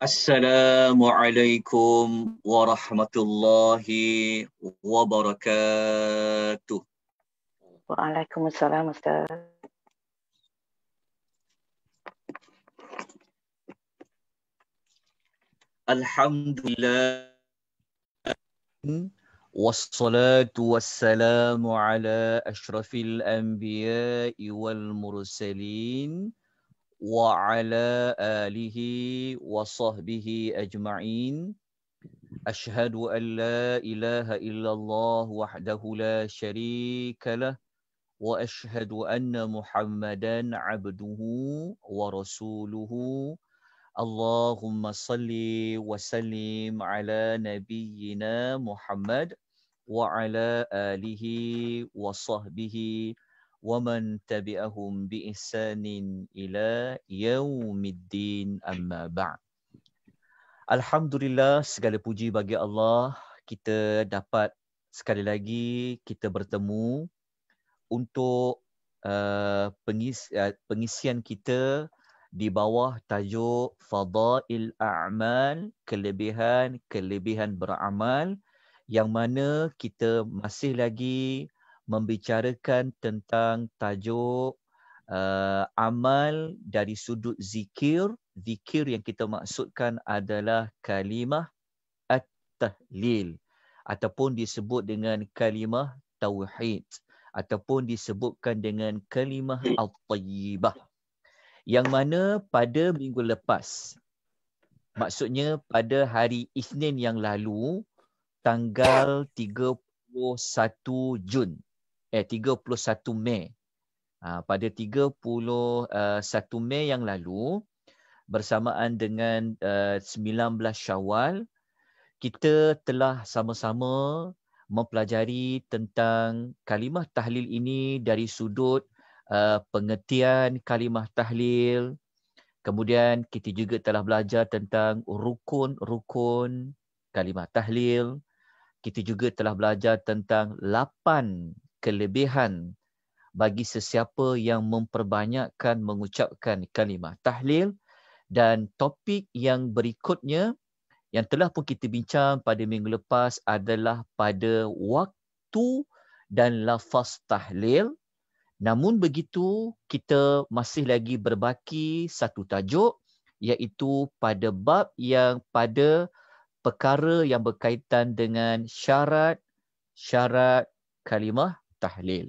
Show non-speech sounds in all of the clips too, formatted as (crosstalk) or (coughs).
السلام عليكم ورحمة الله وبركاته وعليكم السلام أستاذ الحمد لله والصلاة والسلام على أشرف الأنبياء والمرسلين wa ala alihi wa sahbihi ajma'in. Ashhadu an la ilaha illallah wahdahu la sharika lah wa ashhadu anna Muhammadan abduhu wa rasuluhu. Allahumma salli wa sallim ala nabiyyina Muhammad wa ala alihi wa sahbihi ومن تبعهم بإحسان إلى يوم الدين أما بعد الحمد لله segala puji bagi Allah kita dapat sekali lagi kita bertemu untuk uh, pengis, uh, pengisian kita di bawah tajuk fadail a'mal kelebihan kelebihan beramal yang mana kita masih lagi membicarakan tentang tajuk uh, amal dari sudut zikir. Zikir yang kita maksudkan adalah kalimah at-tahlil ataupun disebut dengan kalimah tauhid ataupun disebutkan dengan kalimah hmm. al-tayyibah. Yang mana pada minggu lepas maksudnya pada hari Isnin yang lalu tanggal 31 Jun eh 31 Mei. Ha, pada 31 Mei yang lalu bersamaan dengan 19 eh, Syawal kita telah sama-sama mempelajari tentang kalimah tahlil ini dari sudut eh, pengertian kalimah tahlil kemudian kita juga telah belajar tentang rukun-rukun kalimah tahlil kita juga telah belajar tentang lapan kelebihan bagi sesiapa yang memperbanyakkan mengucapkan kalimah tahlil dan topik yang berikutnya yang telah pun kita bincang pada minggu lepas adalah pada waktu dan lafaz tahlil. Namun begitu, kita masih lagi berbaki satu tajuk iaitu pada bab yang pada perkara yang berkaitan dengan syarat-syarat kalimah tahlil.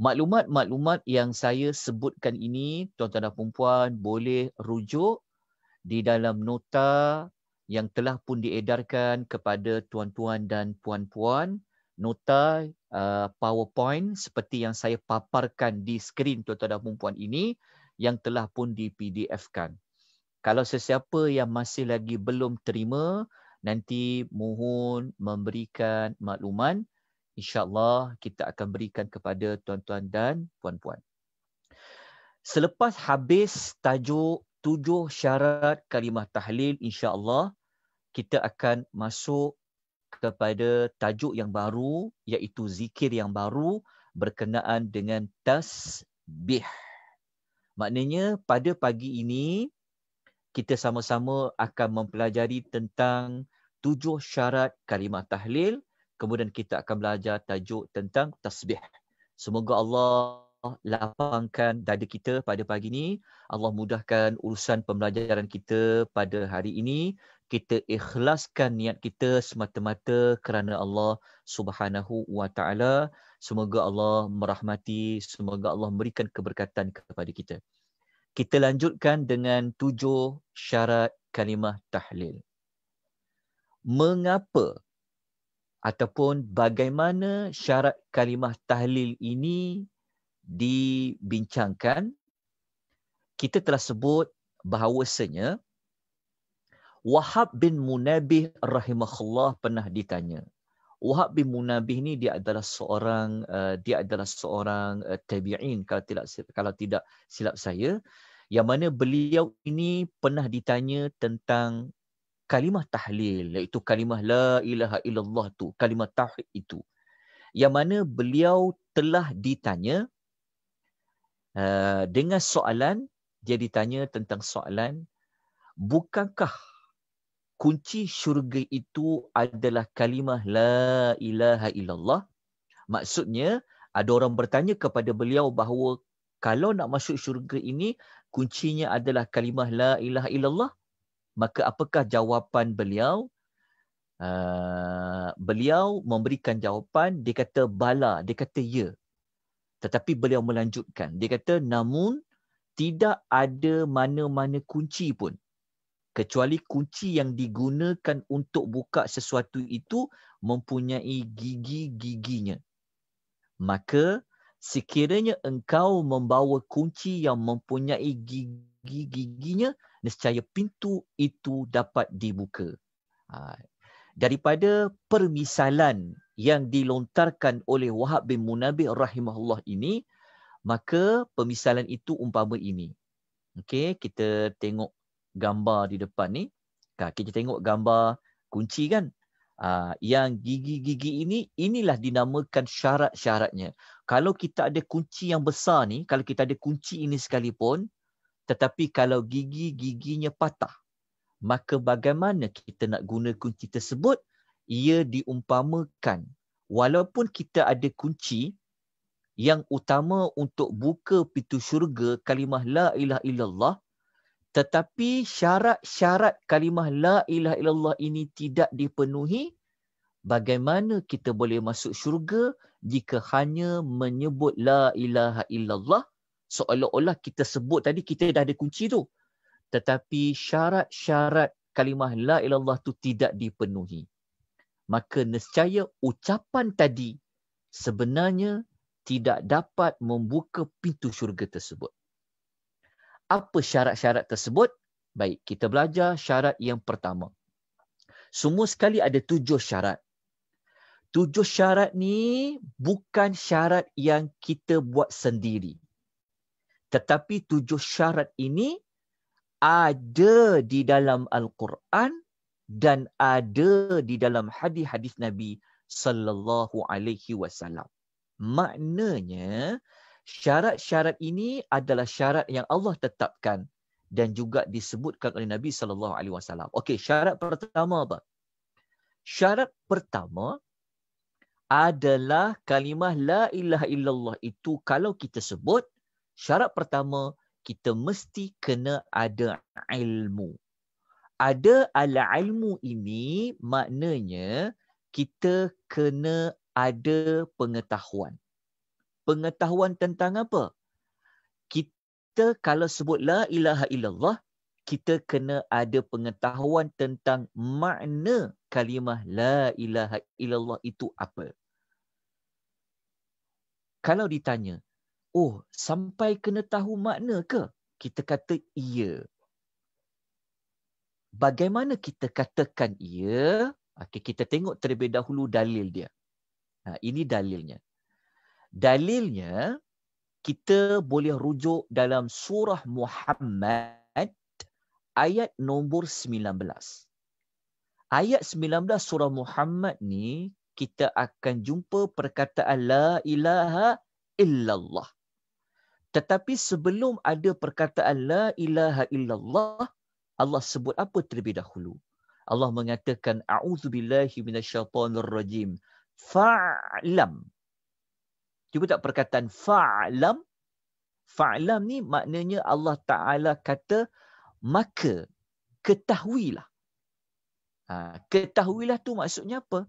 Maklumat-maklumat yang saya sebutkan ini, tuan-tuan dan puan-puan boleh rujuk di dalam nota yang telah pun diedarkan kepada tuan-tuan dan puan-puan. Nota uh, PowerPoint seperti yang saya paparkan di skrin tuan-tuan dan puan-puan ini yang telah pun di-PDF-kan. Kalau sesiapa yang masih lagi belum terima, nanti mohon memberikan maklumat insyaAllah kita akan berikan kepada tuan-tuan dan puan-puan. Selepas habis tajuk tujuh syarat kalimah tahlil insyaAllah kita akan masuk kepada tajuk yang baru iaitu zikir yang baru berkenaan dengan tasbih. Maknanya pada pagi ini kita sama-sama akan mempelajari tentang tujuh syarat kalimah tahlil kemudian kita akan belajar tajuk tentang tasbih. Semoga Allah lapangkan dada kita pada pagi ini. Allah mudahkan urusan pembelajaran kita pada hari ini. Kita ikhlaskan niat kita semata-mata kerana Allah Subhanahu wa taala. Semoga Allah merahmati, semoga Allah berikan keberkatan kepada kita. Kita lanjutkan dengan tujuh syarat kalimah tahlil. Mengapa ataupun bagaimana syarat kalimah tahlil ini dibincangkan kita telah sebut bahawasanya Wahab bin Munabih rahimahullah pernah ditanya Wahab bin Munabih ni dia adalah seorang uh, dia adalah seorang uh, tabi'in kalau tidak kalau tidak silap saya yang mana beliau ini pernah ditanya tentang kalimah tahlil iaitu kalimah la ilaha illallah tu kalimah tauhid itu yang mana beliau telah ditanya uh, dengan soalan dia ditanya tentang soalan bukankah kunci syurga itu adalah kalimah la ilaha illallah maksudnya ada orang bertanya kepada beliau bahawa kalau nak masuk syurga ini kuncinya adalah kalimah la ilaha illallah maka apakah jawapan beliau uh, beliau memberikan jawapan dia kata bala dia kata ya tetapi beliau melanjutkan dia kata namun tidak ada mana-mana kunci pun kecuali kunci yang digunakan untuk buka sesuatu itu mempunyai gigi-giginya maka sekiranya engkau membawa kunci yang mempunyai gigi gigi-giginya nescaya pintu itu dapat dibuka. Ha. Daripada permisalan yang dilontarkan oleh Wahab bin Munabih rahimahullah ini, maka permisalan itu umpama ini. Okey, kita tengok gambar di depan ni. Ha, kita tengok gambar kunci kan. Ha, yang gigi-gigi ini, inilah dinamakan syarat-syaratnya. Kalau kita ada kunci yang besar ni, kalau kita ada kunci ini sekalipun, tetapi kalau gigi-giginya patah maka bagaimana kita nak guna kunci tersebut ia diumpamakan walaupun kita ada kunci yang utama untuk buka pintu syurga kalimah la ilaha illallah tetapi syarat-syarat kalimah la ilaha illallah ini tidak dipenuhi bagaimana kita boleh masuk syurga jika hanya menyebut la ilaha illallah seolah-olah kita sebut tadi kita dah ada kunci tu. Tetapi syarat-syarat kalimah la ilallah tu tidak dipenuhi. Maka nescaya ucapan tadi sebenarnya tidak dapat membuka pintu syurga tersebut. Apa syarat-syarat tersebut? Baik, kita belajar syarat yang pertama. Semua sekali ada tujuh syarat. Tujuh syarat ni bukan syarat yang kita buat sendiri. Tetapi tujuh syarat ini ada di dalam Al-Quran dan ada di dalam hadis-hadis Nabi sallallahu alaihi wasallam. Maknanya syarat-syarat ini adalah syarat yang Allah tetapkan dan juga disebutkan oleh Nabi sallallahu alaihi wasallam. Okey, syarat pertama apa? Syarat pertama adalah kalimah la ilaha illallah itu kalau kita sebut syarat pertama kita mesti kena ada ilmu. Ada ala ilmu ini maknanya kita kena ada pengetahuan. Pengetahuan tentang apa? Kita kalau sebut la ilaha illallah, kita kena ada pengetahuan tentang makna kalimah la ilaha illallah itu apa. Kalau ditanya, oh sampai kena tahu makna ke kita kata iya bagaimana kita katakan iya okay, kita tengok terlebih dahulu dalil dia ha, ini dalilnya dalilnya kita boleh rujuk dalam surah Muhammad ayat nombor 19. Ayat 19 surah Muhammad ni kita akan jumpa perkataan la ilaha illallah. Tetapi sebelum ada perkataan la ilaha illallah, Allah sebut apa terlebih dahulu? Allah mengatakan a'udzubillahi minasyaitonir rajim. Fa'lam. Cuba tak perkataan fa'lam? Fa'lam ni maknanya Allah Taala kata maka ketahuilah. Ha, ketahuilah tu maksudnya apa?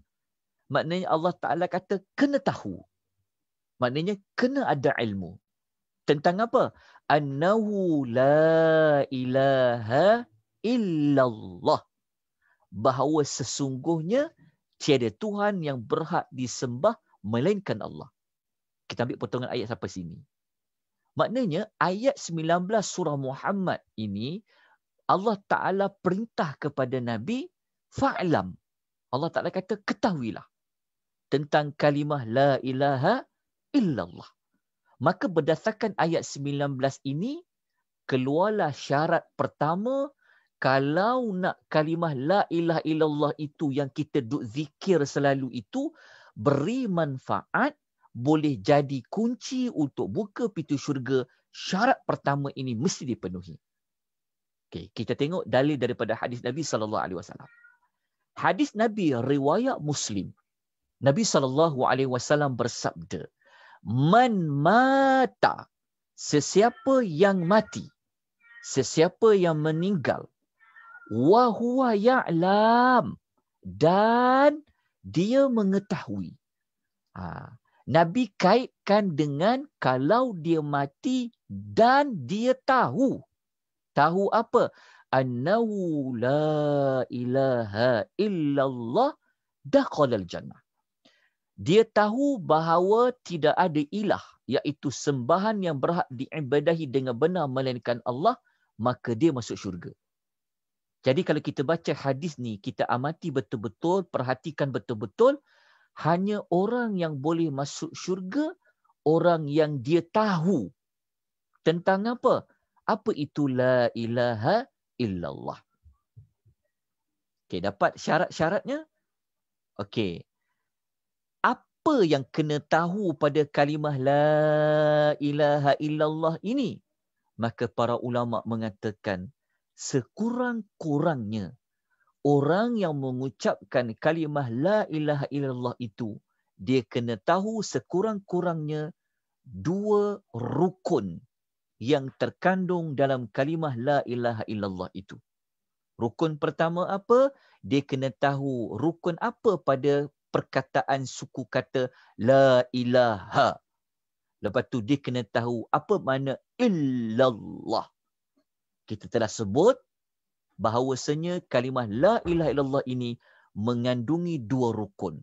Maknanya Allah Taala kata kena tahu. Maknanya kena ada ilmu tentang apa? Annahu la ilaha illallah. Bahawa sesungguhnya tiada Tuhan yang berhak disembah melainkan Allah. Kita ambil potongan ayat sampai sini. Maknanya ayat 19 surah Muhammad ini Allah Ta'ala perintah kepada Nabi fa'lam. Allah Ta'ala kata ketahuilah tentang kalimah la ilaha illallah. Maka berdasarkan ayat 19 ini, keluarlah syarat pertama kalau nak kalimah la ilah illallah itu yang kita duk zikir selalu itu beri manfaat boleh jadi kunci untuk buka pintu syurga syarat pertama ini mesti dipenuhi. Okay, kita tengok dalil daripada hadis Nabi sallallahu alaihi wasallam. Hadis Nabi riwayat Muslim. Nabi sallallahu alaihi wasallam bersabda, man mata sesiapa yang mati sesiapa yang meninggal wa huwa ya'lam dan dia mengetahui ha. nabi kaitkan dengan kalau dia mati dan dia tahu tahu apa annahu la ilaha illallah dakhala jannah dia tahu bahawa tidak ada ilah iaitu sembahan yang berhak diibadahi dengan benar melainkan Allah maka dia masuk syurga jadi kalau kita baca hadis ni kita amati betul-betul perhatikan betul-betul hanya orang yang boleh masuk syurga orang yang dia tahu tentang apa apa itu la ilaha illallah okey dapat syarat-syaratnya okey apa yang kena tahu pada kalimah la ilaha illallah ini maka para ulama mengatakan sekurang-kurangnya orang yang mengucapkan kalimah la ilaha illallah itu dia kena tahu sekurang-kurangnya dua rukun yang terkandung dalam kalimah la ilaha illallah itu rukun pertama apa dia kena tahu rukun apa pada perkataan suku kata la ilaha. Lepas tu dia kena tahu apa makna illallah. Kita telah sebut bahawasanya kalimah la ilaha illallah ini mengandungi dua rukun.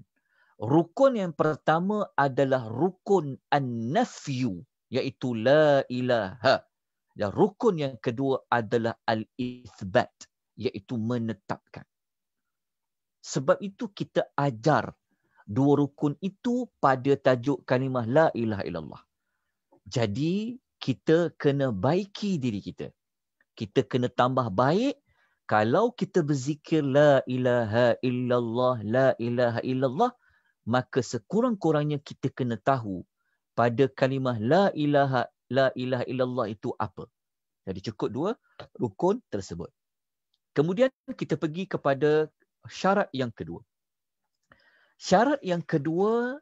Rukun yang pertama adalah rukun an-nafyu iaitu la ilaha. Dan rukun yang kedua adalah al-ithbat iaitu menetapkan. Sebab itu kita ajar dua rukun itu pada tajuk kalimah la ilaha illallah. Jadi kita kena baiki diri kita. Kita kena tambah baik kalau kita berzikir la ilaha illallah la ilaha illallah maka sekurang-kurangnya kita kena tahu pada kalimah la ilaha la ilaha illallah itu apa. Jadi cukup dua rukun tersebut. Kemudian kita pergi kepada syarat yang kedua. Syarat yang kedua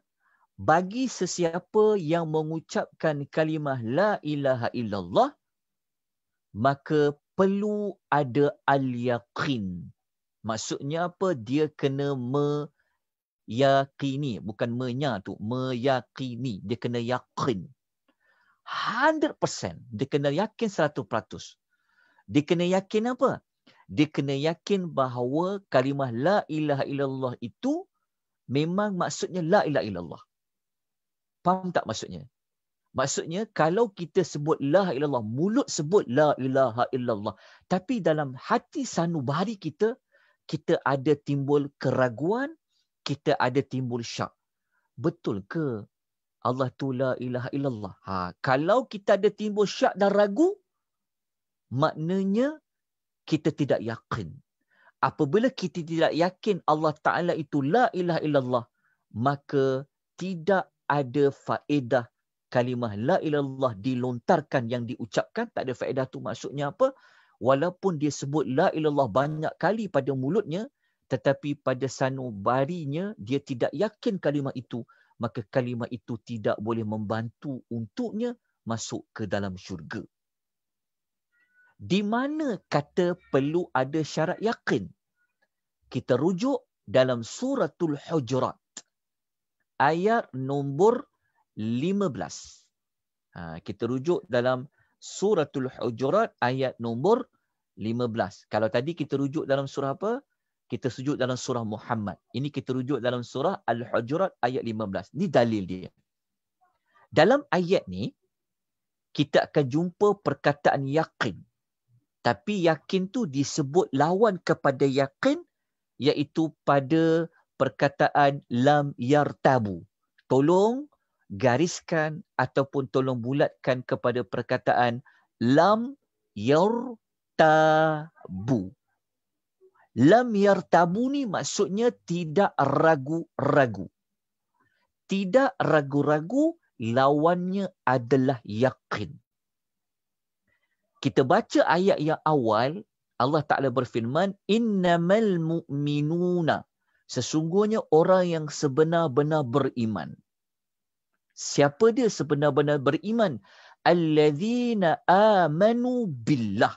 bagi sesiapa yang mengucapkan kalimah la ilaha illallah maka perlu ada al-yaqin. Maksudnya apa? Dia kena meyakini, bukan menya tu, meyakini. Dia kena yakin. 100%. Dia kena yakin 100%. Dia kena yakin apa? Dia kena yakin bahawa kalimah la ilaha illallah itu memang maksudnya la ilaha illallah. Faham tak maksudnya? Maksudnya kalau kita sebut la ilaha illallah, mulut sebut la ilaha illallah, tapi dalam hati sanubari kita kita ada timbul keraguan, kita ada timbul syak. Betul ke Allah tu la ilaha illallah? Ha, kalau kita ada timbul syak dan ragu, maknanya kita tidak yakin apabila kita tidak yakin Allah Ta'ala itu la ilah illallah, maka tidak ada faedah kalimah la ilallah dilontarkan yang diucapkan, tak ada faedah tu maksudnya apa? Walaupun dia sebut la ilallah banyak kali pada mulutnya, tetapi pada sanubarinya dia tidak yakin kalimah itu, maka kalimah itu tidak boleh membantu untuknya masuk ke dalam syurga di mana kata perlu ada syarat yakin kita rujuk dalam suratul hujurat ayat nombor 15 ha kita rujuk dalam suratul hujurat ayat nombor 15 kalau tadi kita rujuk dalam surah apa kita sujud dalam surah Muhammad. Ini kita rujuk dalam surah Al-Hujurat ayat 15. Ini dalil dia. Dalam ayat ni, kita akan jumpa perkataan yakin tapi yakin tu disebut lawan kepada yakin iaitu pada perkataan lam yartabu tolong gariskan ataupun tolong bulatkan kepada perkataan lam yartabu lam yartabu ni maksudnya tidak ragu-ragu tidak ragu-ragu lawannya adalah yakin kita baca ayat yang awal Allah Taala berfirman innamal mu'minuna sesungguhnya orang yang sebenar-benar beriman siapa dia sebenar-benar beriman alladzina amanu billah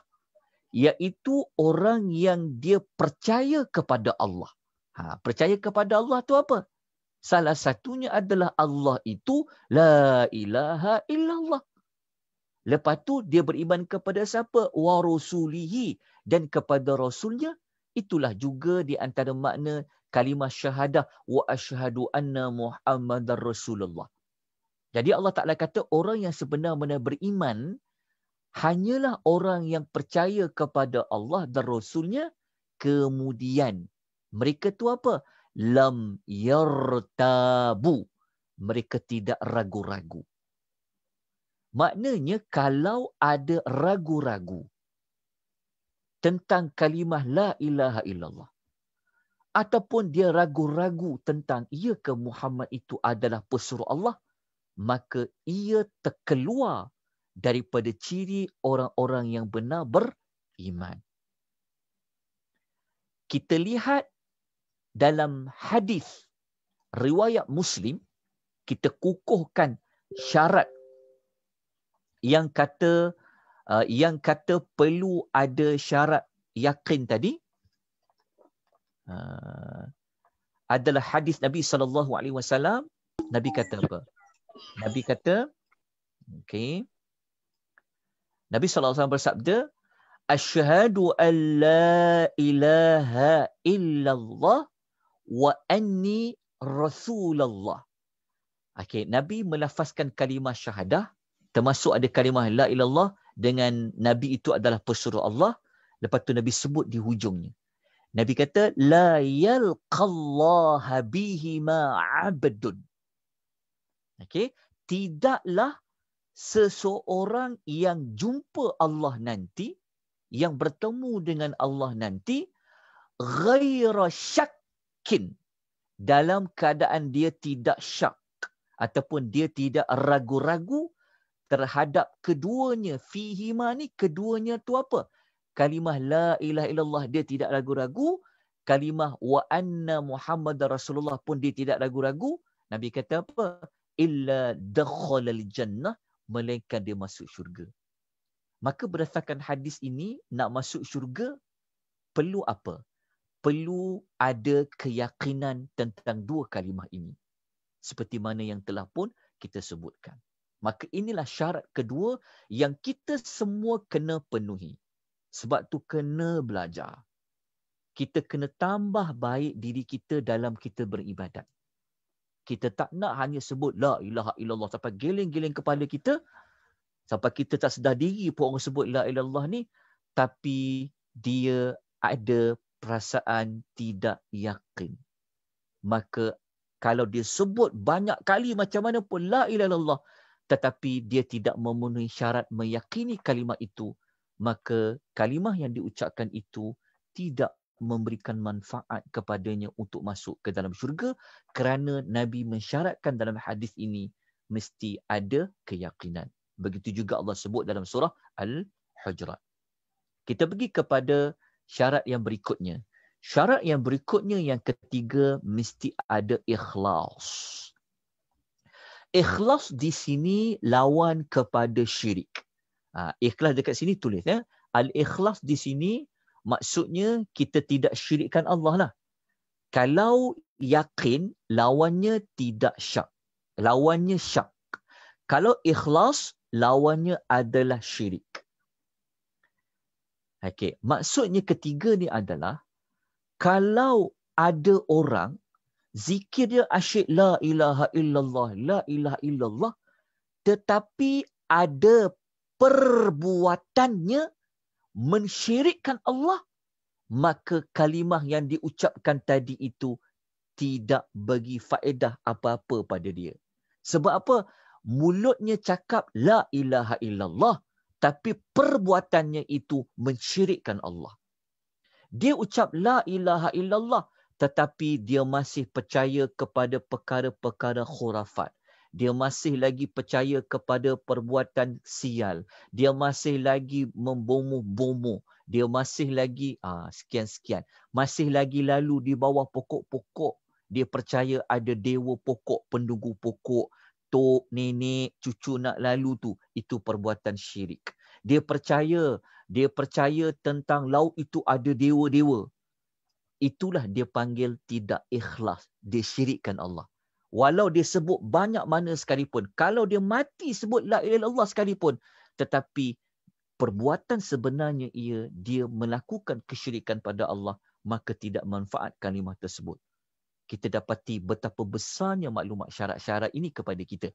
iaitu orang yang dia percaya kepada Allah ha percaya kepada Allah tu apa salah satunya adalah Allah itu la ilaha illallah Lepas tu dia beriman kepada siapa? Wa rasulihi dan kepada rasulnya. Itulah juga di antara makna kalimah syahadah wa asyhadu anna muhammadar rasulullah. Jadi Allah Taala kata orang yang sebenarnya beriman hanyalah orang yang percaya kepada Allah dan rasulnya kemudian mereka tu apa? Lam yartabu. Mereka tidak ragu-ragu. Maknanya kalau ada ragu-ragu tentang kalimah la ilaha illallah ataupun dia ragu-ragu tentang ia ke Muhammad itu adalah pesuruh Allah maka ia terkeluar daripada ciri orang-orang yang benar beriman. Kita lihat dalam hadis riwayat Muslim kita kukuhkan syarat yang kata uh, yang kata perlu ada syarat yakin tadi uh, adalah hadis Nabi sallallahu alaihi wasallam Nabi kata apa Nabi kata okey Nabi sallallahu alaihi wasallam bersabda asyhadu an ilaha illallah wa anni rasulullah okey Nabi melafazkan kalimah syahadah termasuk ada kalimah la ilallah dengan nabi itu adalah pesuruh Allah lepas tu nabi sebut di hujungnya nabi kata la yalqallaha bihi ma abdun okey tidaklah seseorang yang jumpa Allah nanti yang bertemu dengan Allah nanti ghaira syakkin dalam keadaan dia tidak syak ataupun dia tidak ragu-ragu terhadap keduanya fihima ni keduanya tu apa kalimah la ilaha illallah dia tidak ragu-ragu kalimah wa anna muhammad rasulullah pun dia tidak ragu-ragu nabi kata apa illa al jannah melainkan dia masuk syurga maka berdasarkan hadis ini nak masuk syurga perlu apa perlu ada keyakinan tentang dua kalimah ini seperti mana yang telah pun kita sebutkan Maka inilah syarat kedua yang kita semua kena penuhi. Sebab tu kena belajar. Kita kena tambah baik diri kita dalam kita beribadat. Kita tak nak hanya sebut la ilaha illallah sampai geleng-geleng kepala kita. Sampai kita tak sedar diri pun orang sebut la ilallah ni. Tapi dia ada perasaan tidak yakin. Maka kalau dia sebut banyak kali macam mana pun la ilallah tetapi dia tidak memenuhi syarat meyakini kalimah itu maka kalimah yang diucapkan itu tidak memberikan manfaat kepadanya untuk masuk ke dalam syurga kerana nabi mensyaratkan dalam hadis ini mesti ada keyakinan begitu juga Allah sebut dalam surah al-hujurat kita pergi kepada syarat yang berikutnya syarat yang berikutnya yang ketiga mesti ada ikhlas ikhlas di sini lawan kepada syirik. Ha, ikhlas dekat sini tulis ya. Al-ikhlas di sini maksudnya kita tidak syirikkan Allah lah. Kalau yakin lawannya tidak syak. Lawannya syak. Kalau ikhlas lawannya adalah syirik. Okay. maksudnya ketiga ni adalah kalau ada orang zikir dia asyik la ilaha illallah la ilaha illallah tetapi ada perbuatannya mensyirikkan Allah maka kalimah yang diucapkan tadi itu tidak bagi faedah apa-apa pada dia sebab apa mulutnya cakap la ilaha illallah tapi perbuatannya itu mensyirikkan Allah dia ucap la ilaha illallah tetapi dia masih percaya kepada perkara-perkara khurafat. Dia masih lagi percaya kepada perbuatan sial. Dia masih lagi membomu-bomu. Dia masih lagi ah sekian-sekian. Masih lagi lalu di bawah pokok-pokok. Dia percaya ada dewa pokok, pendugu pokok, tok, nenek, cucu nak lalu tu. Itu perbuatan syirik. Dia percaya, dia percaya tentang laut itu ada dewa-dewa itulah dia panggil tidak ikhlas dia syirikkan Allah walau dia sebut banyak mana sekalipun kalau dia mati sebut la ilaha illallah sekalipun tetapi perbuatan sebenarnya ia dia melakukan kesyirikan pada Allah maka tidak manfaat kalimah tersebut kita dapati betapa besarnya maklumat syarat-syarat ini kepada kita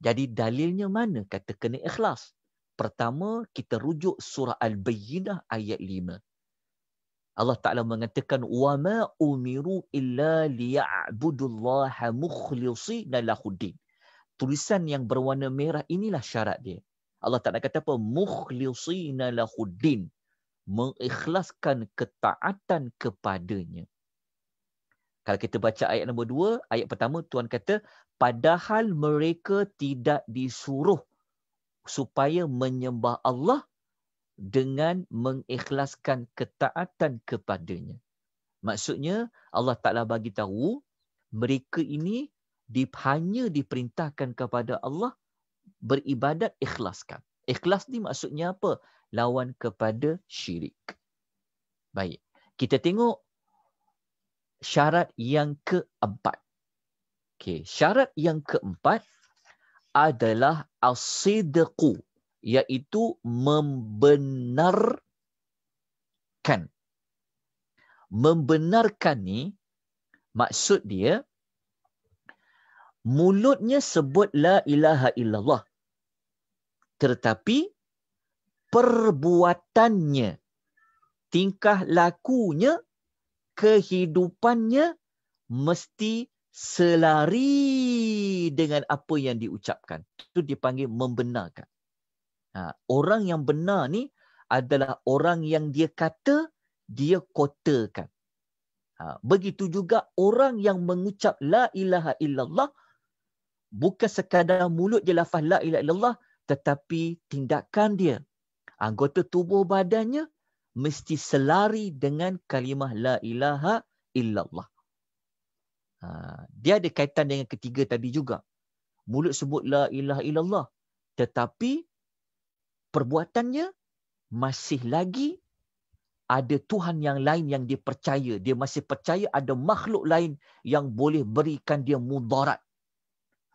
jadi dalilnya mana kata kena ikhlas pertama kita rujuk surah al-bayyinah ayat 5 Allah Taala mengatakan wa ma umiru illa liya'budullaha mukhlisi nalahuddin. Tulisan yang berwarna merah inilah syarat dia. Allah Taala kata apa? Mukhlisi nalahuddin. Mengikhlaskan ketaatan kepadanya. Kalau kita baca ayat nombor dua, ayat pertama Tuhan kata, padahal mereka tidak disuruh supaya menyembah Allah dengan mengikhlaskan ketaatan kepadanya. Maksudnya Allah Taala bagi tahu mereka ini dip, hanya diperintahkan kepada Allah beribadat ikhlaskan. Ikhlas ni maksudnya apa? Lawan kepada syirik. Baik. Kita tengok syarat yang keempat. Okay, syarat yang keempat adalah as-sidqu iaitu membenarkan. Membenarkan ni maksud dia mulutnya sebut la ilaha illallah tetapi perbuatannya tingkah lakunya kehidupannya mesti selari dengan apa yang diucapkan itu dipanggil membenarkan Ha, orang yang benar ni adalah orang yang dia kata dia kotakan. Ha, begitu juga orang yang mengucap la ilaha illallah bukan sekadar mulut je lafaz la ilaha illallah tetapi tindakan dia anggota tubuh badannya mesti selari dengan kalimah la ilaha illallah. Ha, dia ada kaitan dengan ketiga tadi juga. Mulut sebut la ilaha illallah tetapi perbuatannya masih lagi ada Tuhan yang lain yang dia percaya. Dia masih percaya ada makhluk lain yang boleh berikan dia mudarat.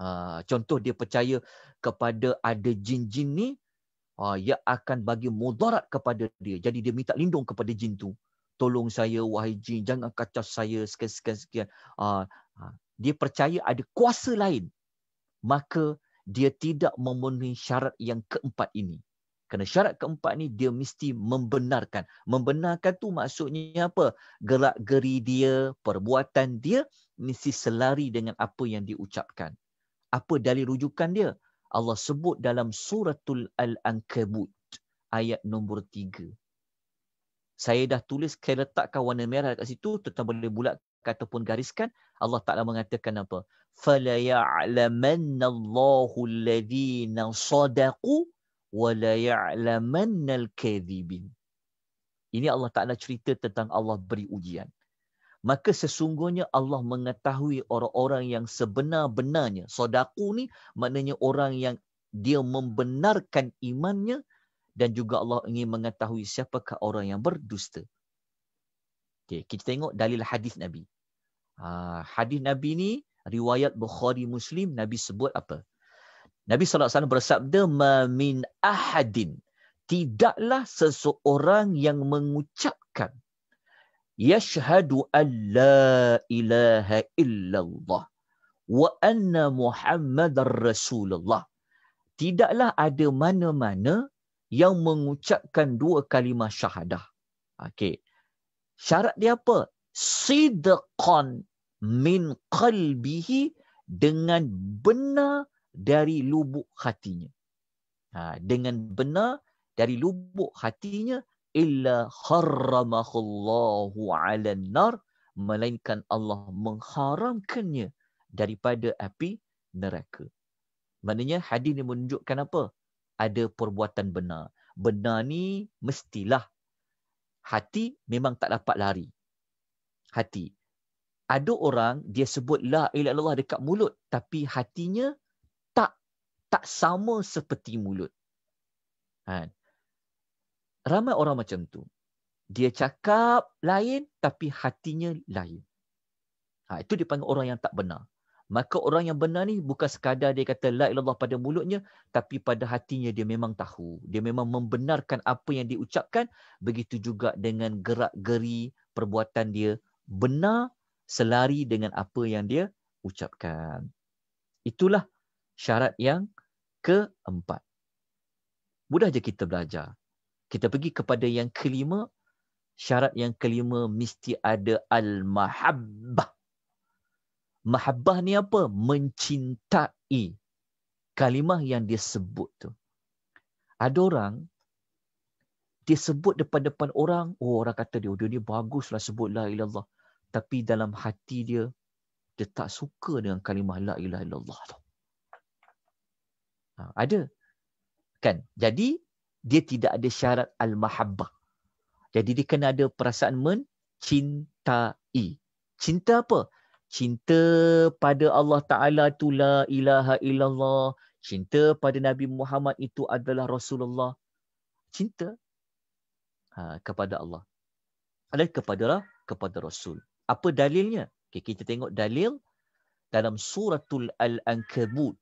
Ha, contoh dia percaya kepada ada jin-jin ni ha, yang akan bagi mudarat kepada dia. Jadi dia minta lindung kepada jin tu. Tolong saya wahai jin, jangan kacau saya sekian-sekian. Ha, ha. Dia percaya ada kuasa lain. Maka dia tidak memenuhi syarat yang keempat ini. Kerana syarat keempat ni dia mesti membenarkan. Membenarkan tu maksudnya apa? Gerak geri dia, perbuatan dia mesti selari dengan apa yang diucapkan. Apa dalil rujukan dia? Allah sebut dalam suratul Al-Ankabut ayat nombor tiga. Saya dah tulis saya letakkan warna merah dekat situ tetapi boleh bulat ataupun gariskan Allah Taala mengatakan apa? Fala ya'lamanna Allahu alladhina sadaqu wala ya'lamannal kadhibin. Ini Allah Taala cerita tentang Allah beri ujian. Maka sesungguhnya Allah mengetahui orang-orang yang sebenar-benarnya. Sodaku ni maknanya orang yang dia membenarkan imannya dan juga Allah ingin mengetahui siapakah orang yang berdusta. Okay, kita tengok dalil hadis Nabi. Ha, hadis Nabi ni riwayat Bukhari Muslim Nabi sebut apa? Nabi SAW bersabda, Mamin ahadin. Tidaklah seseorang yang mengucapkan. Yashhadu an la ilaha illallah. Wa anna muhammad rasulullah. Tidaklah ada mana-mana yang mengucapkan dua kalimah syahadah. Okay. Syarat dia apa? Sidqan min qalbihi dengan benar dari lubuk hatinya. Ha, dengan benar dari lubuk hatinya illa harramahullahu 'alan nar melainkan Allah mengharamkannya daripada api neraka. Maknanya hadis ini menunjukkan apa? Ada perbuatan benar. Benar ni mestilah hati memang tak dapat lari. Hati. Ada orang dia sebut la ilaha illallah dekat mulut tapi hatinya tak sama seperti mulut. Kan? Ramai orang macam tu. Dia cakap lain tapi hatinya lain. Ha, itu dipanggil orang yang tak benar. Maka orang yang benar ni bukan sekadar dia kata la ilallah pada mulutnya tapi pada hatinya dia memang tahu. Dia memang membenarkan apa yang diucapkan begitu juga dengan gerak-geri perbuatan dia benar selari dengan apa yang dia ucapkan. Itulah syarat yang keempat. Mudah je kita belajar. Kita pergi kepada yang kelima. Syarat yang kelima mesti ada al-mahabbah. Mahabbah ni apa? Mencintai kalimah yang dia sebut tu. Ada orang, dia sebut depan-depan orang, oh, orang kata dia, oh, dia ni baguslah sebut la ilallah. Tapi dalam hati dia, dia tak suka dengan kalimah la ilallah tu. Ha, ada. Kan? Jadi, dia tidak ada syarat al-mahabbah. Jadi, dia kena ada perasaan mencintai. Cinta apa? Cinta pada Allah Ta'ala tu la ilaha illallah. Cinta pada Nabi Muhammad itu adalah Rasulullah. Cinta ha, kepada Allah. Adalah kepada Allah, kepada Rasul. Apa dalilnya? Okay, kita tengok dalil dalam suratul Al-Ankabut.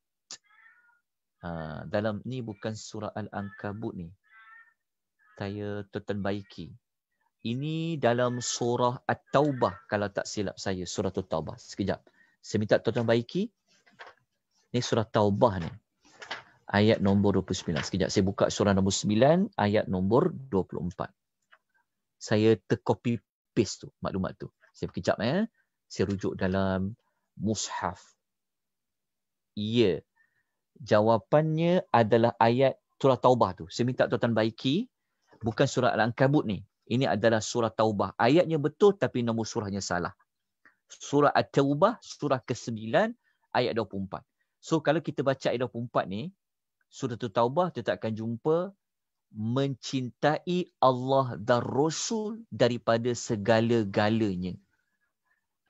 Ha, dalam ni bukan surah Al-Ankabut ni. Saya terbaiki. Ini dalam surah At-Taubah kalau tak silap saya. Surah At-Taubah. Sekejap. Saya minta tuan Ini surah Taubah ni. Ayat nombor 29. Sekejap saya buka surah nombor 9. Ayat nombor 24. Saya tercopy paste tu. Maklumat tu. Saya kejap eh. Saya rujuk dalam mushaf. Ya. Yeah jawapannya adalah ayat surah taubah tu. Saya minta tuan-tuan baiki bukan surah Al-Ankabut ni. Ini adalah surah taubah. Ayatnya betul tapi nombor surahnya salah. Surah At-Taubah surah ke-9 ayat 24. So kalau kita baca ayat 24 ni surah tu taubah kita akan jumpa mencintai Allah dan Rasul daripada segala-galanya.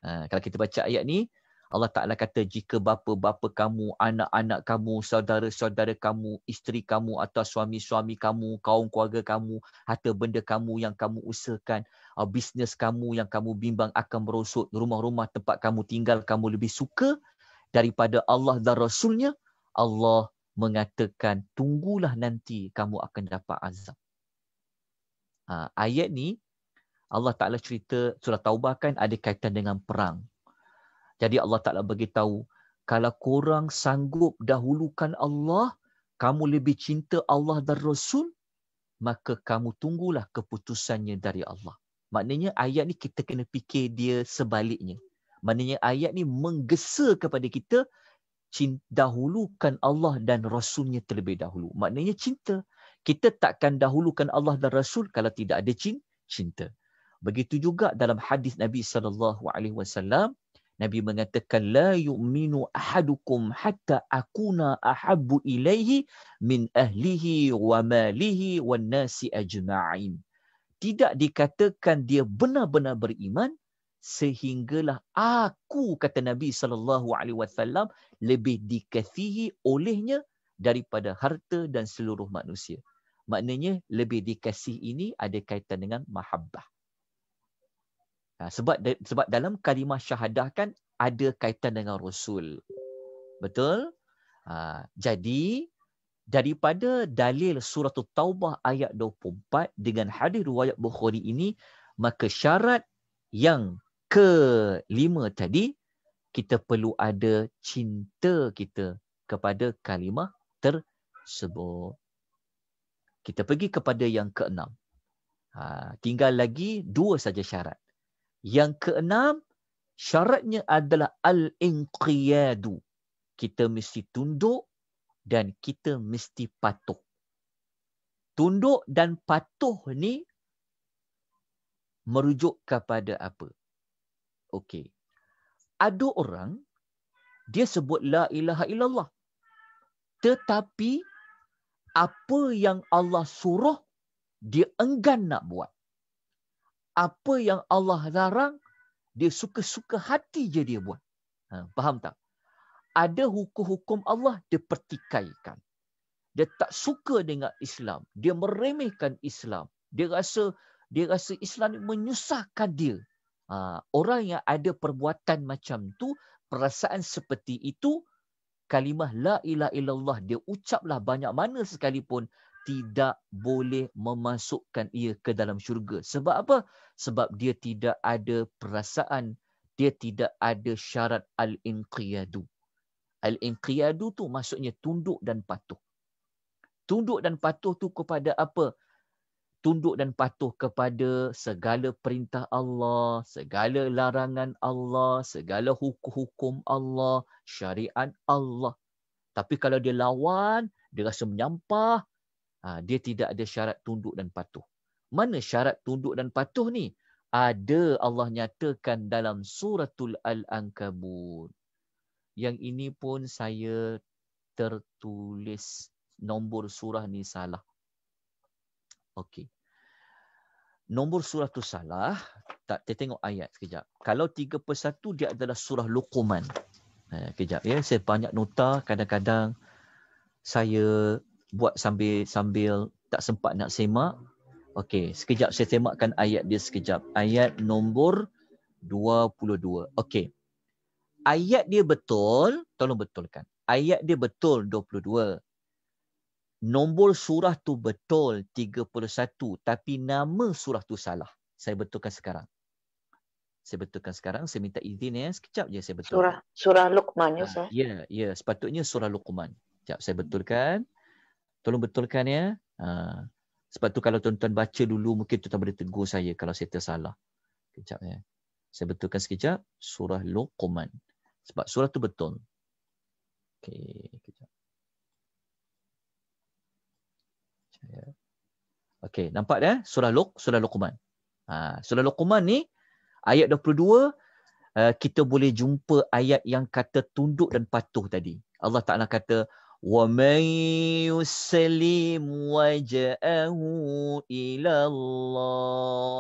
Ha, kalau kita baca ayat ni, Allah Ta'ala kata jika bapa-bapa kamu, anak-anak kamu, saudara-saudara kamu, isteri kamu atau suami-suami kamu, kaum keluarga kamu, harta benda kamu yang kamu usahakan, uh, bisnes kamu yang kamu bimbang akan merosot, rumah-rumah tempat kamu tinggal kamu lebih suka daripada Allah dan Rasulnya, Allah mengatakan tunggulah nanti kamu akan dapat azab. Ha, ayat ni Allah Ta'ala cerita surah Taubah kan ada kaitan dengan perang. Jadi Allah Ta'ala beritahu, kalau korang sanggup dahulukan Allah, kamu lebih cinta Allah dan Rasul, maka kamu tunggulah keputusannya dari Allah. Maknanya ayat ni kita kena fikir dia sebaliknya. Maknanya ayat ni menggesa kepada kita dahulukan Allah dan Rasulnya terlebih dahulu. Maknanya cinta. Kita takkan dahulukan Allah dan Rasul kalau tidak ada cinta. Begitu juga dalam hadis Nabi saw. Nabi mengatakan la yu'minu ahadukum hatta akuna ahabbu ilaihi min ahlihi wa malihi wan nasi ajma'in. Tidak dikatakan dia benar-benar beriman sehinggalah aku kata Nabi sallallahu alaihi wasallam lebih dikasihi olehnya daripada harta dan seluruh manusia. Maknanya lebih dikasih ini ada kaitan dengan mahabbah. Ha, sebab sebab dalam kalimah syahadah kan ada kaitan dengan rasul betul ha, jadi daripada dalil surah taubah ayat 24 dengan hadis riwayat bukhari ini maka syarat yang kelima tadi kita perlu ada cinta kita kepada kalimah tersebut kita pergi kepada yang keenam ha tinggal lagi dua saja syarat yang keenam, syaratnya adalah al-inqiyadu. Kita mesti tunduk dan kita mesti patuh. Tunduk dan patuh ni merujuk kepada apa? Okey. Ada orang, dia sebut la ilaha illallah. Tetapi, apa yang Allah suruh, dia enggan nak buat apa yang Allah larang dia suka-suka hati je dia buat. Ha, faham tak? Ada hukum-hukum Allah dia pertikaikan. Dia tak suka dengan Islam. Dia meremehkan Islam. Dia rasa dia rasa Islam menyusahkan dia. Ha, orang yang ada perbuatan macam tu, perasaan seperti itu, kalimah la ilaha illallah dia ucaplah banyak mana sekalipun tidak boleh memasukkan ia ke dalam syurga. Sebab apa? Sebab dia tidak ada perasaan, dia tidak ada syarat al-inqiyadu. Al-inqiyadu tu maksudnya tunduk dan patuh. Tunduk dan patuh tu kepada apa? Tunduk dan patuh kepada segala perintah Allah, segala larangan Allah, segala hukum-hukum Allah, syariat Allah. Tapi kalau dia lawan, dia rasa menyampah, Ha, dia tidak ada syarat tunduk dan patuh. Mana syarat tunduk dan patuh ni? Ada Allah nyatakan dalam suratul Al-Ankabut. Yang ini pun saya tertulis nombor surah ni salah. Okey. Nombor surah tu salah. Tak, kita tengok ayat sekejap. Kalau 3 per dia adalah surah Luqman. Eh, kejap ya. Saya banyak nota kadang-kadang saya buat sambil sambil tak sempat nak semak. Okey, sekejap saya semakkan ayat dia sekejap. Ayat nombor 22. Okey. Ayat dia betul, tolong betulkan. Ayat dia betul 22. Nombor surah tu betul 31, tapi nama surah tu salah. Saya betulkan sekarang. Saya betulkan sekarang, saya minta izin ya. Sekejap je saya betulkan. Surah, surah Luqman ya, ah, Ya, ya. Sepatutnya surah Luqman. Sekejap saya betulkan. Hmm tolong betulkan ya. Ha. Sebab tu kalau tuan-tuan baca dulu mungkin tuan-tuan boleh tegur saya kalau saya tersalah. Kejap ya. Saya betulkan sekejap surah Luqman. Sebab surah tu betul. Okey, kejap. Okey, nampak dah ya? surah Luq, surah Luqman. Ha, surah Luqman ni ayat 22 eh, kita boleh jumpa ayat yang kata tunduk dan patuh tadi. Allah Taala kata ومن يسلم وجهه الى الله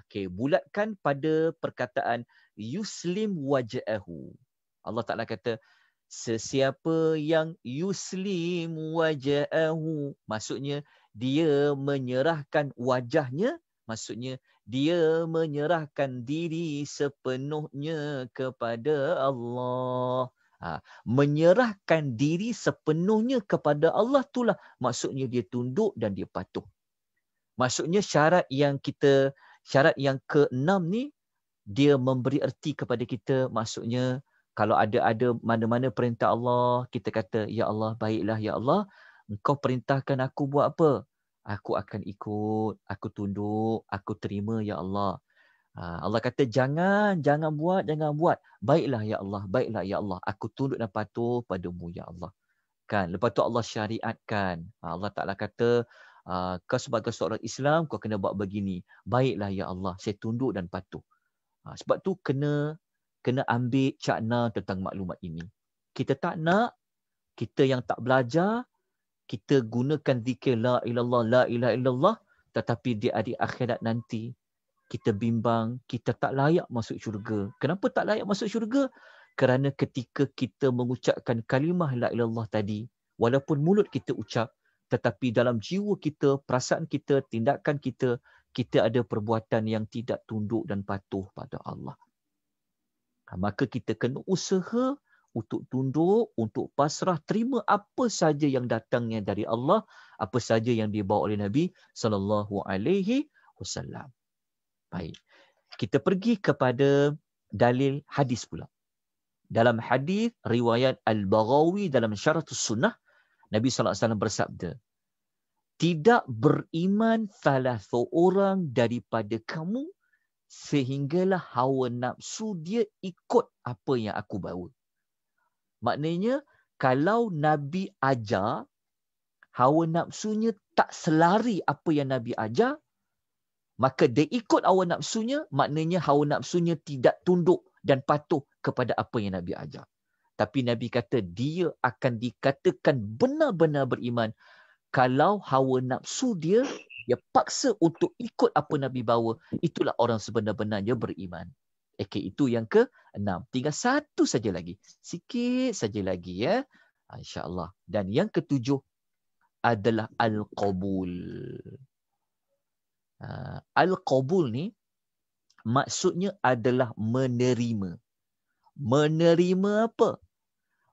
okey bulatkan pada perkataan yuslim wajahu Allah Taala kata sesiapa yang yuslim wajahu maksudnya dia menyerahkan wajahnya maksudnya dia menyerahkan diri sepenuhnya kepada Allah Ha, menyerahkan diri sepenuhnya kepada Allah itulah maksudnya dia tunduk dan dia patuh. Maksudnya syarat yang kita syarat yang keenam ni dia memberi erti kepada kita maksudnya kalau ada ada mana-mana perintah Allah kita kata ya Allah baiklah ya Allah engkau perintahkan aku buat apa aku akan ikut aku tunduk aku terima ya Allah Ha, Allah kata jangan jangan buat jangan buat. Baiklah ya Allah, baiklah ya Allah. Aku tunduk dan patuh padamu ya Allah. Kan? Lepas tu Allah syariatkan. Ha, Allah Taala kata ha, kau sebagai seorang Islam kau kena buat begini. Baiklah ya Allah, saya tunduk dan patuh. sebab tu kena kena ambil cakna tentang maklumat ini. Kita tak nak kita yang tak belajar kita gunakan zikir la ilallah la ilallah, tetapi di akhirat nanti kita bimbang, kita tak layak masuk syurga. Kenapa tak layak masuk syurga? Kerana ketika kita mengucapkan kalimah la ilallah tadi, walaupun mulut kita ucap, tetapi dalam jiwa kita, perasaan kita, tindakan kita, kita ada perbuatan yang tidak tunduk dan patuh pada Allah. Ha, maka kita kena usaha untuk tunduk, untuk pasrah, terima apa saja yang datangnya dari Allah, apa saja yang dibawa oleh Nabi sallallahu alaihi wasallam. Baik. Kita pergi kepada dalil hadis pula. Dalam hadis riwayat Al-Baghawi dalam Syaratus Sunnah Nabi sallallahu alaihi wasallam bersabda, "Tidak beriman salah seorang daripada kamu sehinggalah hawa nafsu dia ikut apa yang aku bawa." Maknanya kalau Nabi ajar, hawa nafsunya tak selari apa yang Nabi ajar, maka dia ikut hawa nafsunya maknanya hawa nafsunya tidak tunduk dan patuh kepada apa yang nabi ajar tapi nabi kata dia akan dikatakan benar-benar beriman kalau hawa nafsu dia dia paksa untuk ikut apa nabi bawa itulah orang sebenar-benarnya beriman okey itu yang ke enam tinggal satu saja lagi sikit saja lagi ya insyaallah dan yang ketujuh adalah al-qabul uh, al-qabul ni maksudnya adalah menerima. Menerima apa?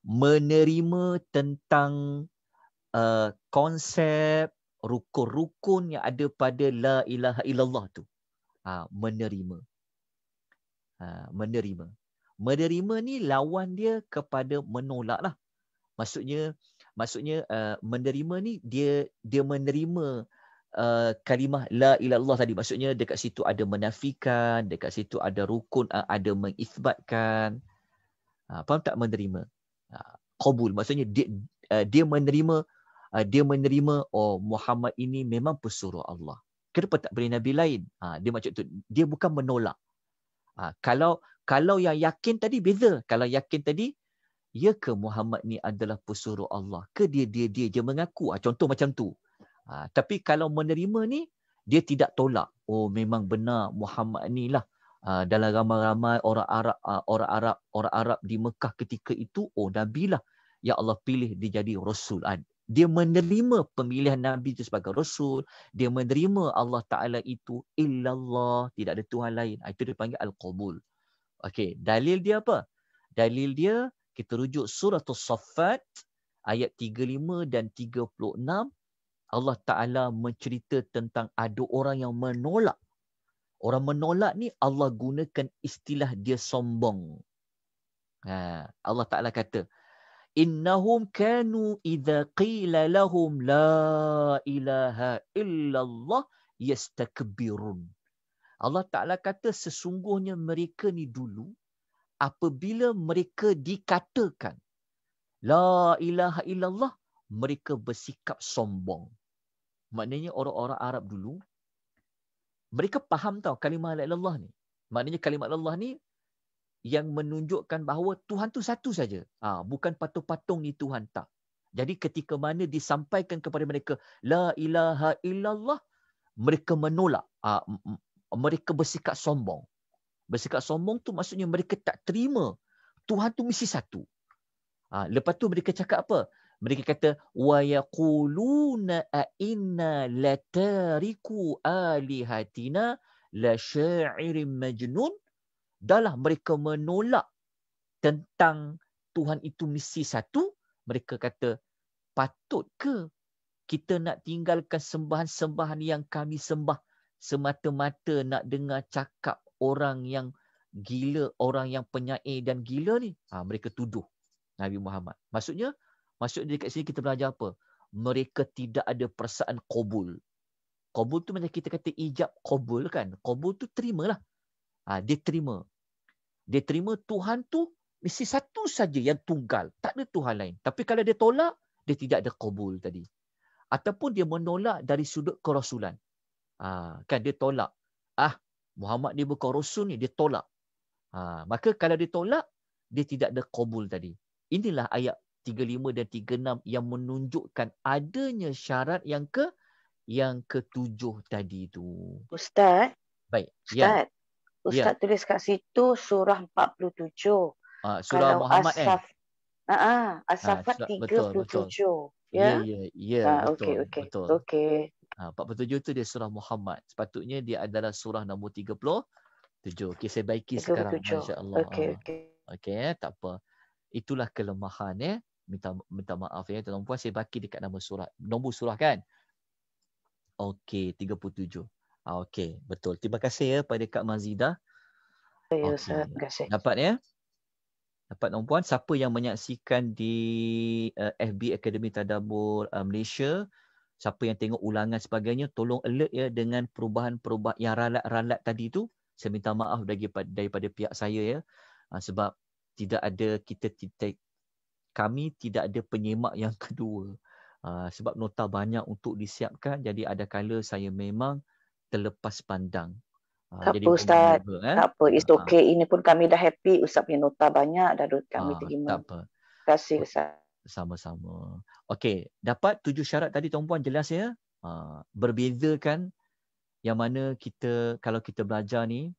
Menerima tentang uh, konsep rukun-rukun yang ada pada la ilaha illallah tu. Ha, menerima. Ha, menerima. Menerima ni lawan dia kepada menolak lah. Maksudnya, maksudnya uh, menerima ni dia dia menerima uh, kalimah la ilallah tadi maksudnya dekat situ ada menafikan dekat situ ada rukun uh, ada mengisbatkan uh, ha, faham tak menerima ha, qabul uh, maksudnya dia uh, dia menerima uh, dia menerima oh Muhammad ini memang pesuruh Allah kenapa tak boleh nabi lain uh, dia macam tu dia bukan menolak uh, kalau kalau yang yakin tadi beza kalau yakin tadi ya ke Muhammad ni adalah pesuruh Allah ke dia dia dia je mengaku uh, contoh macam tu Ha, tapi kalau menerima ni, dia tidak tolak. Oh, memang benar Muhammad ni lah. Ha, dalam ramai-ramai orang Arab, ha, orang Arab, orang Arab di Mekah ketika itu, oh Nabi lah yang Allah pilih dia jadi Rasul. Ha, dia menerima pemilihan Nabi itu sebagai Rasul. Dia menerima Allah Ta'ala itu. Illallah. Tidak ada Tuhan lain. Ha, itu dipanggil Al-Qabul. Okey. Dalil dia apa? Dalil dia, kita rujuk surah as ayat 35 dan 36 Allah Ta'ala mencerita tentang ada orang yang menolak. Orang menolak ni Allah gunakan istilah dia sombong. Ha, Allah Ta'ala kata, Innahum kanu idha qila lahum la ilaha illallah yastakbirun. Allah Ta'ala kata sesungguhnya mereka ni dulu apabila mereka dikatakan la ilaha illallah mereka bersikap sombong maknanya orang-orang Arab dulu mereka faham tahu kalimah la ilallah ni maknanya kalimah Allah ni yang menunjukkan bahawa Tuhan tu satu saja ha, bukan patung-patung ni Tuhan tak jadi ketika mana disampaikan kepada mereka la ilaha illallah mereka menolak ha, mereka bersikap sombong bersikap sombong tu maksudnya mereka tak terima Tuhan tu mesti satu ha, lepas tu mereka cakap apa mereka kata wa yaquluna a inna latariku alihatina la sya'irin majnun dalah mereka menolak tentang Tuhan itu misi satu mereka kata patut ke kita nak tinggalkan sembahan-sembahan yang kami sembah semata-mata nak dengar cakap orang yang gila orang yang penyair dan gila ni ha, mereka tuduh Nabi Muhammad maksudnya Maksudnya dekat sini kita belajar apa? Mereka tidak ada perasaan kobul. Kobul tu macam kita kata ijab kobul kan? Kobul tu terimalah. Ha, dia terima. Dia terima Tuhan tu mesti satu saja yang tunggal. Tak ada Tuhan lain. Tapi kalau dia tolak, dia tidak ada kobul tadi. Ataupun dia menolak dari sudut kerasulan. Ha, kan dia tolak. Ah, Muhammad ni bukan rasul ni, dia tolak. Ha, maka kalau dia tolak, dia tidak ada kobul tadi. Inilah ayat 35 dan 36 yang menunjukkan adanya syarat yang ke yang ketujuh tadi tu. Ustaz. Baik. Ustaz. Ya. Ustaz ya. tulis kat situ surah 47. Ah ha, surah Kalau Muhammad eh. Asaf. Ha ah, ah As-Saffat ha, ah, 37. Betul, betul. Ya. Ya, ya, ya ha, ah, betul. Okay, betul. Okey. Okey. Ah 47 tu dia surah Muhammad. Sepatutnya dia adalah surah nombor tujuh. Okey, saya baiki sekarang masya-Allah. Okey, okey. Okey, eh, tak apa. Itulah kelemahan eh minta minta maaf ya tuan puan saya baki dekat nama surah nombor surah kan okey 37 ah, okey betul terima kasih ya pada Kak Mazida okay. terima kasih dapat ya dapat tuan puan siapa yang menyaksikan di uh, eh, FB Academy Tadabbur uh, eh, Malaysia siapa yang tengok ulangan sebagainya tolong alert ya dengan perubahan-perubahan yang ralat-ralat tadi tu saya minta maaf daripada daripada pihak saya ya uh, sebab tidak ada kita kami tidak ada penyemak yang (laughs) kedua. Uh, sebab nota banyak untuk disiapkan jadi ada kala saya memang terlepas pandang. Uh, tak jadi apa ustaz. Juga, kan? Eh? Tak apa it's ah. okay. Ini pun kami dah happy ustaz punya nota banyak dah kami uh, terima. Tak apa. Terima kasih ustaz. Sama-sama. Okey, dapat tujuh syarat tadi tuan puan jelas ya. Uh, berbeza kan yang mana kita kalau kita belajar ni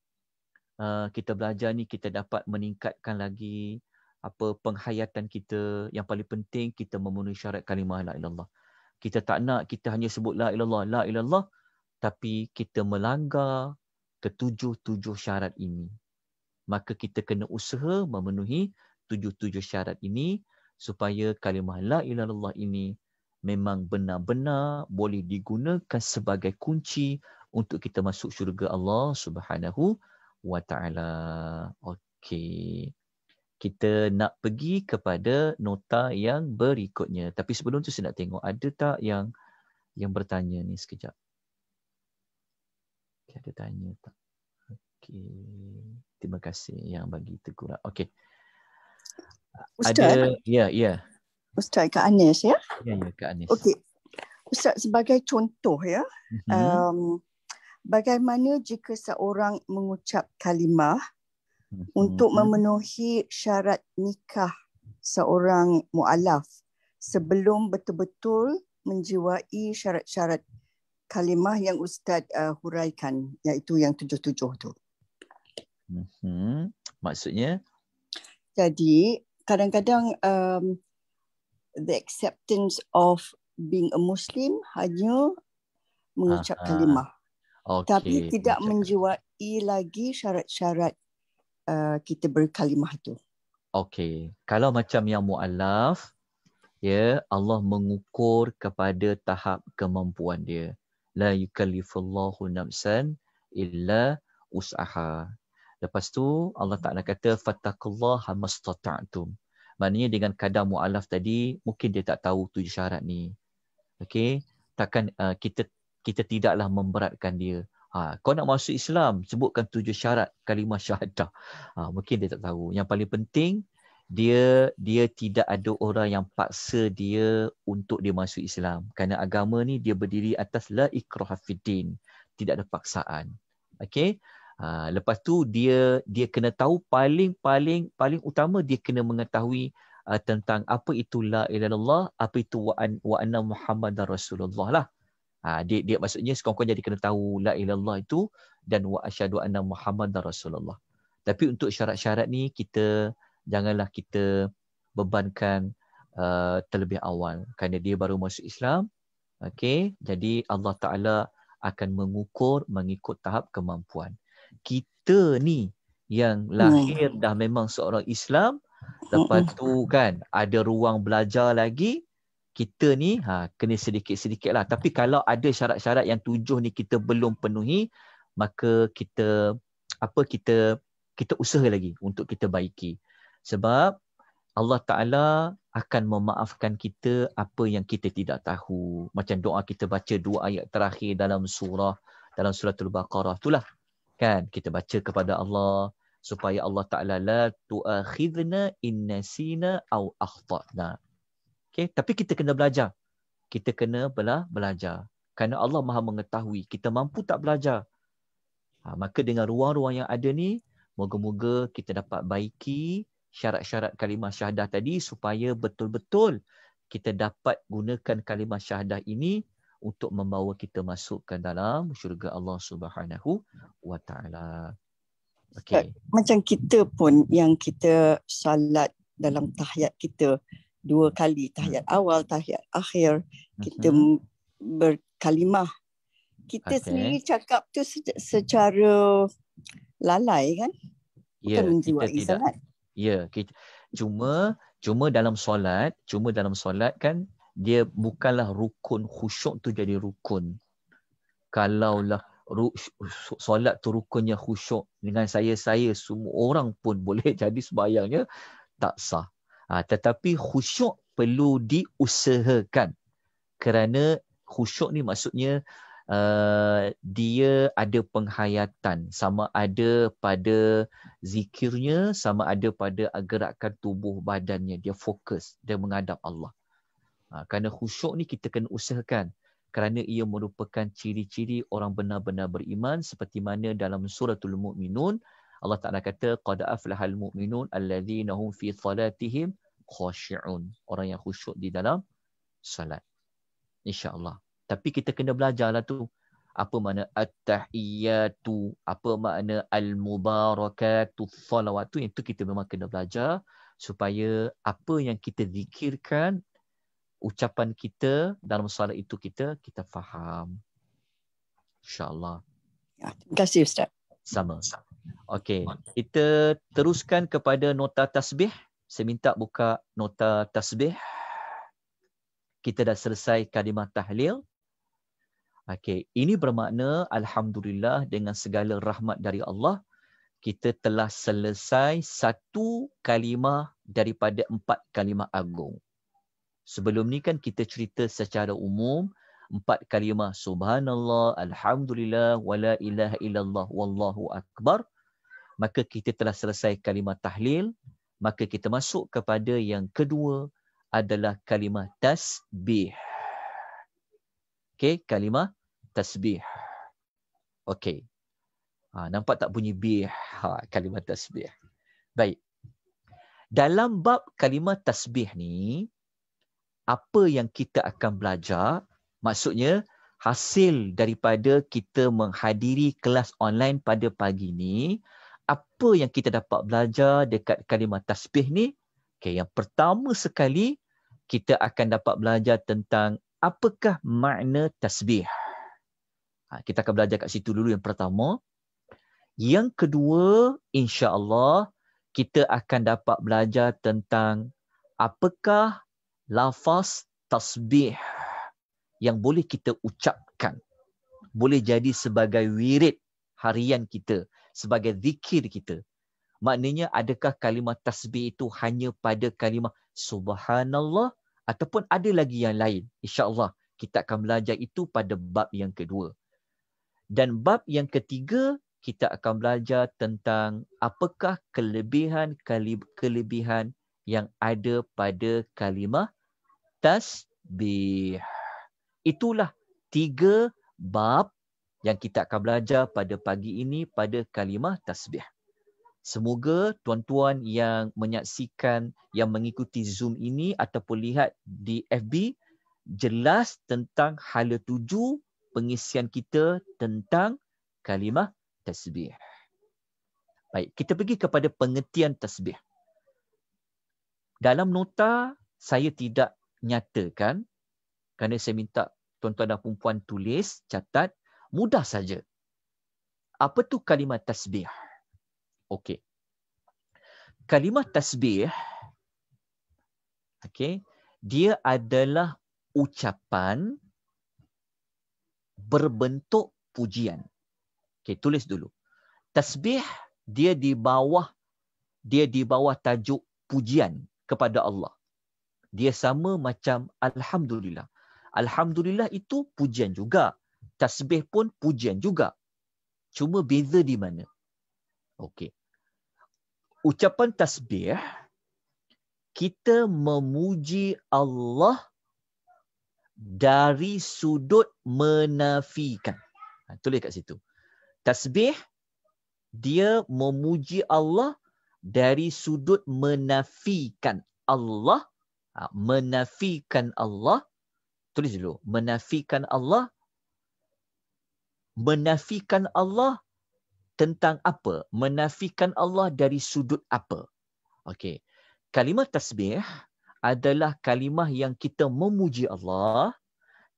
uh, kita belajar ni kita dapat meningkatkan lagi apa penghayatan kita yang paling penting kita memenuhi syarat kalimah la ilallah. Kita tak nak kita hanya sebut la ilallah, la ilallah tapi kita melanggar ketujuh-tujuh syarat ini. Maka kita kena usaha memenuhi tujuh-tujuh syarat ini supaya kalimah la ilallah ini memang benar-benar boleh digunakan sebagai kunci untuk kita masuk syurga Allah Subhanahu wa taala. Okey kita nak pergi kepada nota yang berikutnya. Tapi sebelum tu saya nak tengok ada tak yang yang bertanya ni sekejap. Okay, ada tanya tak? Okay, Terima kasih yang bagi teguran. Okey. Ada ya, ya. Yeah. Ustaz Kak Anis ya. Ya, ya Kak Anis. Okey. Ustaz sebagai contoh ya. Mm-hmm. Um, bagaimana jika seorang mengucap kalimah Mm-hmm. untuk memenuhi syarat nikah seorang mualaf sebelum betul-betul menjiwai syarat-syarat kalimah yang Ustaz uh, huraikan iaitu yang tujuh-tujuh tu. Mm-hmm. Maksudnya? Jadi kadang-kadang um, the acceptance of being a Muslim hanya mengucap Aha. kalimah. Okay. Tapi tidak menjiwai lagi syarat-syarat Uh, kita berkalimah itu. Okey. Kalau macam yang mualaf, ya yeah, Allah mengukur kepada tahap kemampuan dia. La yukallifullahu nafsan illa usaha. Lepas tu Allah Taala kata fattaqullaha mastata'tum. Maknanya dengan kadar mualaf tadi mungkin dia tak tahu tu syarat ni. Okey, takkan uh, kita kita tidaklah memberatkan dia. Ha, kau nak masuk Islam, sebutkan tujuh syarat kalimah syahadah. Ha, mungkin dia tak tahu. Yang paling penting, dia dia tidak ada orang yang paksa dia untuk dia masuk Islam. Kerana agama ni dia berdiri atas la ikrah fiddin. Tidak ada paksaan. Okay? Ha, lepas tu dia dia kena tahu paling paling paling utama dia kena mengetahui uh, tentang apa itu la ilallah, apa itu wa, an, wa anna muhammadar rasulullah lah. Ha, dia, dia maksudnya sekurang-kurangnya dia kena tahu la ilallah itu dan wa asyhadu anna muhammadar rasulullah. Tapi untuk syarat-syarat ni kita janganlah kita bebankan uh, terlebih awal kerana dia baru masuk Islam. Okey, jadi Allah Taala akan mengukur mengikut tahap kemampuan. Kita ni yang lahir hmm. dah memang seorang Islam, lepas hmm, hmm. tu kan ada ruang belajar lagi, kita ni ha, kena sedikit-sedikit lah. Tapi kalau ada syarat-syarat yang tujuh ni kita belum penuhi, maka kita apa kita kita usaha lagi untuk kita baiki. Sebab Allah Ta'ala akan memaafkan kita apa yang kita tidak tahu. Macam doa kita baca dua ayat terakhir dalam surah dalam suratul Baqarah. Itulah kan kita baca kepada Allah supaya Allah Ta'ala la tu'akhidna innasina au akhtana. Okay? Tapi kita kena belajar. Kita kena bela belajar. Kerana Allah maha mengetahui. Kita mampu tak belajar. Ha, maka dengan ruang-ruang yang ada ni, moga-moga kita dapat baiki syarat-syarat kalimah syahadah tadi supaya betul-betul kita dapat gunakan kalimah syahadah ini untuk membawa kita masuk ke dalam syurga Allah Subhanahu wa taala. Okey. Macam kita pun yang kita salat dalam tahiyat kita, dua kali tahiyat hmm. awal tahiyat akhir kita hmm berkalimah kita okay. sendiri cakap tu secara lalai kan ya kita tidak ya kita cuma cuma dalam solat cuma dalam solat kan dia bukanlah rukun khusyuk tu jadi rukun kalaulah ru, solat tu rukunnya khusyuk dengan saya saya semua orang pun boleh (laughs) jadi sembahyangnya tak sah Ha, tetapi khusyuk perlu diusahakan kerana khusyuk ni maksudnya uh, dia ada penghayatan sama ada pada zikirnya sama ada pada gerakan tubuh badannya dia fokus dia menghadap Allah. Ha, kerana khusyuk ni kita kena usahakan kerana ia merupakan ciri-ciri orang benar-benar beriman seperti mana dalam suratul Muminun. Allah Taala kata qad aflahal mu'minun alladzina hum fi salatihim khashi'un orang yang khusyuk di dalam solat insyaallah tapi kita kena belajarlah tu apa makna at-tahiyyatu apa makna al-mubarakatu salawatu yang tu kita memang kena belajar supaya apa yang kita zikirkan ucapan kita dalam solat itu kita kita faham insyaallah ya, terima kasih ustaz sama-sama Okey, kita teruskan kepada nota tasbih. Saya minta buka nota tasbih. Kita dah selesai kalimah tahlil. Okey, ini bermakna alhamdulillah dengan segala rahmat dari Allah kita telah selesai satu kalimah daripada empat kalimah agung. Sebelum ni kan kita cerita secara umum empat kalimah subhanallah, alhamdulillah, wala ilaha illallah, wallahu akbar maka kita telah selesai kalimah tahlil maka kita masuk kepada yang kedua adalah kalimah tasbih okey kalimah tasbih okey ha nampak tak bunyi bih ha kalimah tasbih baik dalam bab kalimah tasbih ni apa yang kita akan belajar maksudnya hasil daripada kita menghadiri kelas online pada pagi ni apa yang kita dapat belajar dekat kalimah tasbih ni? Okay, yang pertama sekali kita akan dapat belajar tentang apakah makna tasbih. Ha, kita akan belajar kat situ dulu yang pertama. Yang kedua, insya-Allah kita akan dapat belajar tentang apakah lafaz tasbih yang boleh kita ucapkan. Boleh jadi sebagai wirid harian kita sebagai zikir kita. Maknanya adakah kalimah tasbih itu hanya pada kalimah subhanallah ataupun ada lagi yang lain? InsyaAllah kita akan belajar itu pada bab yang kedua. Dan bab yang ketiga kita akan belajar tentang apakah kelebihan kelebihan yang ada pada kalimah tasbih. Itulah tiga bab yang kita akan belajar pada pagi ini pada kalimah tasbih. Semoga tuan-tuan yang menyaksikan, yang mengikuti Zoom ini ataupun lihat di FB jelas tentang hala tuju pengisian kita tentang kalimah tasbih. Baik, kita pergi kepada pengertian tasbih. Dalam nota, saya tidak nyatakan kerana saya minta tuan-tuan dan perempuan tulis, catat mudah saja. Apa tu kalimah tasbih? Okey. Kalimah tasbih okey, dia adalah ucapan berbentuk pujian. Okey, tulis dulu. Tasbih dia di bawah dia di bawah tajuk pujian kepada Allah. Dia sama macam alhamdulillah. Alhamdulillah itu pujian juga tasbih pun pujian juga. Cuma beza di mana? Okey. Ucapan tasbih kita memuji Allah dari sudut menafikan. Ha, tulis kat situ. Tasbih dia memuji Allah dari sudut menafikan Allah, ha, menafikan Allah. Tulis dulu, menafikan Allah menafikan Allah tentang apa? Menafikan Allah dari sudut apa? Okey. Kalimah tasbih adalah kalimah yang kita memuji Allah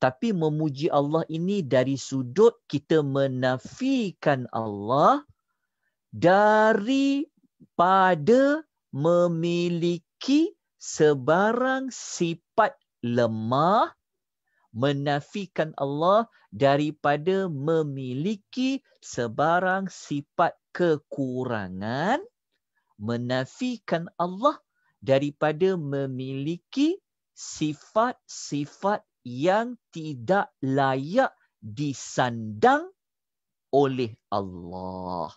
tapi memuji Allah ini dari sudut kita menafikan Allah dari pada memiliki sebarang sifat lemah menafikan Allah daripada memiliki sebarang sifat kekurangan menafikan Allah daripada memiliki sifat-sifat yang tidak layak disandang oleh Allah.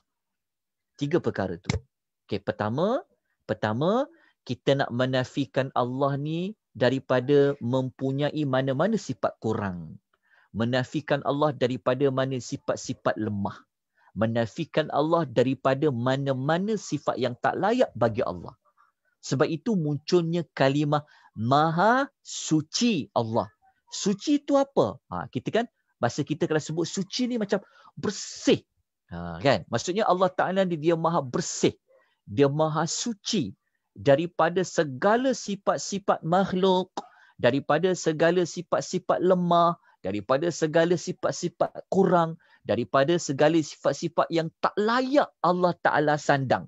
Tiga perkara tu. Okey, pertama, pertama kita nak menafikan Allah ni daripada mempunyai mana-mana sifat kurang. Menafikan Allah daripada mana sifat-sifat lemah. Menafikan Allah daripada mana-mana sifat yang tak layak bagi Allah. Sebab itu munculnya kalimah maha suci Allah. Suci itu apa? Ha, kita kan, bahasa kita kalau sebut suci ni macam bersih. Ha, kan? Maksudnya Allah Ta'ala dia maha bersih. Dia maha suci daripada segala sifat-sifat makhluk, daripada segala sifat-sifat lemah, daripada segala sifat-sifat kurang, daripada segala sifat-sifat yang tak layak Allah Ta'ala sandang.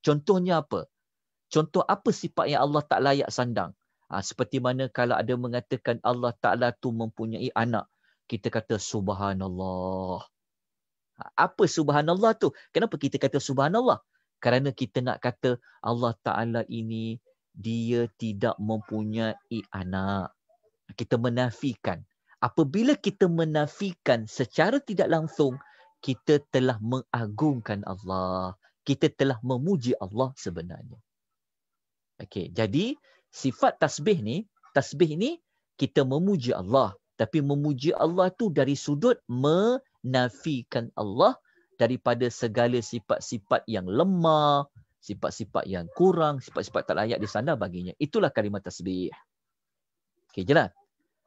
Contohnya apa? Contoh apa sifat yang Allah tak layak sandang? Ha, seperti mana kalau ada mengatakan Allah Ta'ala tu mempunyai anak, kita kata subhanallah. Ha, apa subhanallah tu? Kenapa kita kata subhanallah? kerana kita nak kata Allah Ta'ala ini dia tidak mempunyai anak. Kita menafikan. Apabila kita menafikan secara tidak langsung, kita telah mengagungkan Allah. Kita telah memuji Allah sebenarnya. Okay. jadi sifat tasbih ni, tasbih ni kita memuji Allah. Tapi memuji Allah tu dari sudut menafikan Allah daripada segala sifat-sifat yang lemah, sifat-sifat yang kurang, sifat-sifat tak layak disandar baginya. Itulah kalimat tasbih. Okey, jelas.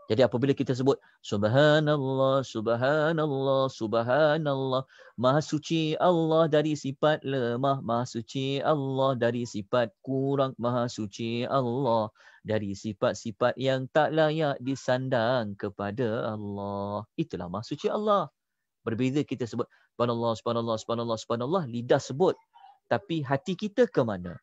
Jadi apabila kita sebut subhanallah subhanallah subhanallah maha suci Allah dari sifat lemah maha suci Allah dari sifat kurang maha suci Allah dari sifat-sifat yang tak layak disandang kepada Allah itulah maha suci Allah berbeza kita sebut subhanallah subhanallah subhanallah subhanallah lidah sebut tapi hati kita ke mana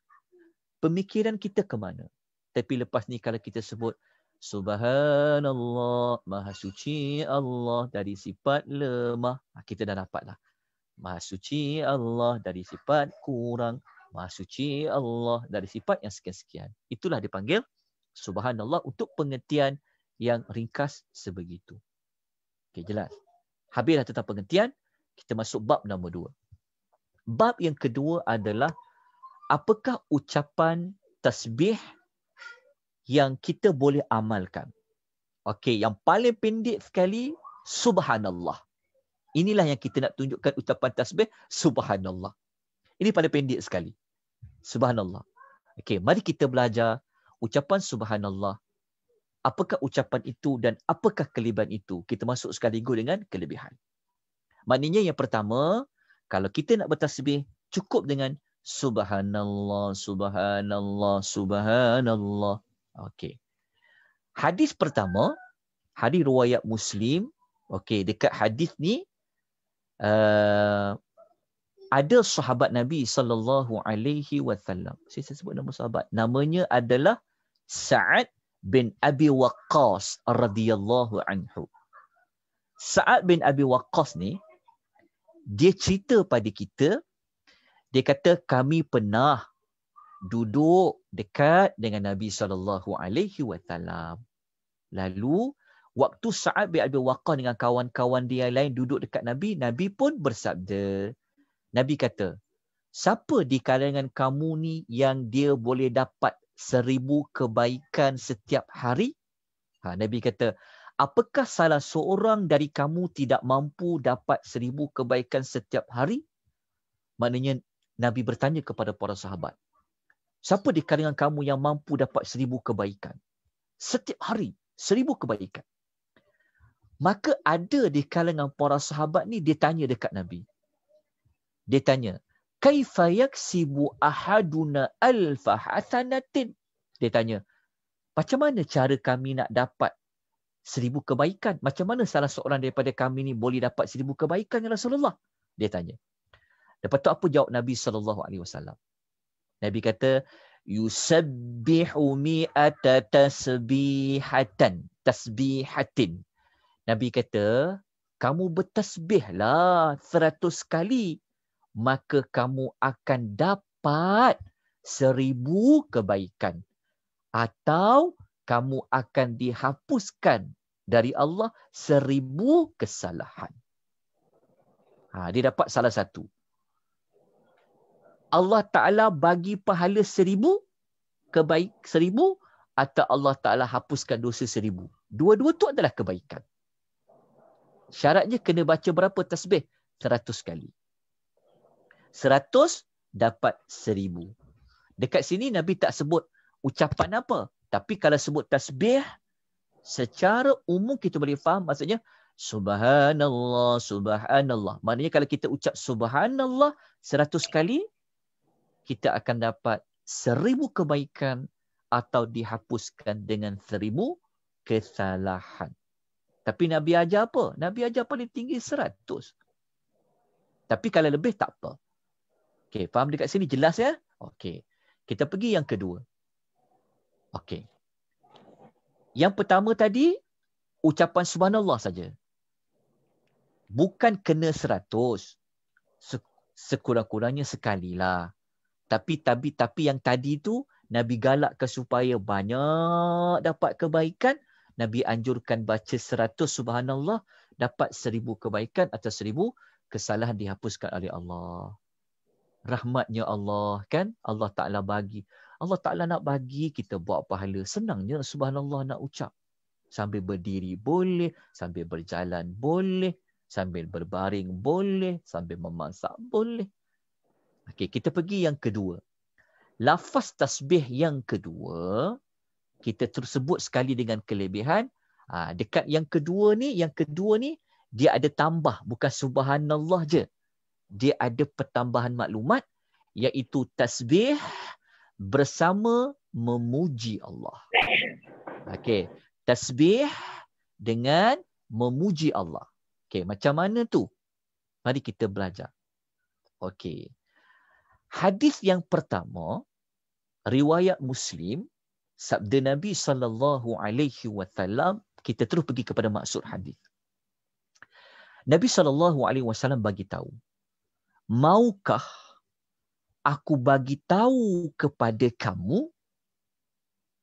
pemikiran kita ke mana tapi lepas ni kalau kita sebut subhanallah maha suci Allah dari sifat lemah ha, kita dah dapat lah maha suci Allah dari sifat kurang maha suci Allah dari sifat yang sekian-sekian itulah dipanggil subhanallah untuk pengertian yang ringkas sebegitu okey jelas Habislah tentang pengertian, kita masuk bab nombor dua. Bab yang kedua adalah apakah ucapan tasbih yang kita boleh amalkan. Okey, yang paling pendek sekali, subhanallah. Inilah yang kita nak tunjukkan ucapan tasbih, subhanallah. Ini paling pendek sekali. Subhanallah. Okey, mari kita belajar ucapan subhanallah. Apakah ucapan itu dan apakah kelebihan itu? Kita masuk sekaligus dengan kelebihan. Maknanya yang pertama, kalau kita nak bertasbih, cukup dengan subhanallah, subhanallah, subhanallah. Okey. Hadis pertama, hadis riwayat Muslim. Okey, dekat hadis ni uh, ada sahabat Nabi sallallahu alaihi wasallam. Saya sebut nama sahabat. Namanya adalah Sa'ad bin Abi Waqqas radhiyallahu anhu. Sa'ad bin Abi Waqqas ni dia cerita pada kita dia kata kami pernah duduk dekat dengan Nabi sallallahu alaihi wasallam. Lalu waktu Sa'ad bin Abi Waqqah dengan kawan-kawan dia lain duduk dekat Nabi, Nabi pun bersabda. Nabi kata, siapa di kalangan kamu ni yang dia boleh dapat seribu kebaikan setiap hari? Ha, Nabi kata, apakah salah seorang dari kamu tidak mampu dapat seribu kebaikan setiap hari? Maknanya Nabi bertanya kepada para sahabat. Siapa di kalangan kamu yang mampu dapat seribu kebaikan? Setiap hari, seribu kebaikan. Maka ada di kalangan para sahabat ni, dia tanya dekat Nabi. Dia tanya, Kaifa yaksibu ahaduna alfa hasanatin? Dia tanya, macam mana cara kami nak dapat seribu kebaikan. Macam mana salah seorang daripada kami ni boleh dapat seribu kebaikan ya Rasulullah? Dia tanya. Lepas tu apa jawab Nabi saw. Nabi kata yusabbihu mi'ata tasbihatan tasbihatin. Nabi kata kamu bertasbihlah seratus kali maka kamu akan dapat seribu kebaikan atau kamu akan dihapuskan dari Allah seribu kesalahan. Ha, dia dapat salah satu. Allah Ta'ala bagi pahala seribu kebaik seribu atau Allah Ta'ala hapuskan dosa seribu. Dua-dua tu adalah kebaikan. Syaratnya kena baca berapa tasbih? Seratus kali. Seratus dapat seribu. Dekat sini Nabi tak sebut ucapan apa. Tapi kalau sebut tasbih, secara umum kita boleh faham maksudnya subhanallah subhanallah maknanya kalau kita ucap subhanallah seratus kali kita akan dapat seribu kebaikan atau dihapuskan dengan seribu kesalahan tapi nabi ajar apa nabi ajar paling tinggi seratus. tapi kalau lebih tak apa Okay, faham dekat sini jelas ya Okay, kita pergi yang kedua Okey. Yang pertama tadi ucapan subhanallah saja. Bukan kena seratus. Sekurang-kurangnya sekali lah. Tapi tapi tapi yang tadi tu Nabi galakkan supaya banyak dapat kebaikan. Nabi anjurkan baca seratus subhanallah dapat seribu kebaikan atau seribu kesalahan dihapuskan oleh Allah. Rahmatnya Allah kan Allah Ta'ala bagi. Allah Ta'ala nak bagi kita buat pahala. Senangnya subhanallah nak ucap. Sambil berdiri boleh, sambil berjalan boleh, sambil berbaring boleh, sambil memasak boleh. Okay, kita pergi yang kedua. Lafaz tasbih yang kedua, kita tersebut sekali dengan kelebihan. Ha, dekat yang kedua ni, yang kedua ni, dia ada tambah. Bukan subhanallah je. Dia ada pertambahan maklumat iaitu tasbih bersama memuji Allah. Okey, tasbih dengan memuji Allah. Okey, macam mana tu? Mari kita belajar. Okey. Hadis yang pertama riwayat Muslim sabda Nabi sallallahu alaihi wasallam kita terus pergi kepada maksud hadis. Nabi sallallahu alaihi wasallam bagi tahu. Maukah aku bagi tahu kepada kamu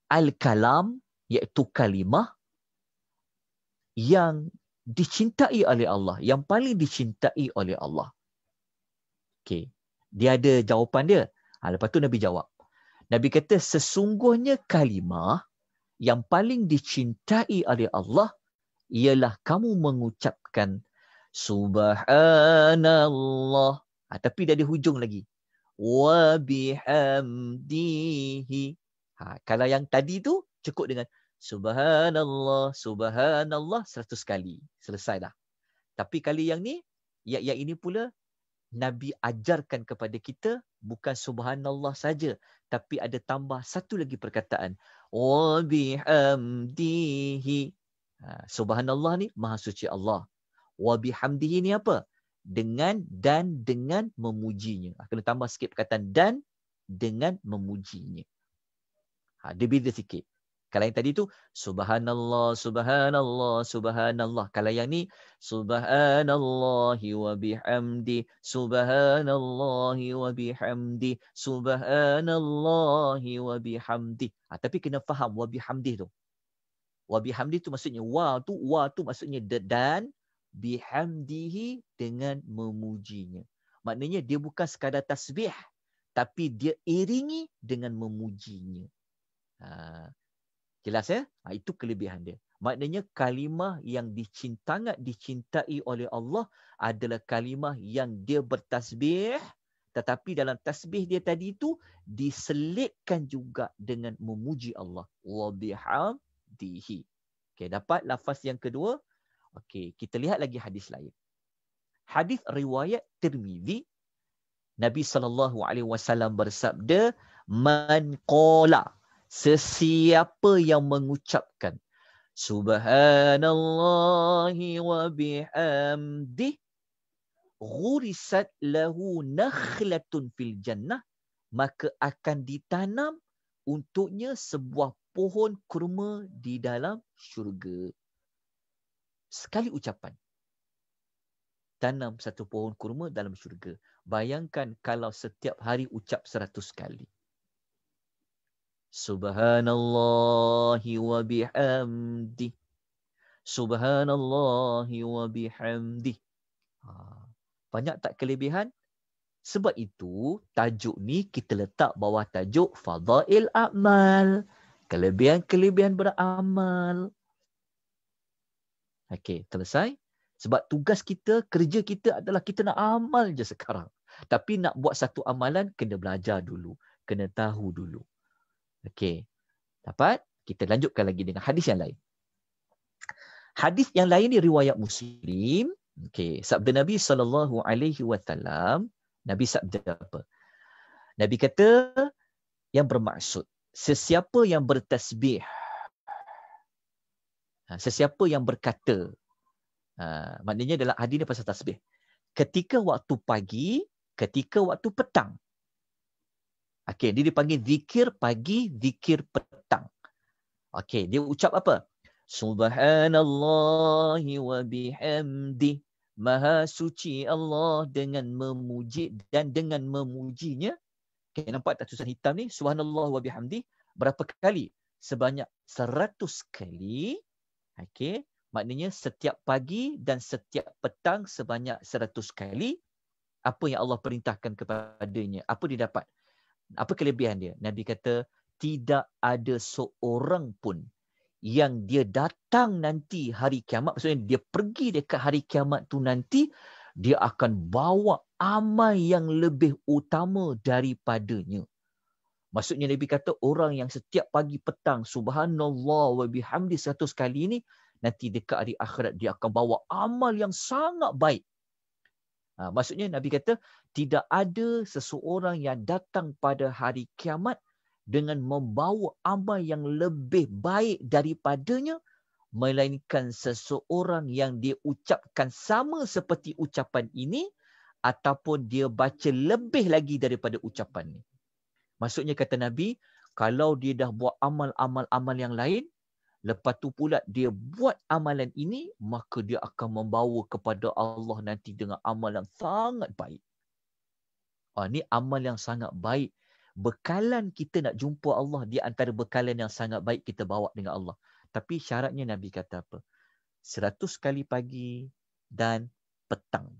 al-kalam iaitu kalimah yang dicintai oleh Allah, yang paling dicintai oleh Allah. Okay. Dia ada jawapan dia. Ha, lepas tu Nabi jawab. Nabi kata sesungguhnya kalimah yang paling dicintai oleh Allah ialah kamu mengucapkan subhanallah. Ha, tapi dia ada hujung lagi wa bihamdihi. Ha, kalau yang tadi tu cukup dengan subhanallah subhanallah seratus kali. Selesai dah. Tapi kali yang ni ya ya ini pula Nabi ajarkan kepada kita bukan subhanallah saja tapi ada tambah satu lagi perkataan wa bihamdihi. Ha, subhanallah ni maha suci Allah. Wa bihamdihi ni apa? dengan dan dengan memujinya. Ha, kena tambah sikit perkataan dan dengan memujinya. Ha, dia beza sikit. Kalau yang tadi tu, Subhanallah, Subhanallah, Subhanallah. Kalau yang ni, Subhanallah wa bihamdi, Subhanallah wa bihamdi, Subhanallah wa bihamdi. Ha, tapi kena faham wa bihamdi tu. Wa bihamdi tu maksudnya, wa tu, wa tu maksudnya dan bihamdihi dengan memujinya. Maknanya dia bukan sekadar tasbih tapi dia iringi dengan memujinya. Ha, jelas ya? Ha, itu kelebihan dia. Maknanya kalimah yang dicintangat, dicintai oleh Allah adalah kalimah yang dia bertasbih tetapi dalam tasbih dia tadi itu diselitkan juga dengan memuji Allah. Wabihamdihi. Okay, dapat lafaz yang kedua. Okey, kita lihat lagi hadis lain. Hadis riwayat Tirmizi Nabi sallallahu alaihi wasallam bersabda man qala sesiapa yang mengucapkan subhanallahi wa bihamdi ghurisat lahu nakhlatun fil jannah maka akan ditanam untuknya sebuah pohon kurma di dalam syurga sekali ucapan tanam satu pohon kurma dalam syurga. Bayangkan kalau setiap hari ucap seratus kali. Subhanallah wa bihamdi. Subhanallah wa bihamdi. Ha. Banyak tak kelebihan? Sebab itu, tajuk ni kita letak bawah tajuk Fadail Amal. Kelebihan-kelebihan beramal. Okey, selesai. Sebab tugas kita, kerja kita adalah kita nak amal je sekarang. Tapi nak buat satu amalan, kena belajar dulu. Kena tahu dulu. Okey. Dapat? Kita lanjutkan lagi dengan hadis yang lain. Hadis yang lain ni riwayat Muslim. Okey, sabda Nabi saw. Nabi sabda apa? Nabi kata yang bermaksud sesiapa yang bertasbih Ha, sesiapa yang berkata uh, maknanya dalam hadis ni pasal tasbih ketika waktu pagi ketika waktu petang okey dia dipanggil zikir pagi zikir petang okey dia ucap apa subhanallah wa bihamdi maha suci Allah dengan memuji dan dengan memujinya okay, nampak tak tulisan hitam ni subhanallah wa bihamdi berapa kali sebanyak seratus kali Okay, maknanya setiap pagi dan setiap petang sebanyak seratus kali apa yang Allah perintahkan kepadanya, apa dia dapat? Apa kelebihan dia? Nabi kata tidak ada seorang pun yang dia datang nanti hari kiamat, maksudnya dia pergi dekat hari kiamat tu nanti dia akan bawa amal yang lebih utama daripadanya. Maksudnya Nabi kata orang yang setiap pagi petang subhanallah wa bihamdi 100 kali ini nanti dekat hari akhirat dia akan bawa amal yang sangat baik. Ha, maksudnya Nabi kata tidak ada seseorang yang datang pada hari kiamat dengan membawa amal yang lebih baik daripadanya melainkan seseorang yang dia ucapkan sama seperti ucapan ini ataupun dia baca lebih lagi daripada ucapan ini. Maksudnya kata Nabi, kalau dia dah buat amal-amal-amal yang lain, lepas tu pula dia buat amalan ini, maka dia akan membawa kepada Allah nanti dengan amal yang sangat baik. Ha, ah, ini amal yang sangat baik. Bekalan kita nak jumpa Allah di antara bekalan yang sangat baik kita bawa dengan Allah. Tapi syaratnya Nabi kata apa? Seratus kali pagi dan petang.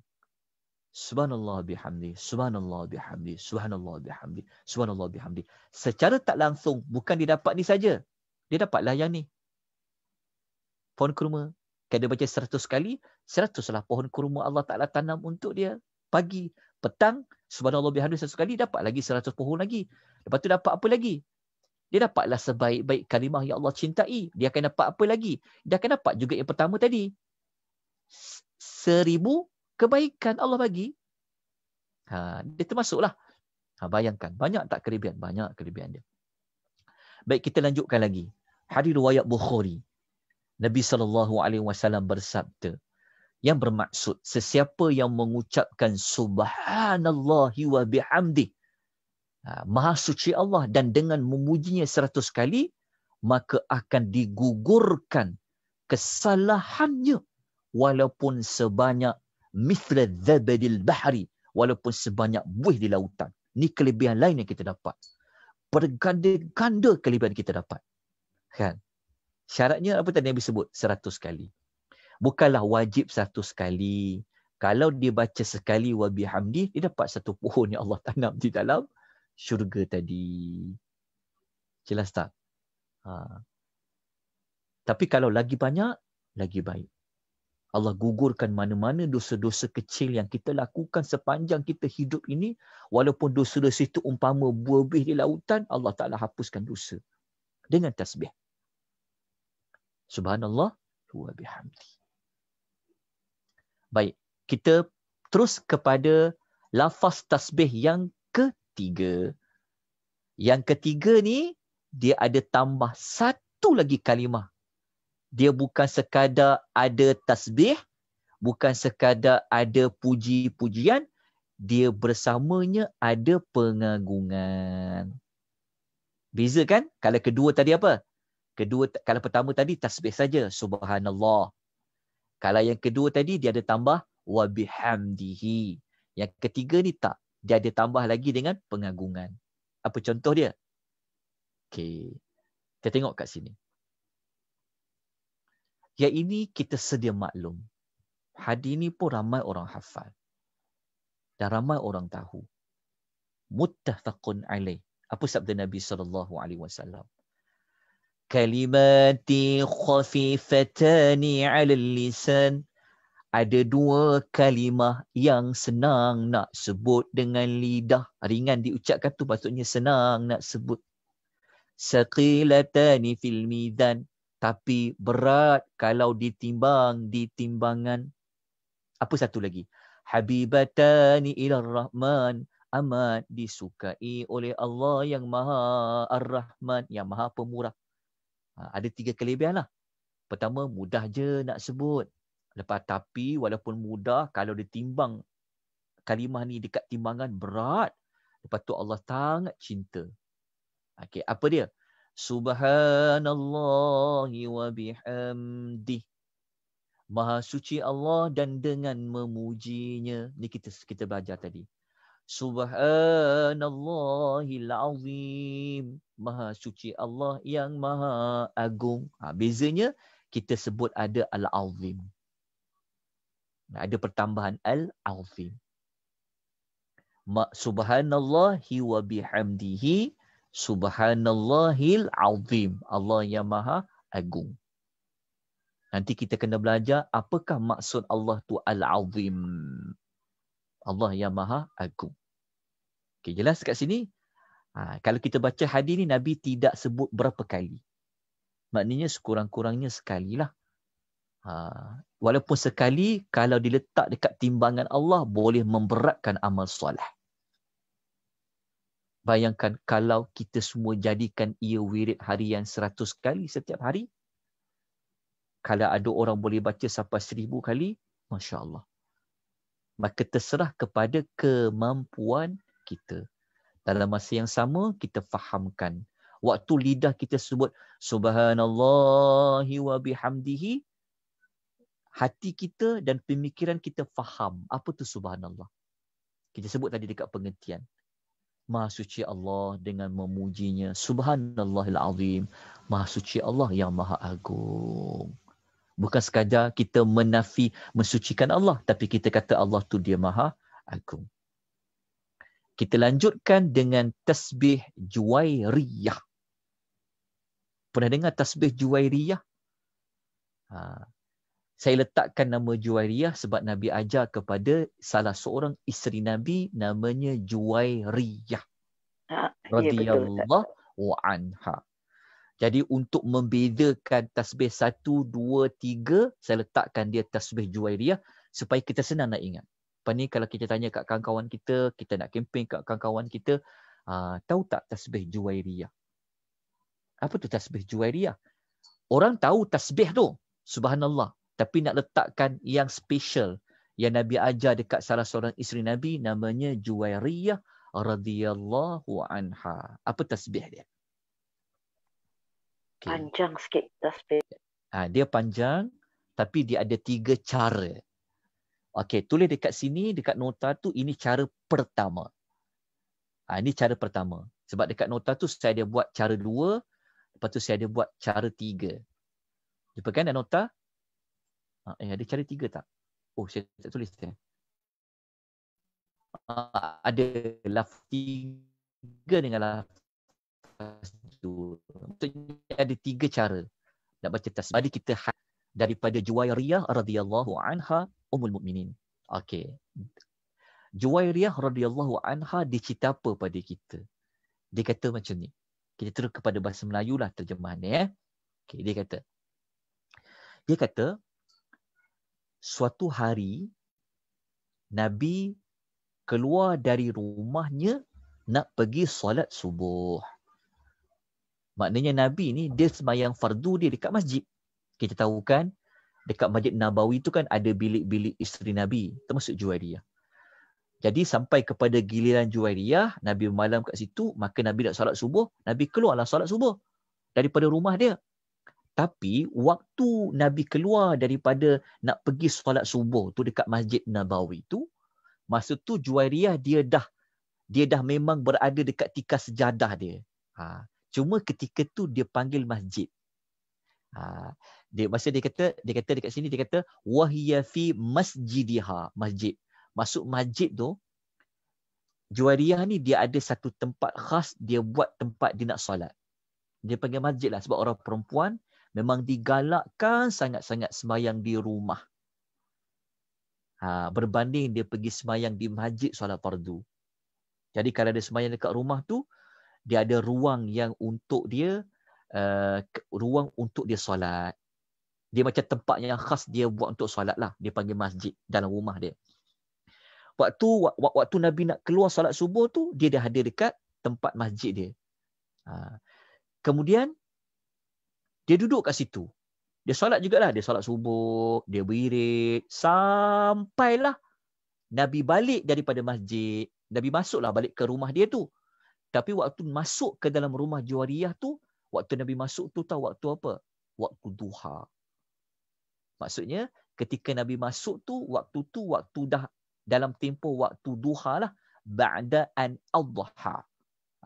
Subhanallah bihamdi, subhanallah bihamdi, subhanallah bihamdi, subhanallah bihamdi. Secara tak langsung, bukan dia dapat ni saja. Dia dapatlah yang ni. Pohon kurma. Kalau dia baca seratus kali, seratuslah pohon kurma Allah Ta'ala tanam untuk dia. Pagi, petang, subhanallah bihamdi seratus kali, dapat lagi seratus pohon lagi. Lepas tu dapat apa lagi? Dia dapatlah sebaik-baik kalimah yang Allah cintai. Dia akan dapat apa lagi? Dia akan dapat juga yang pertama tadi. Seribu kebaikan Allah bagi ha dia termasuklah ha bayangkan banyak tak kelebihan banyak kelebihan dia baik kita lanjutkan lagi hadis riwayat bukhari Nabi sallallahu alaihi wasallam bersabda yang bermaksud sesiapa yang mengucapkan subhanallah wa bihamdi ha, maha suci Allah dan dengan memujinya seratus kali maka akan digugurkan kesalahannya walaupun sebanyak mithla dhabadil bahri walaupun sebanyak buih di lautan. Ni kelebihan lain yang kita dapat. Berganda-ganda kelebihan kita dapat. Kan? Syaratnya apa tadi Nabi sebut? Seratus kali. Bukanlah wajib seratus kali. Kalau dia baca sekali wa bihamdi, dia dapat satu pohon yang Allah tanam di dalam syurga tadi. Jelas tak? Ha. Tapi kalau lagi banyak, lagi baik. Allah gugurkan mana-mana dosa-dosa kecil yang kita lakukan sepanjang kita hidup ini. Walaupun dosa-dosa itu umpama buah di lautan, Allah Ta'ala hapuskan dosa. Dengan tasbih. Subhanallah. Wa bihamdi. Baik. Kita terus kepada lafaz tasbih yang ketiga. Yang ketiga ni, dia ada tambah satu lagi kalimah dia bukan sekadar ada tasbih, bukan sekadar ada puji-pujian, dia bersamanya ada pengagungan. Beza kan? Kalau kedua tadi apa? Kedua kalau pertama tadi tasbih saja, subhanallah. Kalau yang kedua tadi dia ada tambah wa bihamdihi. Yang ketiga ni tak, dia ada tambah lagi dengan pengagungan. Apa contoh dia? Okey. Kita tengok kat sini. Ya ini kita sedia maklum. Hadis ini pun ramai orang hafal. Dan ramai orang tahu. Muttafaqun alaih. Apa sabda Nabi sallallahu alaihi wasallam? Kalimati khafifatani 'ala lisan Ada dua kalimah yang senang nak sebut dengan lidah. Ringan diucapkan tu patutnya senang nak sebut. Saqilatani fil midan tapi berat kalau ditimbang di timbangan apa satu lagi habibatani ila rahman amat disukai oleh Allah yang maha ar-rahman yang maha pemurah ha, ada tiga kelebihan lah. pertama mudah je nak sebut lepas tapi walaupun mudah kalau ditimbang kalimah ni dekat timbangan berat lepas tu Allah sangat cinta okey apa dia Subhanallah wa bihamdi. Maha suci Allah dan dengan memujinya. Ini kita kita belajar tadi. Subhanallahil azim. Maha suci Allah yang maha agung. Ha, bezanya kita sebut ada al-azim. Ada pertambahan al-azim. Subhanallah wa bihamdihi. Subhanallahil azim. Allah yang maha agung. Nanti kita kena belajar apakah maksud Allah tu al-azim. Allah yang maha agung. Okay, jelas kat sini? Ha, kalau kita baca hadis ni, Nabi tidak sebut berapa kali. Maknanya sekurang-kurangnya sekali lah. Ha, walaupun sekali, kalau diletak dekat timbangan Allah, boleh memberatkan amal soleh. Bayangkan kalau kita semua jadikan ia wirid harian seratus kali setiap hari. Kalau ada orang boleh baca sampai seribu kali, Masya Allah. Maka terserah kepada kemampuan kita. Dalam masa yang sama, kita fahamkan. Waktu lidah kita sebut, Subhanallah wa bihamdihi, hati kita dan pemikiran kita faham apa tu subhanallah. Kita sebut tadi dekat pengertian. Maha suci Allah dengan memujinya. Subhanallahil azim. Maha suci Allah yang maha agung. Bukan sekadar kita menafi mensucikan Allah. Tapi kita kata Allah tu dia maha agung. Kita lanjutkan dengan tasbih juwairiyah. Pernah dengar tasbih juwairiyah? Haa saya letakkan nama Juwairiyah sebab Nabi ajar kepada salah seorang isteri Nabi namanya Juwairiyah. Ha, radhiyallahu ya anha. Jadi untuk membezakan tasbih satu, dua, tiga, saya letakkan dia tasbih Juwairiyah supaya kita senang nak ingat. Apa ni kalau kita tanya kat kawan-kawan kita, kita nak kempen kat kawan-kawan kita, uh, tahu tak tasbih Juwairiyah? Apa tu tasbih Juwairiyah? Orang tahu tasbih tu. Subhanallah tapi nak letakkan yang special yang Nabi ajar dekat salah seorang isteri Nabi namanya Juwairiyah radhiyallahu anha. Apa tasbih dia? Okay. Panjang sikit tasbih. Ha, dia panjang tapi dia ada tiga cara. Okey, tulis dekat sini, dekat nota tu, ini cara pertama. Ha, ini cara pertama. Sebab dekat nota tu saya ada buat cara dua, lepas tu saya ada buat cara tiga. Jumpa kan dalam nota? Ah, eh, ada cara tiga tak? Oh, saya tak tulis. Eh. ada laf tiga dengan laf dua. Maksudnya ada tiga cara nak baca tasbih. Jadi kita daripada Juwairiyah radhiyallahu anha umul muminin. Okey. Juwairiyah radhiyallahu anha dia cerita apa pada kita? Dia kata macam ni. Kita terus kepada bahasa Melayulah terjemahannya eh. Okey, dia kata. Dia kata, suatu hari Nabi keluar dari rumahnya nak pergi solat subuh. Maknanya Nabi ni dia semayang fardu dia dekat masjid. Kita tahu kan dekat masjid Nabawi tu kan ada bilik-bilik isteri Nabi termasuk Juwairiyah. Jadi sampai kepada giliran Juwairiyah, Nabi malam kat situ, maka Nabi nak solat subuh, Nabi keluarlah solat subuh daripada rumah dia tapi waktu Nabi keluar daripada nak pergi solat subuh tu dekat Masjid Nabawi itu, masa tu Juwairiyah dia dah dia dah memang berada dekat tikar sejadah dia. Ha. Cuma ketika tu dia panggil masjid. Ha. Dia masa dia kata dia kata dekat sini dia kata wahyafi masjidiha masjid. Masuk masjid tu Juwairiyah ni dia ada satu tempat khas dia buat tempat dia nak solat. Dia panggil masjid lah sebab orang perempuan memang digalakkan sangat-sangat semayang di rumah. Ha, berbanding dia pergi semayang di masjid solat fardu. Jadi kalau dia semayang dekat rumah tu, dia ada ruang yang untuk dia, uh, ruang untuk dia solat. Dia macam tempat yang khas dia buat untuk solat lah. Dia panggil masjid dalam rumah dia. Waktu waktu Nabi nak keluar solat subuh tu, dia dah ada dekat tempat masjid dia. Ha. Kemudian, dia duduk kat situ. Dia solat jugalah. Dia solat subuh, dia beririk. Sampailah Nabi balik daripada masjid. Nabi masuklah balik ke rumah dia tu. Tapi waktu masuk ke dalam rumah juariah tu, waktu Nabi masuk tu tahu waktu apa? Waktu duha. Maksudnya, ketika Nabi masuk tu, waktu tu, waktu dah dalam tempoh waktu duha lah. Ba'da an-adha.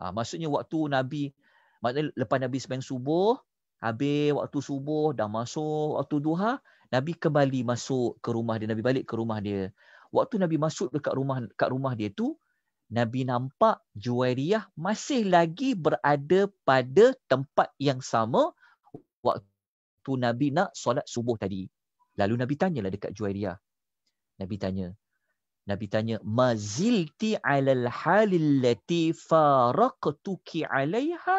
Ha, maksudnya waktu Nabi, maknanya lepas Nabi sembang subuh, Habis waktu subuh dah masuk waktu duha, Nabi kembali masuk ke rumah dia, Nabi balik ke rumah dia. Waktu Nabi masuk dekat rumah dekat rumah dia tu, Nabi nampak Juwairiyah masih lagi berada pada tempat yang sama waktu Nabi nak solat subuh tadi. Lalu Nabi tanyalah dekat Juwairiyah. Nabi tanya. Nabi tanya, "Mazilti 'alal halillati faraqtuki 'alayha?"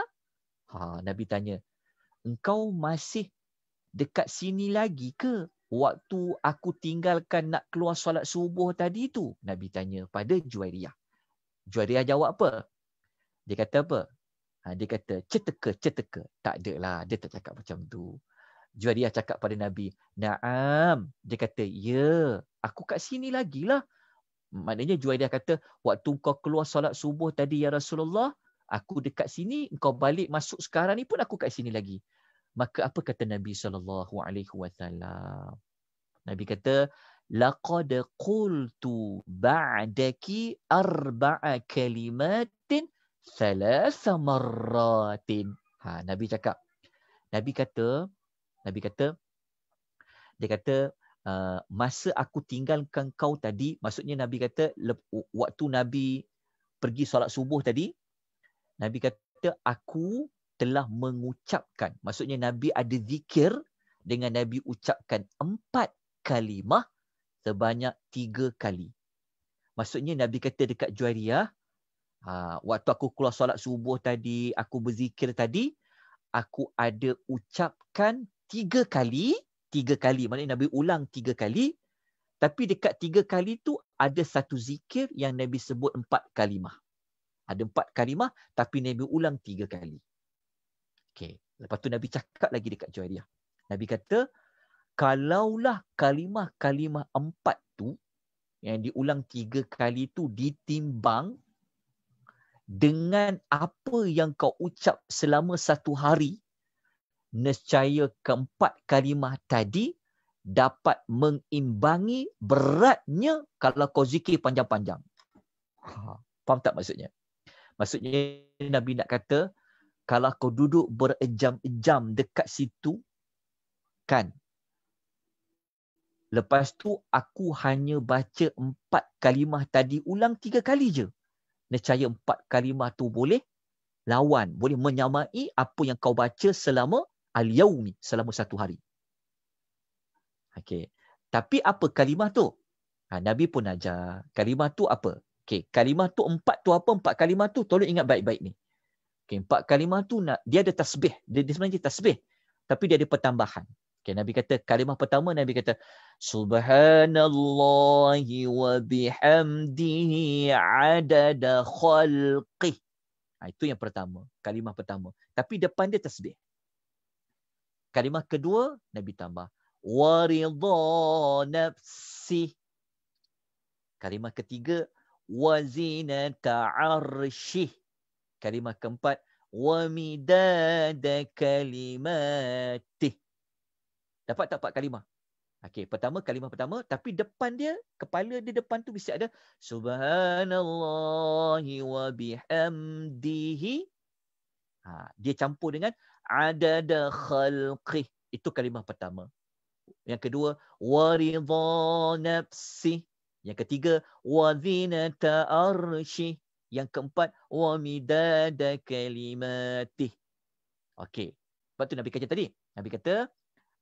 Ha, Nabi tanya, engkau masih dekat sini lagi ke waktu aku tinggalkan nak keluar solat subuh tadi tu? Nabi tanya pada Juwairiyah. Juwairiyah jawab apa? Dia kata apa? Ha, dia kata, ceteka, ceteka. Tak ada lah, dia tak cakap macam tu. Juwairiyah cakap pada Nabi, Naam. Dia kata, ya, aku kat sini lagi lah. Maknanya Juwairiyah kata, waktu kau keluar solat subuh tadi ya Rasulullah, aku dekat sini engkau balik masuk sekarang ni pun aku kat sini lagi maka apa kata nabi saw. nabi kata laqad قُلْتُ بَعْدَكِ أَرْبَعَ كَلِمَاتٍ ثَلَاثَ marratin ha nabi cakap nabi kata nabi kata dia kata Uh, masa aku tinggalkan kau tadi maksudnya nabi kata waktu nabi pergi solat subuh tadi Nabi kata aku telah mengucapkan. Maksudnya Nabi ada zikir dengan Nabi ucapkan empat kalimah sebanyak tiga kali. Maksudnya Nabi kata dekat Juwairiyah, ha, waktu aku keluar solat subuh tadi, aku berzikir tadi, aku ada ucapkan tiga kali, tiga kali. Maksudnya Nabi ulang tiga kali. Tapi dekat tiga kali tu ada satu zikir yang Nabi sebut empat kalimah. Ada empat kalimah tapi Nabi ulang tiga kali. Okey. Lepas tu Nabi cakap lagi dekat Juwairiyah. Nabi kata, kalaulah kalimah-kalimah empat tu yang diulang tiga kali tu ditimbang dengan apa yang kau ucap selama satu hari, nescaya keempat kalimah tadi dapat mengimbangi beratnya kalau kau zikir panjang-panjang. Ha, faham tak maksudnya? Maksudnya Nabi nak kata kalau kau duduk berjam-jam dekat situ kan. Lepas tu aku hanya baca empat kalimah tadi ulang tiga kali je. Nescaya empat kalimah tu boleh lawan, boleh menyamai apa yang kau baca selama al-yaumi, selama satu hari. Okey. Tapi apa kalimah tu? Ha, Nabi pun ajar. Kalimah tu apa? Okay, kalimah tu empat tu apa? Empat kalimah tu tolong ingat baik-baik ni. Okay, empat kalimah tu nak dia ada tasbih. Dia, dia sebenarnya tasbih. Tapi dia ada pertambahan. Okay, Nabi kata kalimah pertama Nabi kata Subhanallah wa bihamdihi adada khalqi. Ha, itu yang pertama. Kalimah pertama. Tapi depan dia tasbih. Kalimah kedua Nabi tambah. Waridha nafsi. Kalimah ketiga وزينك kalimah keempat, wamidad ومداد Dapat tak دفعت kalimah? Okey, pertama kalimah pertama tapi depan dia kepala dia depan tu mesti ada subhanallahi wa bihamdihi. Ha, dia campur dengan adada khalqi. Itu kalimah pertama. Yang kedua waridha nafsi. Yang ketiga, wazinata arshi. Yang keempat, wamidada kalimatih. Okey. Lepas tu Nabi kata tadi. Nabi kata,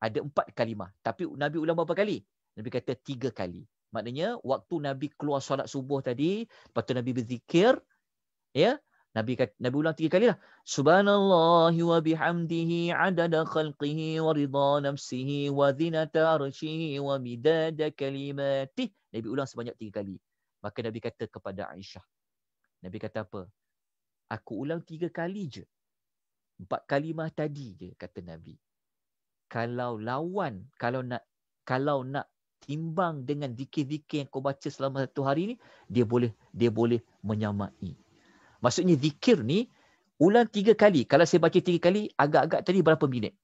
ada empat kalimah. Tapi Nabi ulang berapa kali? Nabi kata tiga kali. Maknanya, waktu Nabi keluar solat subuh tadi, lepas tu Nabi berzikir, ya, Nabi kata, Nabi ulang tiga kali lah. Subhanallah wa bihamdihi adada khalqihi wa rida nafsihi wa zinata arshihi wa midada kalimatih. Nabi ulang sebanyak tiga kali. Maka Nabi kata kepada Aisyah. Nabi kata apa? Aku ulang tiga kali je. Empat kalimah tadi je kata Nabi. Kalau lawan, kalau nak kalau nak timbang dengan zikir-zikir yang kau baca selama satu hari ni, dia boleh dia boleh menyamai. Maksudnya zikir ni ulang tiga kali. Kalau saya baca tiga kali, agak-agak tadi berapa minit?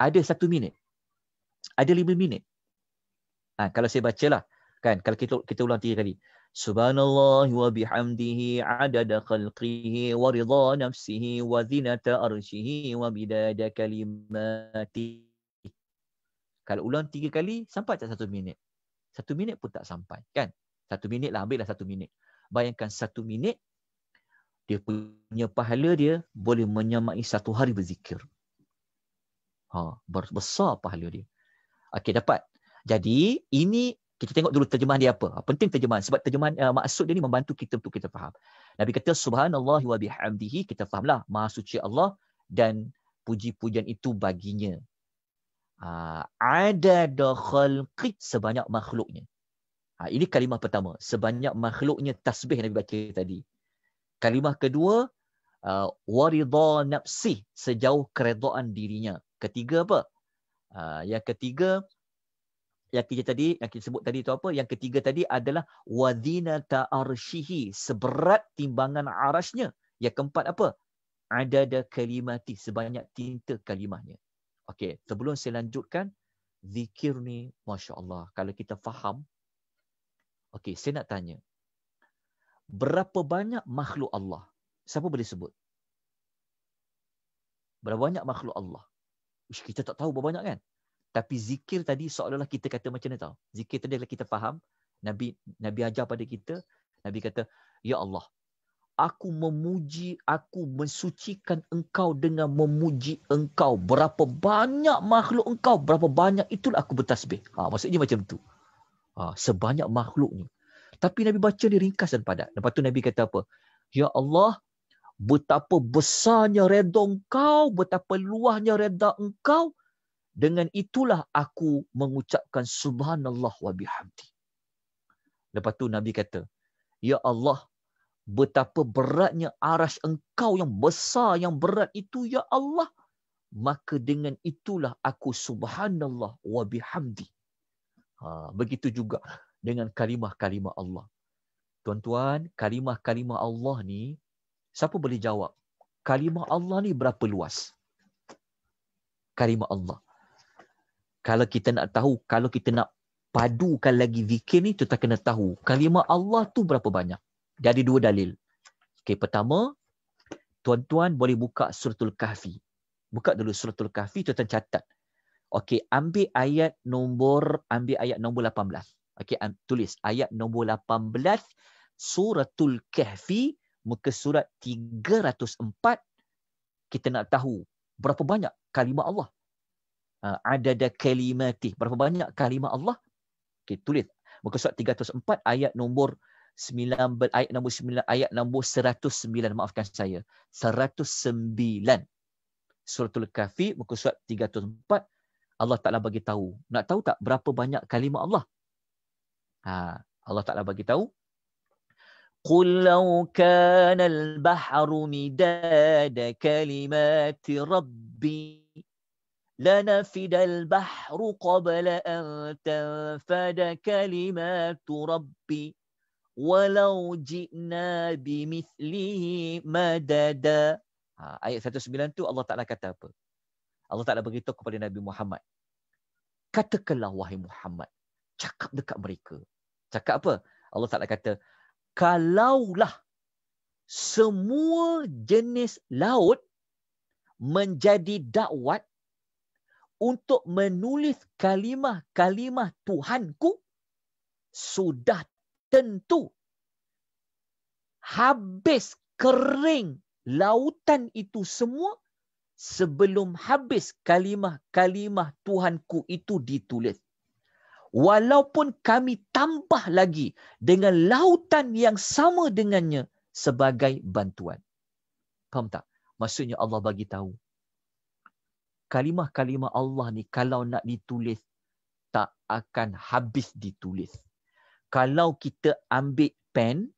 Ada satu minit. Ada lima minit. Ha, kalau saya bacalah. Kan? Kalau kita kita ulang tiga kali. Subhanallah wa bihamdihi adada khalqihi wa ridha nafsihi wa zinata arshihi wa bidada kalimati. Kalau ulang tiga kali, sampai tak satu minit? Satu minit pun tak sampai. Kan? Satu minit lah. Ambil lah satu minit. Bayangkan satu minit, dia punya pahala dia boleh menyamai satu hari berzikir. Ha, besar pahala dia. Okey, dapat. Jadi, ini kita tengok dulu terjemahan dia apa. Ah, penting terjemahan sebab terjemahan uh, maksud dia ni membantu kita untuk kita faham. Nabi kata subhanallah wa bihamdihi kita fahamlah maha suci Allah dan puji-pujian itu baginya. Ah, ada khalqi sebanyak makhluknya. Ha, ini kalimah pertama. Sebanyak makhluknya tasbih Nabi baca tadi. Kalimah kedua, waridha nafsi sejauh keredoan dirinya. Ketiga apa? yang ketiga, yang kita tadi yang kita sebut tadi itu apa yang ketiga tadi adalah wadina taarshihi seberat timbangan arasnya yang keempat apa ada ada kalimati sebanyak tinta kalimahnya okey sebelum saya lanjutkan zikir ni masya-Allah kalau kita faham okey saya nak tanya berapa banyak makhluk Allah siapa boleh sebut berapa banyak makhluk Allah Ush, kita tak tahu berapa banyak kan tapi zikir tadi seolah-olah kita kata macam mana tau. Zikir tadi kalau kita faham, Nabi Nabi ajar pada kita, Nabi kata, Ya Allah, aku memuji, aku mensucikan engkau dengan memuji engkau. Berapa banyak makhluk engkau, berapa banyak itulah aku bertasbih. Ha, maksudnya macam tu. Ha, sebanyak makhluknya. Tapi Nabi baca dia ringkas dan padat. Lepas tu Nabi kata apa? Ya Allah, betapa besarnya redong kau, betapa luahnya reda engkau, dengan itulah aku mengucapkan subhanallah wa bihamdi. Lepas tu Nabi kata, Ya Allah, betapa beratnya arash engkau yang besar, yang berat itu, Ya Allah. Maka dengan itulah aku subhanallah wa bihamdi. Ha, begitu juga dengan kalimah-kalimah Allah. Tuan-tuan, kalimah-kalimah Allah ni, siapa boleh jawab? Kalimah Allah ni berapa luas? Kalimah Allah kalau kita nak tahu kalau kita nak padukan lagi zikir ni kita kena tahu kalimah Allah tu berapa banyak jadi dua dalil okey pertama tuan-tuan boleh buka suratul kahfi buka dulu suratul kahfi tuan-tuan catat okey ambil ayat nombor ambil ayat nombor 18 okey tulis ayat nombor 18 suratul kahfi muka surat 304 kita nak tahu berapa banyak kalimah Allah Ah, adada kalimati. Berapa banyak kalimah Allah? Okey, tulis. Muka surat 304 ayat nombor 9 ayat nombor 9 ayat nombor 109 maafkan saya. 109. Suratul Kahfi muka surat 304 Allah Taala bagi tahu. Nak tahu tak berapa banyak kalimah Allah? Ha, Allah Taala bagi tahu. قل لو كان البحر مداد كلمات ربي لنفد البحر قبل أن تنفد كلمات ربي ولو جئنا بمثله مددا ha, ayat 109 tu Allah Ta'ala kata apa? Allah Ta'ala beritahu kepada Nabi Muhammad katakanlah wahai Muhammad cakap dekat mereka cakap apa? Allah Ta'ala kata kalaulah semua jenis laut menjadi dakwat untuk menulis kalimah-kalimah Tuhanku sudah tentu habis kering lautan itu semua sebelum habis kalimah-kalimah Tuhanku itu ditulis. Walaupun kami tambah lagi dengan lautan yang sama dengannya sebagai bantuan. Faham tak? Maksudnya Allah bagi tahu kalimah-kalimah Allah ni kalau nak ditulis tak akan habis ditulis. Kalau kita ambil pen,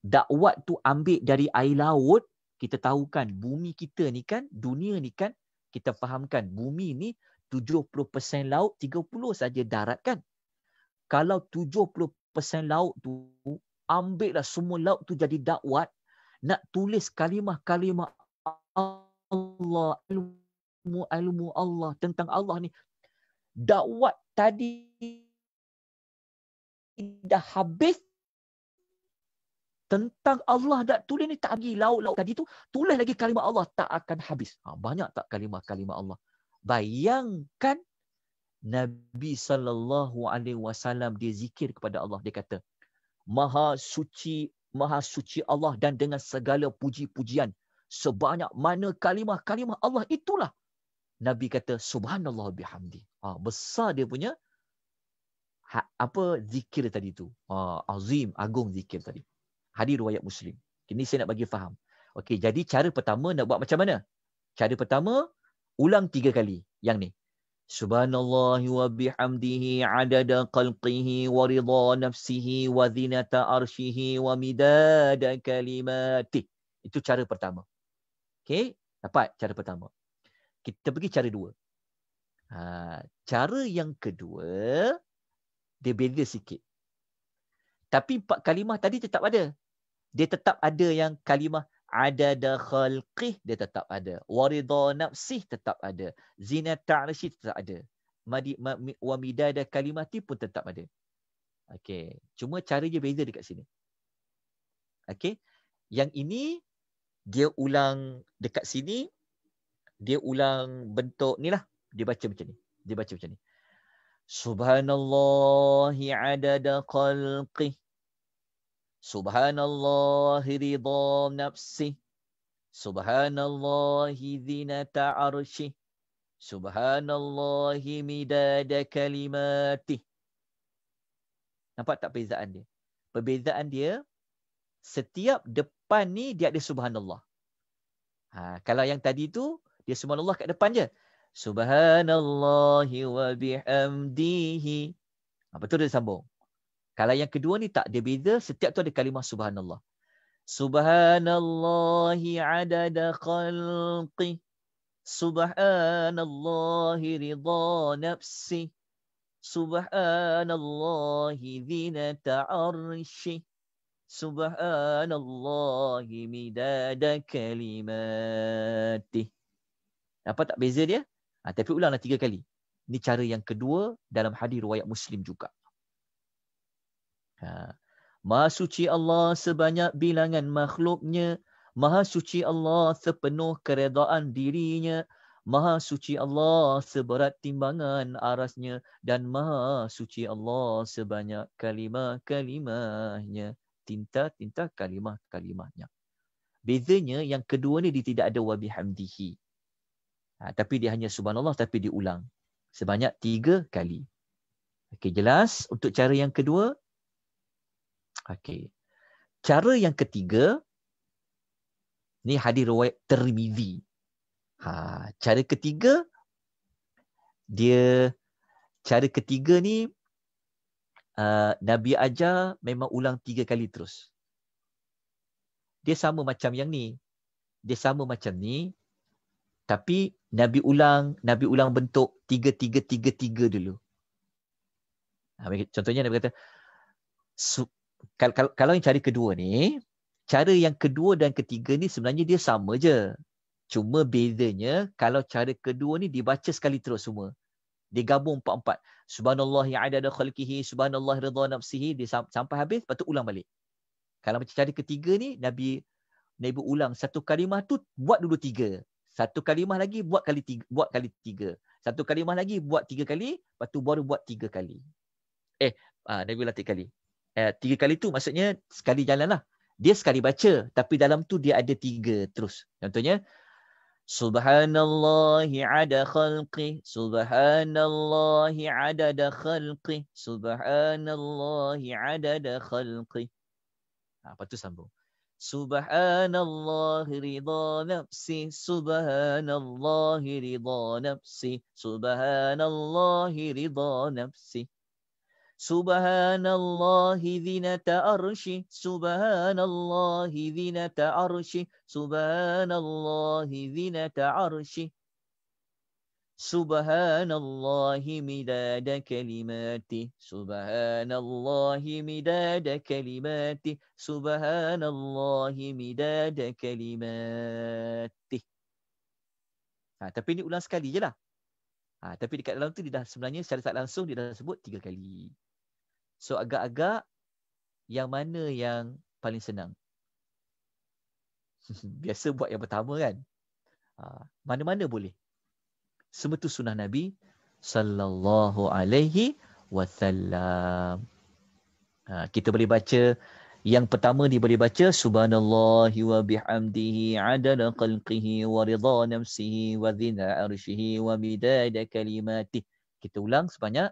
dakwat tu ambil dari air laut, kita tahu kan bumi kita ni kan, dunia ni kan, kita fahamkan bumi ni 70% laut, 30 saja darat kan. Kalau 70% laut tu ambil lah semua laut tu jadi dakwat, nak tulis kalimah-kalimah Allah ilmu ilmu Allah tentang Allah ni dakwat tadi dah habis tentang Allah dah tulis ni tak lagi laut-laut tadi tu tulis lagi kalimah Allah tak akan habis ha, banyak tak kalimah-kalimah Allah bayangkan Nabi sallallahu alaihi wasallam dia zikir kepada Allah dia kata Maha suci Maha suci Allah dan dengan segala puji-pujian sebanyak mana kalimah-kalimah Allah itulah Nabi kata subhanallah bihamdi. Ha, besar dia punya ha, apa zikir tadi tu. Ha, azim, agung zikir tadi. Hadir riwayat Muslim. Ini saya nak bagi faham. Okay, jadi cara pertama nak buat macam mana? Cara pertama ulang tiga kali yang ni. Subhanallah wa bihamdihi adada qalqihi wa ridha nafsihi wa zinata arshihi wa midada kalimati. Itu cara pertama. Okay, dapat cara pertama kita pergi cara dua. Ha, cara yang kedua, dia beda sikit. Tapi empat kalimah tadi tetap ada. Dia tetap ada yang kalimah adada khalqih, dia tetap ada. Waridha nafsi tetap ada. Zina ta'rishi tetap ada. Madi, ma, mi, wa kalimati pun tetap ada. Okay. Cuma cara je beza dekat sini. Okay. Yang ini, dia ulang dekat sini, dia ulang bentuk ni lah. Dia baca macam ni. Dia baca macam ni. Subhanallah adada qalqi. Subhanallah ridha nafsi. Subhanallah zinata arshi. Subhanallah midada kalimati. Nampak tak perbezaan dia? Perbezaan dia, setiap depan ni dia ada subhanallah. Ha, kalau yang tadi tu, dia subhanallah kat depan je. Subhanallah wa bihamdihi. Ha, betul dia sambung. Kalau yang kedua ni tak, dia beza. Setiap tu ada kalimah subhanallah. Subhanallahi adada khalqi. Subhanallahi rida nafsi. Subhanallahi zinata arshi. Subhanallahi midada kalimatih. Nampak tak beza dia? Ha, tapi ulanglah tiga kali. Ini cara yang kedua dalam hadis riwayat Muslim juga. Ha. Maha suci Allah sebanyak bilangan makhluknya. Maha suci Allah sepenuh keredaan dirinya. Maha suci Allah seberat timbangan arasnya. Dan maha suci Allah sebanyak kalimah-kalimahnya. Tinta-tinta kalimah-kalimahnya. Bezanya yang kedua ni dia tidak ada wabihamdihi. Ha, tapi dia hanya subhanallah tapi diulang sebanyak tiga kali. Okey jelas untuk cara yang kedua. Okey. Cara yang ketiga ni hadis riwayat Tirmizi. Ha cara ketiga dia cara ketiga ni uh, Nabi ajar memang ulang tiga kali terus. Dia sama macam yang ni. Dia sama macam ni tapi Nabi ulang, Nabi ulang bentuk tiga, tiga, tiga, tiga dulu. Ha, contohnya Nabi kata, kalau yang cari kedua ni, cara yang kedua dan ketiga ni sebenarnya dia sama je. Cuma bedanya kalau cara kedua ni dibaca sekali terus semua. Dia gabung empat-empat. Subhanallah yang ada khalqihi, subhanallah redha nafsihi, dia sampai habis, lepas tu ulang balik. Kalau macam cara ketiga ni, Nabi Nabi ulang satu kalimah tu buat dulu tiga satu kalimah lagi buat kali tiga buat kali tiga satu kalimah lagi buat tiga kali lepas tu baru buat tiga kali eh uh, ah, Nabi Allah kali eh, tiga kali tu maksudnya sekali jalanlah. dia sekali baca tapi dalam tu dia ada tiga terus contohnya Subhanallahi ada khalqi Subhanallahi ada da khalqi Subhanallahi ada da khalqi ha, Lepas sambung سبحان الله رضا نفسي سبحان الله رضا نفسي سبحان الله رضا نفسي سبحان الله ذنة أرشي سبحان الله ذنة أرشي سبحان الله ذنة أرشي سبحان الله مداد كلماتي سبحان الله مداد كلماتي سبحان ha, tapi ni ulang sekali je lah. Ha, tapi dekat dalam tu dia dah sebenarnya secara tak langsung dia dah sebut tiga kali. So agak-agak yang mana yang paling senang? (laughs) Biasa buat yang pertama kan? Ha, mana-mana boleh sebetul sunnah Nabi sallallahu alaihi wasallam. Ha, kita boleh baca yang pertama dia boleh baca subhanallahi wa bihamdihi adada qalqihi wa ridha nafsihi wa zina arshihi wa midada kalimati. Kita ulang sebanyak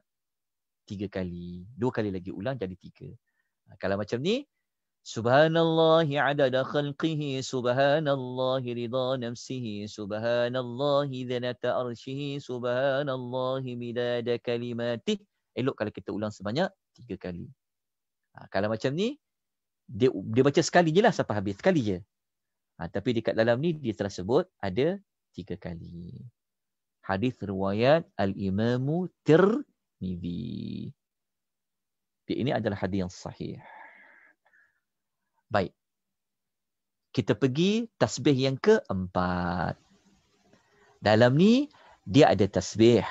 tiga kali. Dua kali lagi ulang jadi tiga. Ha, kalau macam ni, Subhanallahi adad khalqihi Subhanallah rida nafsihi Subhanallah zanata arshihi Subhanallah midada kalimati Elok kalau kita ulang sebanyak tiga kali ha, Kalau macam ni dia, dia baca sekali je lah sampai habis Sekali je ha, Tapi dekat dalam ni dia telah sebut ada tiga kali Hadis riwayat Al-Imamu Tirmidhi Ini adalah hadis yang sahih Baik. Kita pergi tasbih yang keempat. Dalam ni dia ada tasbih.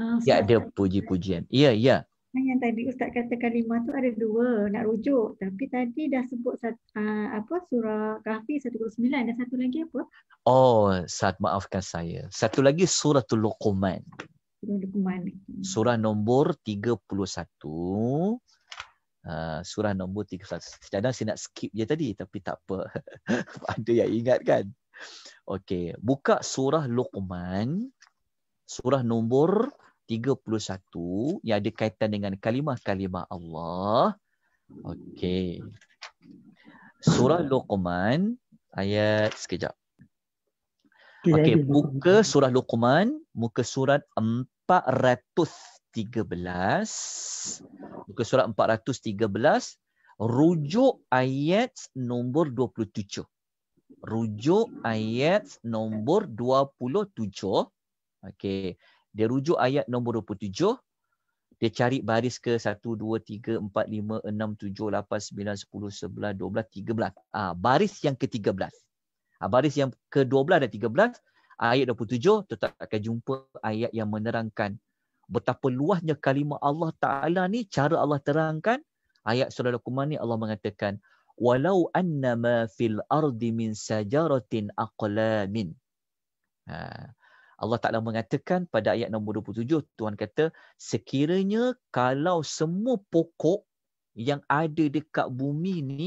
Oh, dia ada puji-pujian. Ya, ya. Yang tadi Ustaz kata kalimah tu ada dua nak rujuk. Tapi tadi dah sebut satu, uh, ah, apa surah Kahfi 139 dan satu lagi apa? Oh, saat maafkan saya. Satu lagi surah Tuluquman. Surah Luqman. Hmm. Surah nombor 31. Ah, surah nombor 31. Kadang-kadang saya nak skip je tadi tapi tak apa. (laughs) Ada yang ingat kan? Okey, buka surah Luqman surah nombor 31 yang ada kaitan dengan kalimah-kalimah Allah. Okey. Surah Luqman ayat sekejap. Okey, buka surah Luqman muka surat 400. 413 muka surat 413 rujuk ayat nombor 27 rujuk ayat nombor 27 okey dia rujuk ayat nombor 27 dia cari baris ke 1 2 3 4 5 6 7 8 9 10 11 12 13 ah baris yang ke-13 ah baris yang ke-12 dan 13 ayat 27 tetap akan jumpa ayat yang menerangkan betapa luasnya kalimah Allah Taala ni cara Allah terangkan ayat surah Luqman ni Allah mengatakan walau annama fil ardi min sajaratin aqlamin ha. Allah Taala mengatakan pada ayat nombor 27 Tuan kata sekiranya kalau semua pokok yang ada dekat bumi ni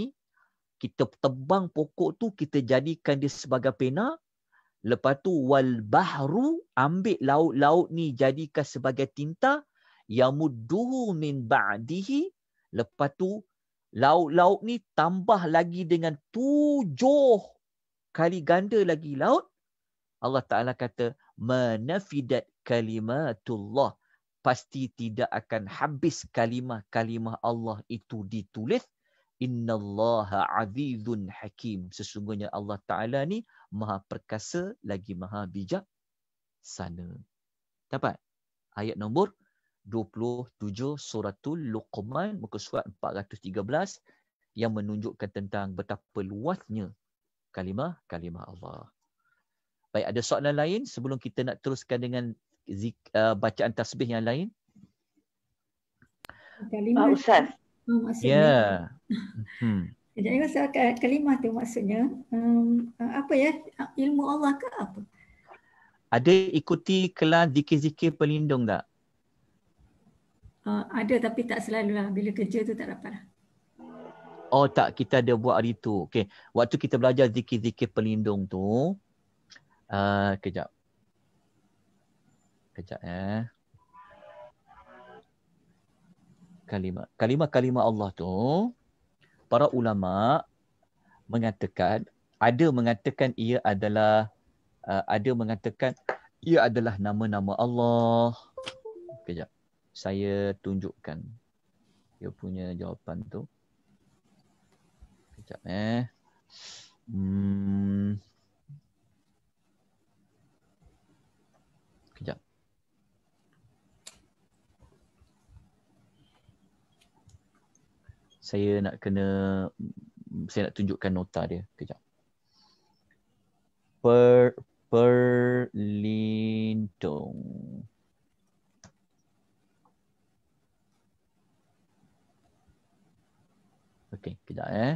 kita tebang pokok tu kita jadikan dia sebagai pena Lepas tu wal bahru ambil laut-laut ni jadikan sebagai tinta yamudduhu min ba'dihi. Lepas tu laut-laut ni tambah lagi dengan tujuh kali ganda lagi laut. Allah Ta'ala kata menafidat kalimatullah. Pasti tidak akan habis kalimah-kalimah Allah itu ditulis. Inna Allah azizun hakim. Sesungguhnya Allah Ta'ala ni maha perkasa lagi maha bijak sana. Dapat? Ayat nombor 27 suratul Luqman muka surat 413 yang menunjukkan tentang betapa luasnya kalimah-kalimah Allah. Baik, ada soalan lain sebelum kita nak teruskan dengan zik, uh, bacaan tasbih yang lain? Kalimah. Ah, Ustaz. Oh, ya. Hmm. Jadi masa kelima tu maksudnya um, uh, apa ya ilmu Allah ke apa? Ada ikuti kelas zikir-zikir pelindung tak? Uh, ada tapi tak selalu lah. Bila kerja tu tak dapat lah. Oh tak, kita ada buat hari tu. Okey. Waktu kita belajar zikir-zikir pelindung tu. Uh, kejap. Kejap eh. Kalimah. Kalimah-kalimah Allah tu para ulama mengatakan ada mengatakan ia adalah uh, ada mengatakan ia adalah nama-nama Allah. Kejap. Saya tunjukkan dia punya jawapan tu. Kejap eh. Hmm. saya nak kena saya nak tunjukkan nota dia kejap per perlindung okey kejap eh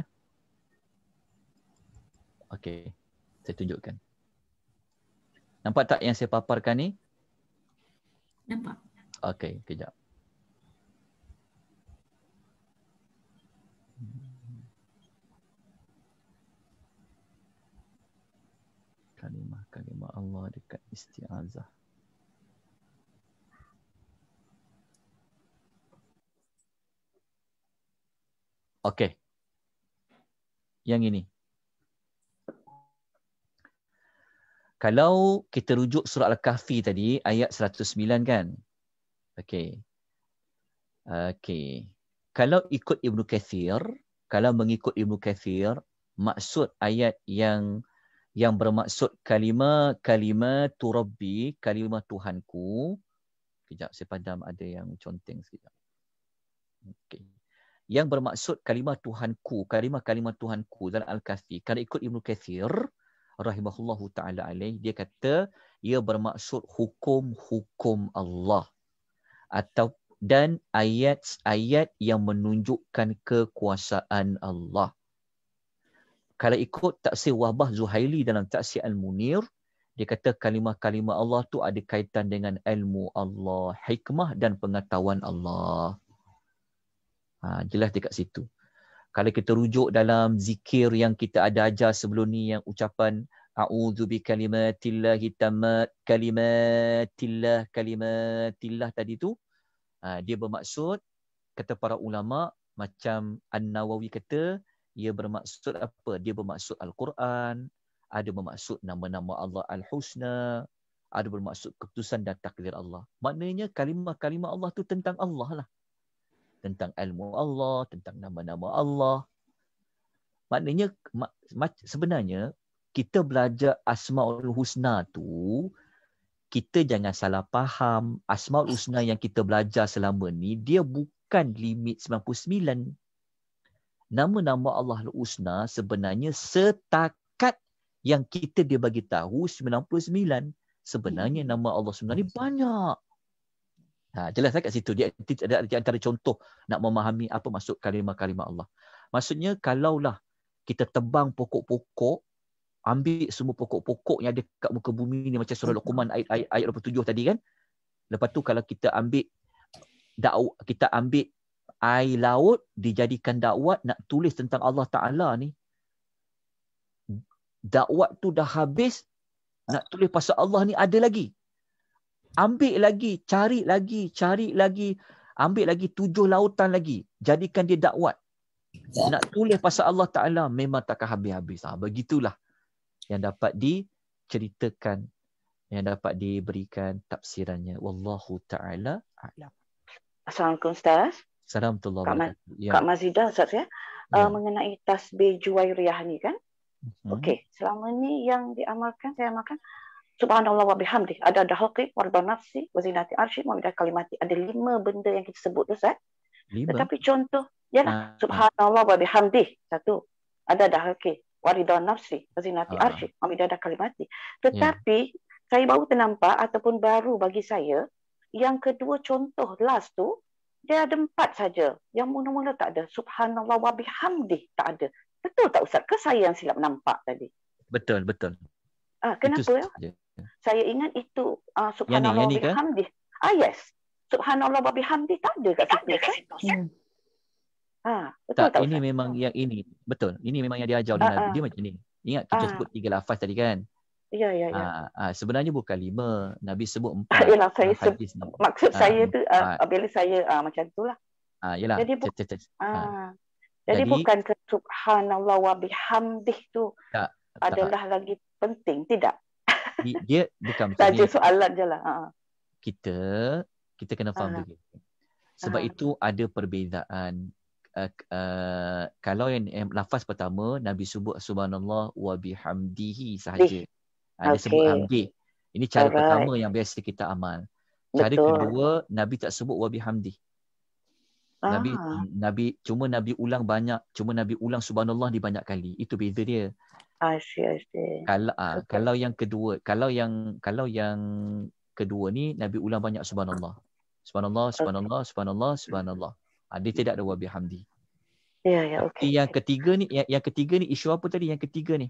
okey saya tunjukkan nampak tak yang saya paparkan ni nampak okey kejap Allah dekat isti'azah. Okey. Yang ini. Kalau kita rujuk surah Al-Kahfi tadi, ayat 109 kan? Okey. Okey. Kalau ikut Ibnu Kathir, kalau mengikut Ibnu Kathir, maksud ayat yang yang bermaksud kalima kalima Rabbi, kalima tuhanku kejap saya padam ada yang conteng sekejap okey yang bermaksud kalimah tuhanku kalimah kalimah tuhanku dalam al-kafi kalau ikut ibnu kathir rahimahullahu taala alaih dia kata ia bermaksud hukum-hukum Allah atau dan ayat-ayat yang menunjukkan kekuasaan Allah kalau ikut tafsir Wahbah Zuhaili dalam tafsir Al-Munir, dia kata kalimah-kalimah Allah tu ada kaitan dengan ilmu Allah, hikmah dan pengetahuan Allah. Ha, jelas dekat situ. Kalau kita rujuk dalam zikir yang kita ada ajar sebelum ni yang ucapan a'udzu bi kalimatillahi tammat kalimatillah kalimatillah tadi tu ha, dia bermaksud kata para ulama macam An-Nawawi kata ia bermaksud apa? Dia bermaksud Al-Quran, ada bermaksud nama-nama Allah Al-Husna, ada bermaksud keputusan dan takdir Allah. Maknanya kalimah-kalimah Allah tu tentang Allah lah. Tentang ilmu Allah, tentang nama-nama Allah. Maknanya sebenarnya kita belajar Asmaul Husna tu kita jangan salah faham Asmaul Husna yang kita belajar selama ni dia bukan limit nama-nama Allah Al-Usna sebenarnya setakat yang kita dia bagi tahu 99 sebenarnya hmm. nama Allah sebenarnya banyak. Ha, jelas lah kat situ dia, ada dia, antara contoh nak memahami apa maksud kalimah-kalimah Allah. Maksudnya kalaulah kita tebang pokok-pokok ambil semua pokok-pokok yang ada kat muka bumi ni macam surah Luqman ayat, ayat ayat 27 tadi kan. Lepas tu kalau kita ambil da'u, kita ambil air laut dijadikan dakwat nak tulis tentang Allah Taala ni dakwat tu dah habis nak tulis pasal Allah ni ada lagi ambil lagi cari lagi cari lagi ambil lagi tujuh lautan lagi jadikan dia dakwat nak tulis pasal Allah Taala memang takkan habis-habis ha, begitulah yang dapat diceritakan yang dapat diberikan tafsirannya wallahu taala a'lam assalamualaikum ustaz Salam tu Allah. Kak, Ma- ya. Kak ya. Ya. Uh, mengenai tasbih juwairiyah ni kan. Uh-huh. Okey, selama ni yang diamalkan saya amalkan subhanallah wa bihamdi ada ada haqiq wa nafsi wa zinati arsy wa bidah kalimati ada lima benda yang kita sebut tu Ustaz. Lima. Tetapi contoh ya lah uh-huh. subhanallah wa bihamdi satu ada ada haqiq wa nafsi wa zinati uh-huh. Ah. arsy wa bidah kalimati. Ya. Tetapi yeah. saya baru ternampak ataupun baru bagi saya yang kedua contoh last tu dia ada empat saja. Yang mula-mula tak ada. Subhanallah wa bihamdi tak ada. Betul tak Ustaz? Ke saya yang silap nampak tadi? Betul, betul. Ah, kenapa ya? Saya ingat itu uh, subhanallah wa bihamdi. Ah yes. Subhanallah wa bihamdi tak ada kat situ. Kan? Ha, tak, tak ini Ustaz? memang yang ini betul ini memang yang diajar oleh ha, ha. dia macam ni ingat kita ha. sebut tiga lafaz tadi kan Ya, ya, ya. Ha, ha, sebenarnya bukan lima. Nabi sebut empat. Ha, yalah, saya se- maksud ha, saya tu, ha, bila saya ha, macam itulah. Ha, yalah. Jadi, bu- ha. Jadi, Jadi bukan ke subhanallah wa bihamdih tu tak, adalah tak. lagi penting. Tidak. Dia bukan (laughs) macam Saja soalan je lah. Ha. Kita, kita kena faham ha. begitu. Sebab ha. itu ada perbezaan Uh, uh, kalau yang, yang lafaz pertama Nabi sebut subhanallah wa bihamdihi sahaja. Dih. Okay. Ah, dia sebut hamdih. Ini cara Alright. pertama yang biasa kita amal. Cara Betul. kedua, Nabi tak sebut wabi hamdih. Nabi, ah. Nabi, cuma Nabi ulang banyak, cuma Nabi ulang subhanallah di banyak kali. Itu beza dia. Asyik, asyik. Kalau, okay. Ah, kalau yang kedua, kalau yang kalau yang kedua ni, Nabi ulang banyak subhanallah. Subhanallah, subhanallah, okay. subhanallah, subhanallah. Ha, dia tidak ada wabi hamdi. Ya, ya, okay. Yang ketiga ni, yang, yang ketiga ni, isu apa tadi? Yang ketiga ni.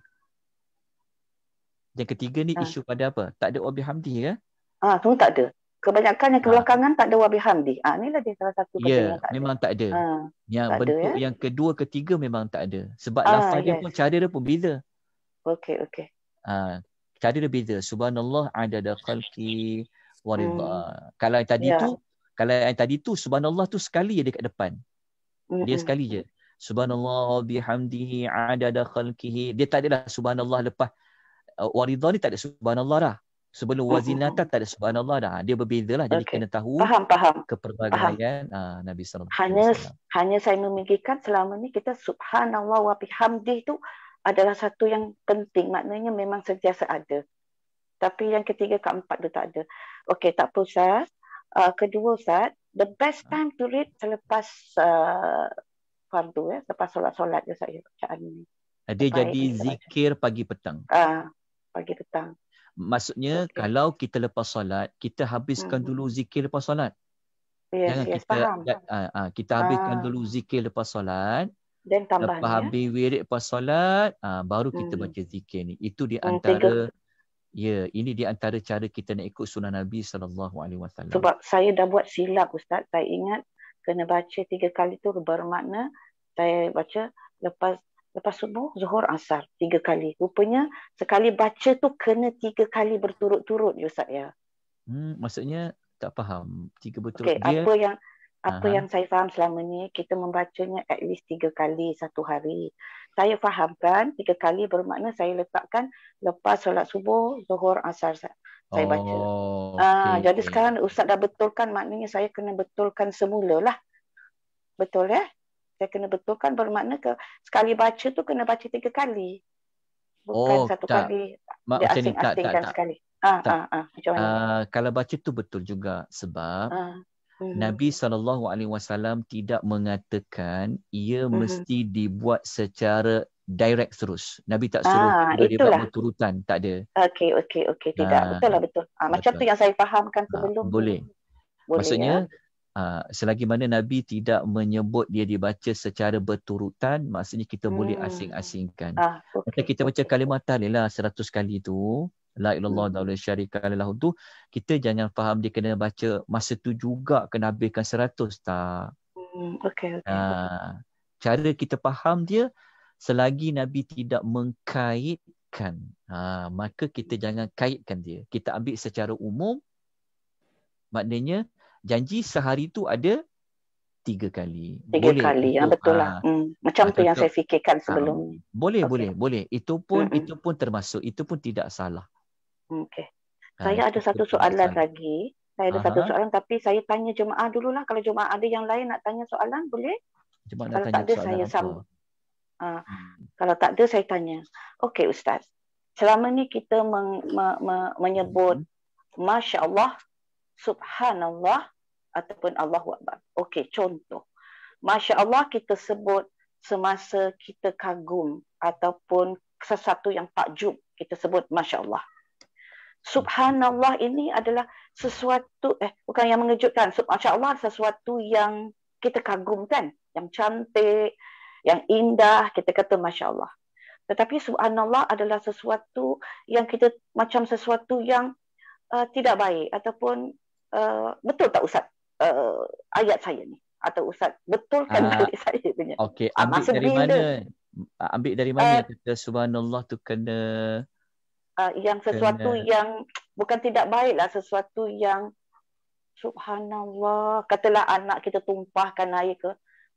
Yang ketiga ni ha. isu pada apa? Tak ada wabi hamdi ke? Ah, ha, semua tak ada. Kebanyakan yang ah. kebelakangan ha. tak ada wabi hamdi. Ah, ha, inilah dia salah satu yeah, tak ada. memang tak ada. Ha. Yang tak bentuk ada, ya? yang kedua ketiga memang tak ada. Sebab ha, lafaz dia yes. pun cara dia pun beza. Okey, okey. Ah, ha, cara dia beza. Subhanallah ada khalqi wa hmm. ridha. Hmm. Kalau yang tadi yeah. tu, kalau yang tadi tu subhanallah tu sekali je dekat depan. hmm Dia hmm. sekali je. Subhanallah bihamdihi adada khalqihi. Dia tak adalah subhanallah lepas Eh, waridha ni tak ada subhanallah dah. Sebelum hmm, wazinata hmm, hmm. tak ada subhanallah dah. Ha, dia berbeza lah. Jadi okay. kena tahu faham, faham. keperbagaian faham. Uh, Nabi SAW. Hanya, hanya saya memikirkan selama ni kita subhanallah wa bihamdi tu adalah satu yang penting. Maknanya memang sentiasa ada. Tapi yang ketiga, keempat tu tak ada. Okey, tak apa Ustaz. Uh, kedua Ustaz, the best ha. time to read selepas uh, fardu, ya? Eh? selepas solat-solat je saya bacaan ni. Dia Baik, jadi zikir pagi petang. Uh, pagi petang. Maksudnya okay. kalau kita lepas solat, kita habiskan hmm. dulu zikir lepas solat. Yes, Jangan yes, kita faham. Uh, uh, kita habiskan uh. dulu zikir lepas solat. Dan tambahnya. Lepas habis wirid lepas solat, uh, baru kita hmm. baca zikir ni. Itu di hmm, antara hmm, ya, ini di antara cara kita nak ikut sunnah Nabi sallallahu alaihi wasallam. Sebab saya dah buat silap ustaz. Saya ingat kena baca tiga kali tu bermakna saya baca lepas lepas subuh zuhur asar tiga kali rupanya sekali baca tu kena tiga kali berturut-turut ya, Ustaz ya hmm maksudnya tak faham tiga betul okay, dia apa yang apa Aha. yang saya faham selama ni kita membacanya at least tiga kali satu hari saya fahamkan tiga kali bermakna saya letakkan lepas solat subuh zuhur asar saya oh, baca okay. ah jadi sekarang ustaz dah betulkan maknanya saya kena betulkan semula lah betul ya saya kena betulkan bermakna ke sekali baca tu kena baca tiga kali. Bukan oh, satu tak. kali. Mak, dia macam ni tak, sekali. Ah, tak. ah, ah. Macam mana? Uh, kalau baca tu betul juga sebab ah. hmm. Nabi SAW tidak mengatakan ia hmm. mesti dibuat secara direct terus. Nabi tak ah, suruh ah, dia buat berturutan, tak ada. Okey, okey, okey, tidak. Ah, betul lah betul. Ah, macam betul. tu yang saya fahamkan ah, sebelum. Ah, boleh. boleh. Maksudnya ya. Ah, selagi mana Nabi tidak menyebut dia dibaca secara berturutan, maksudnya kita hmm. boleh asing-asingkan. Ah, okay. kita baca kalimah tahlilah seratus kali tu, La ilallah hmm. daulah syarikalillahu lah tu, kita jangan faham dia kena baca masa tu juga kena habiskan 100 tak. Hmm. Okay, okay. Aa, ah, cara kita faham dia, selagi Nabi tidak mengkaitkan, ha, maka kita jangan kaitkan dia. Kita ambil secara umum, maknanya, janji sehari tu ada tiga kali. Tiga boleh kali, itu, ya, betul lah. Ah, hmm. Macam tu yang saya fikirkan ah, sebelum ni. Boleh, okay. boleh, boleh. Itu pun mm-hmm. itu pun termasuk, itu pun tidak salah. Okey. Ha, saya ada satu soalan salah. lagi. Saya ada Aha. satu soalan tapi saya tanya jemaah dululah. Kalau jemaah ada yang lain nak tanya soalan, boleh? Jemaah kalau tanya tak ada, soalan saya apa? Sam- uh, kalau tak ada, saya tanya. Okey, Ustaz. Selama ni kita men- me- me- menyebut, hmm Masya Allah, subhanallah ataupun Allah akbar. Okey, contoh. Masya-Allah kita sebut semasa kita kagum ataupun sesuatu yang takjub, kita sebut masya-Allah. Subhanallah ini adalah sesuatu eh bukan yang mengejutkan. Masya-Allah sesuatu yang kita kagum kan, yang cantik, yang indah, kita kata masya-Allah. Tetapi subhanallah adalah sesuatu yang kita macam sesuatu yang uh, tidak baik ataupun Eh, betul tak Ustaz uh, ayat saya ni? Atau Ustaz betulkan ha, ah, balik saya punya? Okey, ah, ambil Maksud dari bila, mana? Ah, ambil dari mana uh, kata subhanallah tu kena... Uh, yang sesuatu kena... yang bukan tidak baik lah. Sesuatu yang subhanallah. Katalah anak kita tumpahkan air ke.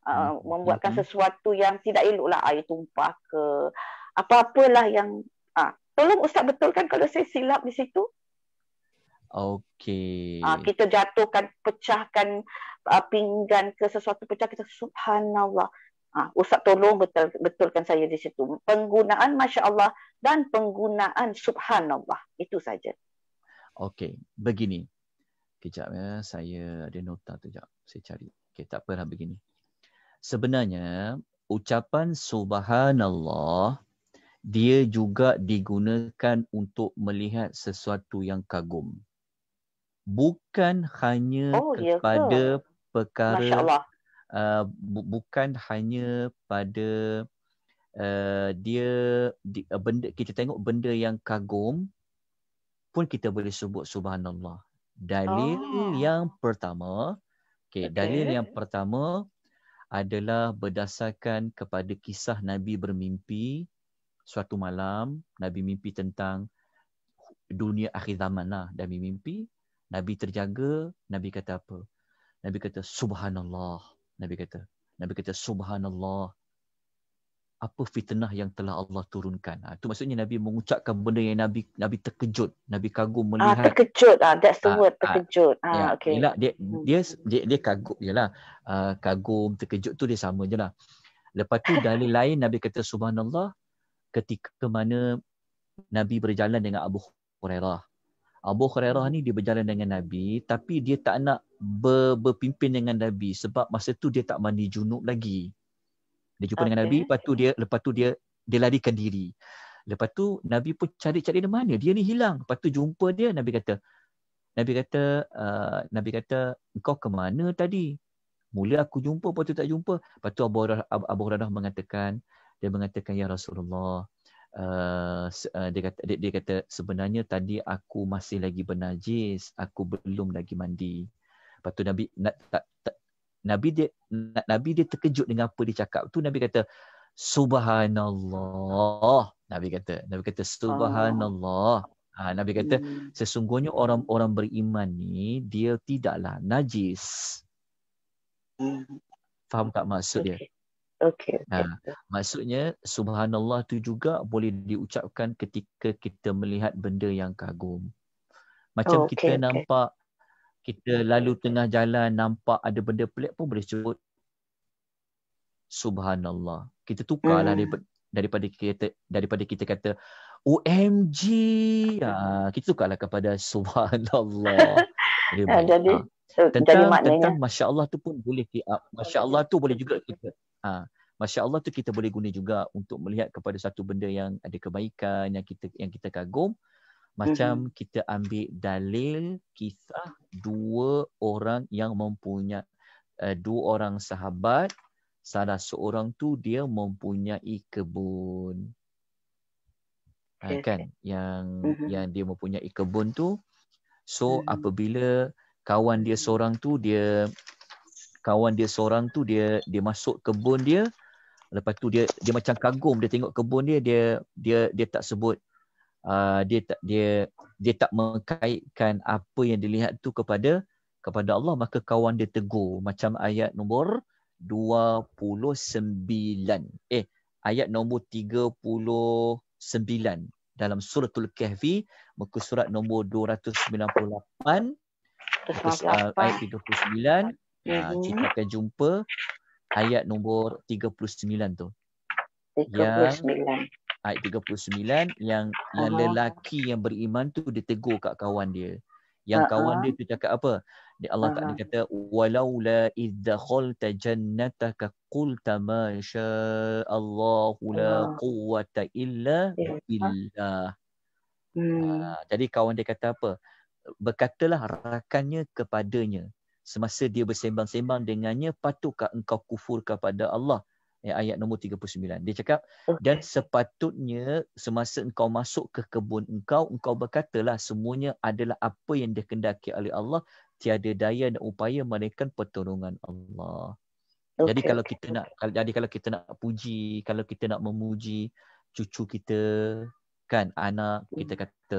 Uh, membuatkan hmm sesuatu yang tidak elok lah air tumpah ke apa-apalah yang uh, tolong ustaz betulkan kalau saya silap di situ Okey. Uh, kita jatuhkan, pecahkan uh, pinggan ke sesuatu pecah kita subhanallah. Ah, uh, ustaz tolong betul betulkan saya di situ. Penggunaan masya-Allah dan penggunaan subhanallah. Itu saja. Okey, begini. Kejap ya, saya ada nota tu jap. Saya cari. Okey, tak apalah begini. Sebenarnya ucapan subhanallah dia juga digunakan untuk melihat sesuatu yang kagum bukan hanya oh, ya kepada ya perkara uh, bu- bukan hanya pada uh, dia di, uh, benda kita tengok benda yang kagum pun kita boleh sebut subhanallah dalil oh. yang pertama okey okay. dalil yang pertama adalah berdasarkan kepada kisah nabi bermimpi suatu malam nabi mimpi tentang dunia akhir zaman lah dan mimpi Nabi terjaga, Nabi kata apa? Nabi kata subhanallah. Nabi kata. Nabi kata subhanallah. Apa fitnah yang telah Allah turunkan? Ha, itu maksudnya Nabi mengucapkan benda yang Nabi Nabi terkejut, Nabi kagum ah, melihat. Ah terkejut ah that's the ah, word ah, terkejut. Ah, ah ya, yeah. okay. Yalah, dia, hmm. dia dia dia kagum jelah. Uh, kagum, terkejut tu dia sama jelah. Lepas tu dalil (laughs) lain Nabi kata subhanallah ketika mana Nabi berjalan dengan Abu Hurairah. Abu Hurairah ni dia berjalan dengan Nabi tapi dia tak nak ber, berpimpin dengan Nabi sebab masa tu dia tak mandi junub lagi. Dia jumpa okay. dengan Nabi lepas tu dia lepas tu dia dia larikan diri. Lepas tu Nabi pun cari-cari di mana dia ni hilang. Lepas tu jumpa dia Nabi kata Nabi kata uh, Nabi kata kau ke mana tadi? Mula aku jumpa lepas tu tak jumpa. Lepas tu Abu Hurairah Abu Hurairah mengatakan dia mengatakan ya Rasulullah Uh, uh, dia kata dia, dia kata sebenarnya tadi aku masih lagi bernajis aku belum lagi mandi patu nabi na, ta, ta, nabi dia na, nabi dia terkejut dengan apa dia cakap tu nabi kata subhanallah nabi kata nabi kata subhanallah ha, nabi kata hmm. sesungguhnya orang-orang beriman ni dia tidaklah najis hmm. faham tak maksud dia okay. Okay. okay. Ha, maksudnya subhanallah tu juga boleh diucapkan ketika kita melihat benda yang kagum. Macam oh, okay, kita okay. nampak kita lalu tengah jalan nampak ada benda pelik pun boleh sebut subhanallah. Kita tukarlah hmm. daripada daripada kita daripada kita kata OMG. Ha, ah, kita tukarlah kepada subhanallah. jadi (laughs) ha tentang jadi maknanya. tentang masya Allah tu pun boleh tiap ah, masya Allah tu boleh juga kita ha, masya Allah tu kita boleh guna juga untuk melihat kepada satu benda yang ada kebaikan yang kita yang kita kagum macam mm-hmm. kita ambil dalil kisah dua orang yang mempunyai uh, dua orang sahabat salah seorang tu dia mempunyai kebun okay. ha, kan yang mm-hmm. yang dia mempunyai kebun tu so mm-hmm. apabila kawan dia seorang tu dia kawan dia seorang tu dia dia masuk kebun dia lepas tu dia dia macam kagum dia tengok kebun dia dia dia dia tak sebut uh, dia tak dia dia tak mengkaitkan apa yang dilihat tu kepada kepada Allah maka kawan dia tegur macam ayat nombor 29 eh ayat nombor 39 dalam suratul kahfi muka surat nombor 298 uh, ayat 39 uh, kita akan jumpa ayat nombor 39 tu. 39. Yang, ayat 39 yang uh-huh. yang lelaki yang beriman tu dia tegur kat kawan dia. Yang uh-huh. kawan dia tu cakap apa? Dia Allah uh-huh. Taala kata walaula idzakhalta jannataka qulta ma syaa Allah la quwwata illa billah. Hmm. Uh, jadi kawan dia kata apa? berkatalah rakannya kepadanya semasa dia bersembang-sembang dengannya patutkah engkau kufur kepada Allah eh, ayat nombor 39 dia cakap dan sepatutnya semasa engkau masuk ke kebun engkau engkau berkatalah semuanya adalah apa yang dikehendaki oleh Allah tiada daya dan upaya melainkan pertolongan Allah okay. jadi kalau kita nak jadi kalau kita nak puji kalau kita nak memuji cucu kita kan anak kita hmm. kata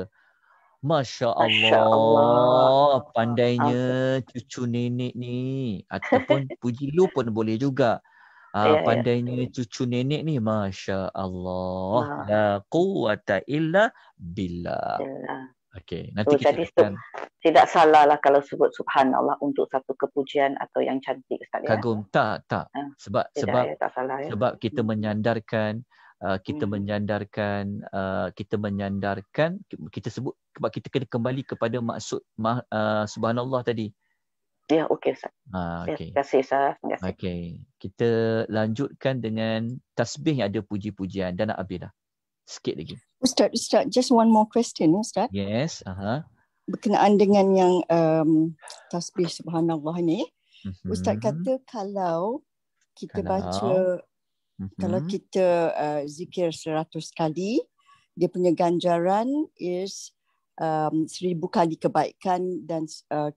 Masya Allah, pandainya cucu nenek ni. Ataupun (laughs) puji lu pun boleh juga. Uh, ah, yeah, ya. pandainya yeah. cucu nenek ni Masya Allah ha. La quwata illa billah yeah. Okay nanti so, kita akan Tidak salah lah kalau sebut Subhanallah untuk satu kepujian Atau yang cantik Ustaz ya. Kagum ya. tak tak ha. Sebab tidak, sebab, ya, tak salah, ya. sebab kita hmm. menyandarkan Uh, kita hmm. menyandarkan uh, kita menyandarkan kita sebut sebab kita kena kembali kepada maksud uh, subhanallah tadi. Ya, yeah, okey Ustaz. Ha, ah, ya, okay. Terima kasih Ustaz. Okey. Kita lanjutkan dengan tasbih yang ada puji-pujian dan abidah. Sikit lagi. Ustaz, Ustaz, just one more question Ustaz. Yes, aha. Uh-huh. Berkenaan dengan yang um, tasbih subhanallah ni. Mm-hmm. Ustaz kata kalau kita kalau... baca hmm Kalau mhm. kita uh, zikir seratus kali, dia punya ganjaran is um, seribu kali kebaikan dan uh,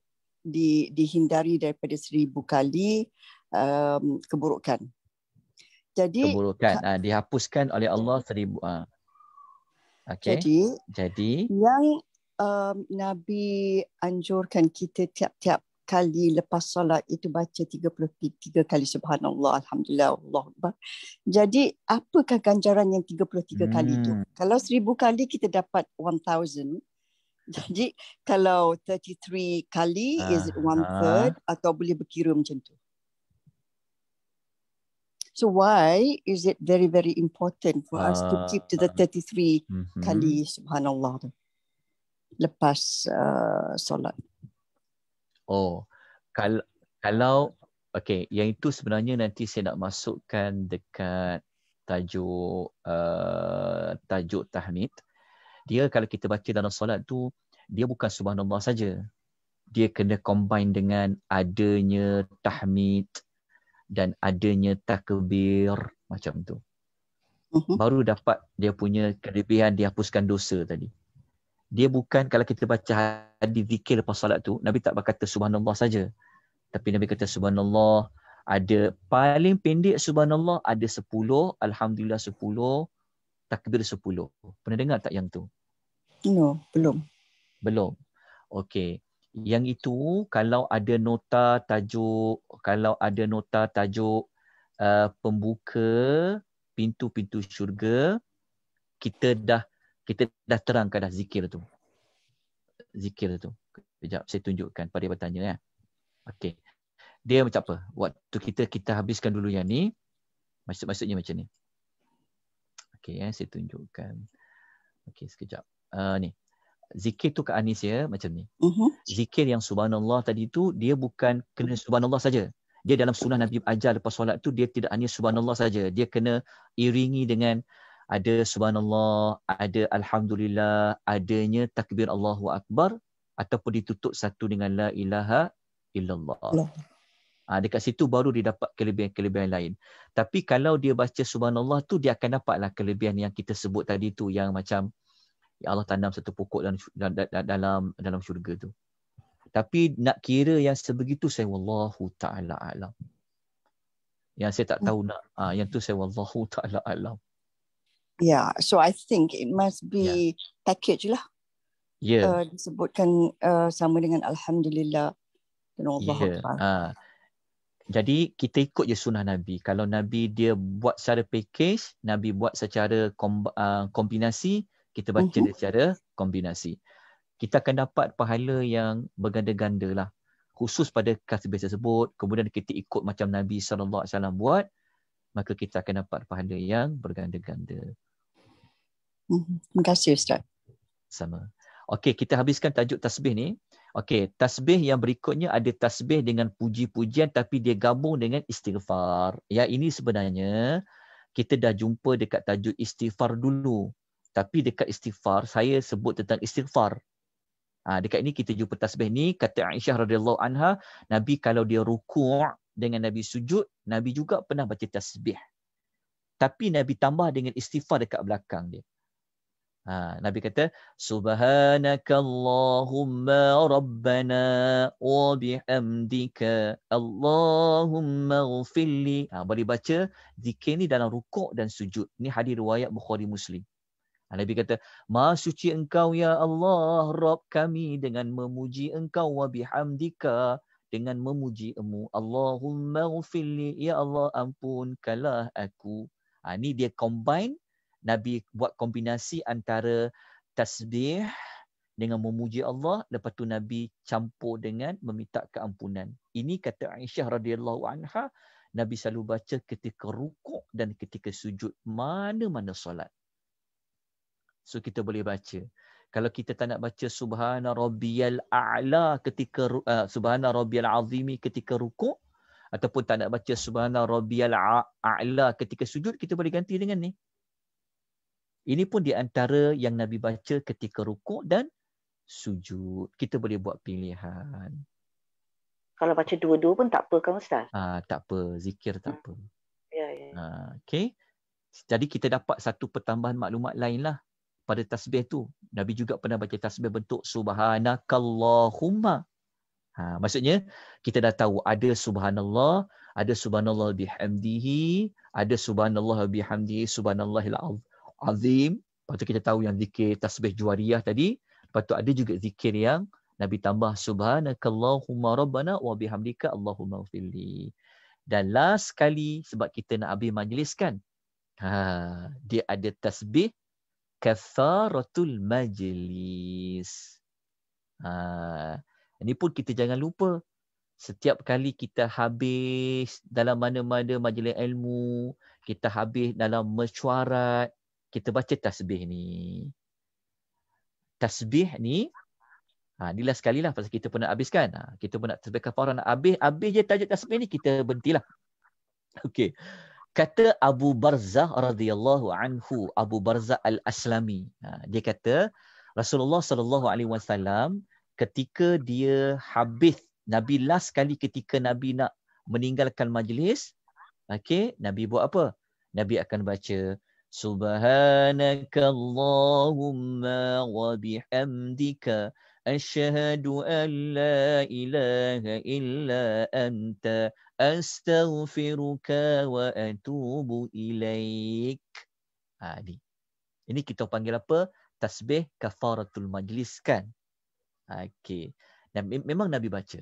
di, dihindari daripada seribu kali um, keburukan. Jadi keburukan ha, ah, dihapuskan oleh Allah seribu. Ha. Ah. Okay. Jadi, jadi yang um, Nabi anjurkan kita tiap-tiap kali lepas solat itu baca 33 kali subhanallah alhamdulillah Allah Akbar. Jadi apakah ganjaran yang 33 hmm. kali itu? Hmm. Kalau 1000 kali kita dapat 1000. (laughs) Jadi kalau 33 kali uh, is ah, one third ah. atau boleh berkira macam tu. So why is it very very important for uh, us to keep to the 33 uh ah, mm-hmm. kali subhanallah tu? lepas uh, solat. Oh, kalau, kalau okay, yang itu sebenarnya nanti saya nak masukkan dekat tajuk uh, tajuk tahmid. Dia kalau kita baca dalam solat tu, dia bukan subhanallah saja. Dia kena combine dengan adanya tahmid dan adanya takbir macam tu. Mhm. Baru dapat dia punya kelebihan dihapuskan dosa tadi dia bukan kalau kita baca hadis zikir lepas solat tu nabi tak berkata subhanallah saja tapi nabi kata subhanallah ada paling pendek subhanallah ada 10 alhamdulillah 10 takbir 10 pernah dengar tak yang tu no belum belum okey yang itu kalau ada nota tajuk kalau ada nota tajuk uh, pembuka pintu-pintu syurga kita dah kita dah terangkan dah zikir tu. Zikir tu. Sekejap saya tunjukkan pada bertanya ya. Okey. Dia macam apa? Waktu kita kita habiskan dulu yang ni. Maksud-maksudnya macam ni. Okey ya, saya tunjukkan. Okey, sekejap. Uh, ni. Zikir tu ke Anis ya, macam ni. Uh-huh. Zikir yang subhanallah tadi tu dia bukan kena subhanallah saja. Dia dalam sunnah Nabi ajar lepas solat tu dia tidak hanya subhanallah saja. Dia kena iringi dengan ada subhanallah, ada alhamdulillah, adanya takbir Allahu akbar ataupun ditutup satu dengan la ilaha illallah. Allah. Ha, dekat situ baru dia dapat kelebihan-kelebihan lain. Tapi kalau dia baca subhanallah tu dia akan dapatlah kelebihan yang kita sebut tadi tu yang macam ya Allah tanam satu pokok dalam dalam dalam, dalam syurga tu. Tapi nak kira yang sebegitu saya wallahu taala alam. Yang saya tak tahu nak ha, yang tu saya wallahu taala alam. Yeah, so I think it must be yeah. package lah. Yeah. Uh, disebutkan uh, sama dengan Alhamdulillah. Dan Allah yeah. Ha. Jadi kita ikut je sunnah Nabi. Kalau Nabi dia buat secara package, Nabi buat secara kom- uh, ah, kombinasi, kita baca uh-huh. dia mm-hmm. secara kombinasi. Kita akan dapat pahala yang berganda-ganda lah. Khusus pada kasih sebut. Kemudian kita ikut macam Nabi SAW buat, maka kita akan dapat pahala yang berganda-ganda. Mm-hmm. Terima kasih Ustaz. Sama. Okey, kita habiskan tajuk tasbih ni. Okey, tasbih yang berikutnya ada tasbih dengan puji-pujian tapi dia gabung dengan istighfar. Ya, ini sebenarnya kita dah jumpa dekat tajuk istighfar dulu. Tapi dekat istighfar, saya sebut tentang istighfar. Ha, dekat ini kita jumpa tasbih ni. Kata Aisyah radhiyallahu anha, Nabi kalau dia ruku' dengan Nabi sujud, Nabi juga pernah baca tasbih. Tapi Nabi tambah dengan istighfar dekat belakang dia. Ha, Nabi kata subhanakallahumma rabbana wa bihamdika allahumma ghfirli. Ha, boleh baca zikir ni dalam rukuk dan sujud. Ni hadis riwayat Bukhari Muslim. Ha, Nabi kata, "Ma suci engkau ya Allah, Rabb kami dengan memuji engkau wa bihamdika dengan memuji emu. Allahumma ghfirli ya Allah ampun kalah aku." Ha, ni dia combine Nabi buat kombinasi antara tasbih dengan memuji Allah lepas tu Nabi campur dengan meminta keampunan. Ini kata Aisyah radhiyallahu anha Nabi selalu baca ketika rukuk dan ketika sujud mana-mana solat. So kita boleh baca. Kalau kita tak nak baca subhana rabbiyal a'la ketika uh, subhana rabbiyal azimi ketika rukuk ataupun tak nak baca subhana rabbiyal a'la ketika sujud kita boleh ganti dengan ni ini pun di antara yang Nabi baca ketika rukuk dan sujud. Kita boleh buat pilihan. Kalau baca dua-dua pun tak apa kan Ustaz? Ah, tak apa. Zikir tak hmm. apa. Ya, ya. ya. Ah, okay. Jadi kita dapat satu pertambahan maklumat lain lah pada tasbih tu. Nabi juga pernah baca tasbih bentuk Subhanakallahumma. Ha, maksudnya kita dah tahu ada subhanallah, ada subhanallah bihamdihi, ada subhanallah bihamdihi, subhanallah azim, lepas tu kita tahu yang zikir tasbih juariyah tadi, lepas tu ada juga zikir yang Nabi tambah subhanakallahumma rabbana wa bihamdika allahumma ufili. Dan last sekali sebab kita nak habis majlis kan. Ha, dia ada tasbih kathaaratul majlis. Ha, ini pun kita jangan lupa. Setiap kali kita habis dalam mana-mana majlis ilmu, kita habis dalam mesyuarat, kita baca tasbih ni. Tasbih ni, ha, ni lah sekali lah pasal kita pun nak habiskan. Ha, kita pun nak tasbih kafarah nak habis. Habis je tajuk tasbih ni, kita berhentilah. Okey. Kata Abu Barzah radhiyallahu anhu, Abu Barzah al-Aslami. Ha, dia kata, Rasulullah sallallahu alaihi wasallam ketika dia habis Nabi last kali ketika Nabi nak meninggalkan majlis, okey, Nabi buat apa? Nabi akan baca سبحانك اللهم وبحمدك أشهد أن illa إله إلا أنت أستغفرك وأتوب إليك هذه Ini kita panggil apa? Tasbih kafaratul majlis kan? Okay. Dan memang Nabi baca.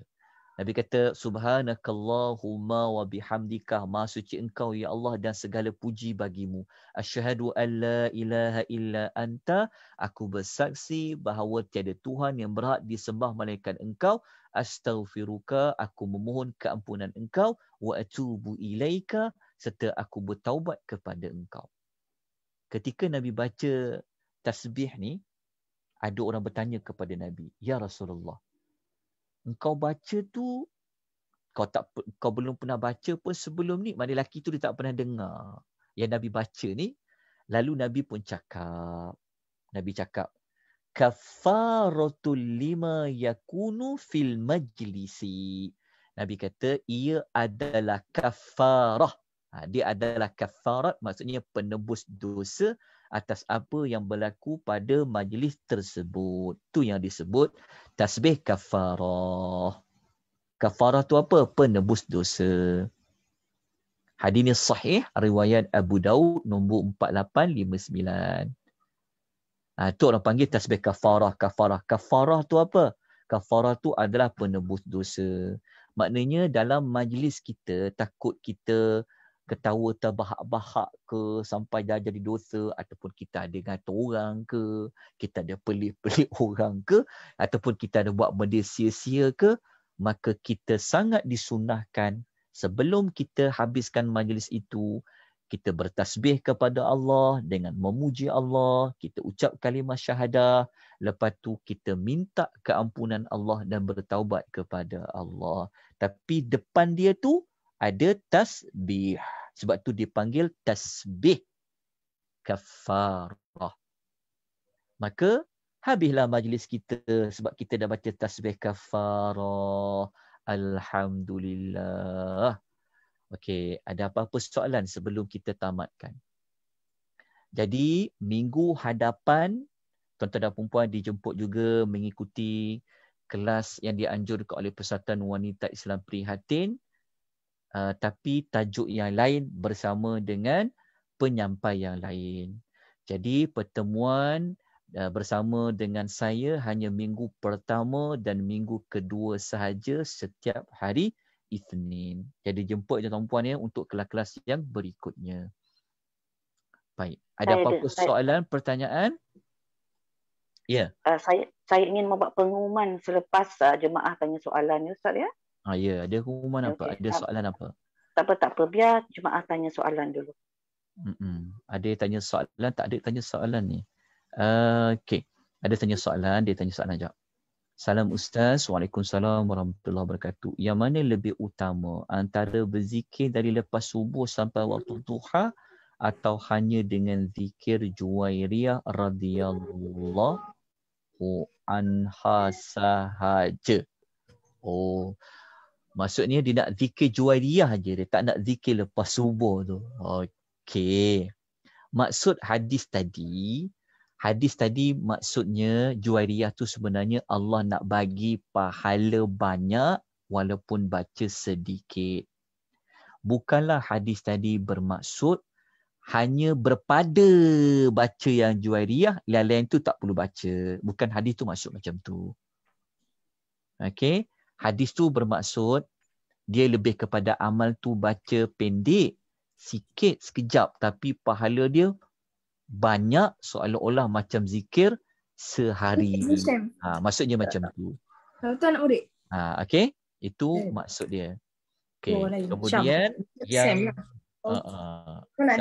Nabi kata subhanakallahumma wa bihamdika ma suci engkau ya Allah dan segala puji bagimu asyhadu an ilaha illa anta aku bersaksi bahawa tiada tuhan yang berhak disembah melainkan engkau astaghfiruka aku memohon keampunan engkau wa atubu ilaika serta aku bertaubat kepada engkau ketika nabi baca tasbih ni ada orang bertanya kepada nabi ya rasulullah engkau baca tu kau tak kau belum pernah baca pun sebelum ni mana lelaki tu dia tak pernah dengar yang nabi baca ni lalu nabi pun cakap nabi cakap kafaratul lima yakunu fil majlisi nabi kata ia adalah kafarah ha, dia adalah kafarat maksudnya penebus dosa atas apa yang berlaku pada majlis tersebut. Tu yang disebut tasbih kafarah. Kafarah tu apa? Penebus dosa. Hadis sahih riwayat Abu Daud nombor 4859. Ah ha, tu orang panggil tasbih kafarah, kafarah. Kafarah tu apa? Kafarah tu adalah penebus dosa. Maknanya dalam majlis kita takut kita ketawa terbahak-bahak ke sampai dah jadi dosa ataupun kita ada kata orang ke kita ada pelik-pelik (laughs) orang ke ataupun kita ada buat benda sia-sia ke maka kita sangat disunahkan sebelum kita habiskan majlis itu kita bertasbih kepada Allah dengan memuji Allah kita ucap kalimah syahadah lepas tu kita minta keampunan Allah dan bertaubat kepada Allah tapi depan dia tu ada tasbih. Sebab tu dipanggil tasbih kafarah. Maka habislah majlis kita sebab kita dah baca tasbih kafarah. Alhamdulillah. Okey, ada apa-apa soalan sebelum kita tamatkan? Jadi, minggu hadapan, tuan-tuan dan perempuan dijemput juga mengikuti kelas yang dianjurkan oleh Persatuan Wanita Islam Prihatin. Ah, tapi tajuk yang lain bersama dengan penyampai yang lain. Jadi pertemuan uh, bersama dengan saya hanya minggu pertama dan minggu kedua sahaja setiap hari Isnin. Jadi jemput je tuan-puan ya untuk kelas-kelas yang berikutnya. Baik. Ada saya apa-apa soalan, Baik. pertanyaan? Ya. Yeah. Uh, saya saya ingin membuat pengumuman selepas uh, jemaah tanya soalan ya Ustaz ya. Ha, ya, ada rumah okay. apa? Ada tak, soalan apa? Tak apa, tak apa. Biar jemaah tanya soalan dulu. Mm-mm. Ada tanya soalan, tak ada tanya soalan ni. Uh, eh, okay. Ada tanya soalan, dia tanya soalan sekejap. Salam Ustaz, Waalaikumsalam Warahmatullahi Wabarakatuh. Yang mana lebih utama antara berzikir dari lepas subuh sampai waktu duha atau hanya dengan zikir Juwairiyah radhiyallahu anha sahaja? Oh, Maksudnya dia nak zikir juwairiyah je. Dia tak nak zikir lepas subuh tu. Okey. Maksud hadis tadi, hadis tadi maksudnya juwairiyah tu sebenarnya Allah nak bagi pahala banyak walaupun baca sedikit. Bukanlah hadis tadi bermaksud hanya berpada baca yang juwairiyah, lain-lain tu tak perlu baca. Bukan hadis tu maksud macam tu. Okey. Hadis tu bermaksud dia lebih kepada amal tu baca pendek sikit sekejap tapi pahala dia banyak seolah-olah macam zikir sehari. Ha, maksudnya macam tu. Tuan nak murid. Ha, okay. Itu okay. maksud dia. Okay. Oh, kemudian Syam. Lah. yang Oh. Uh, uh, nak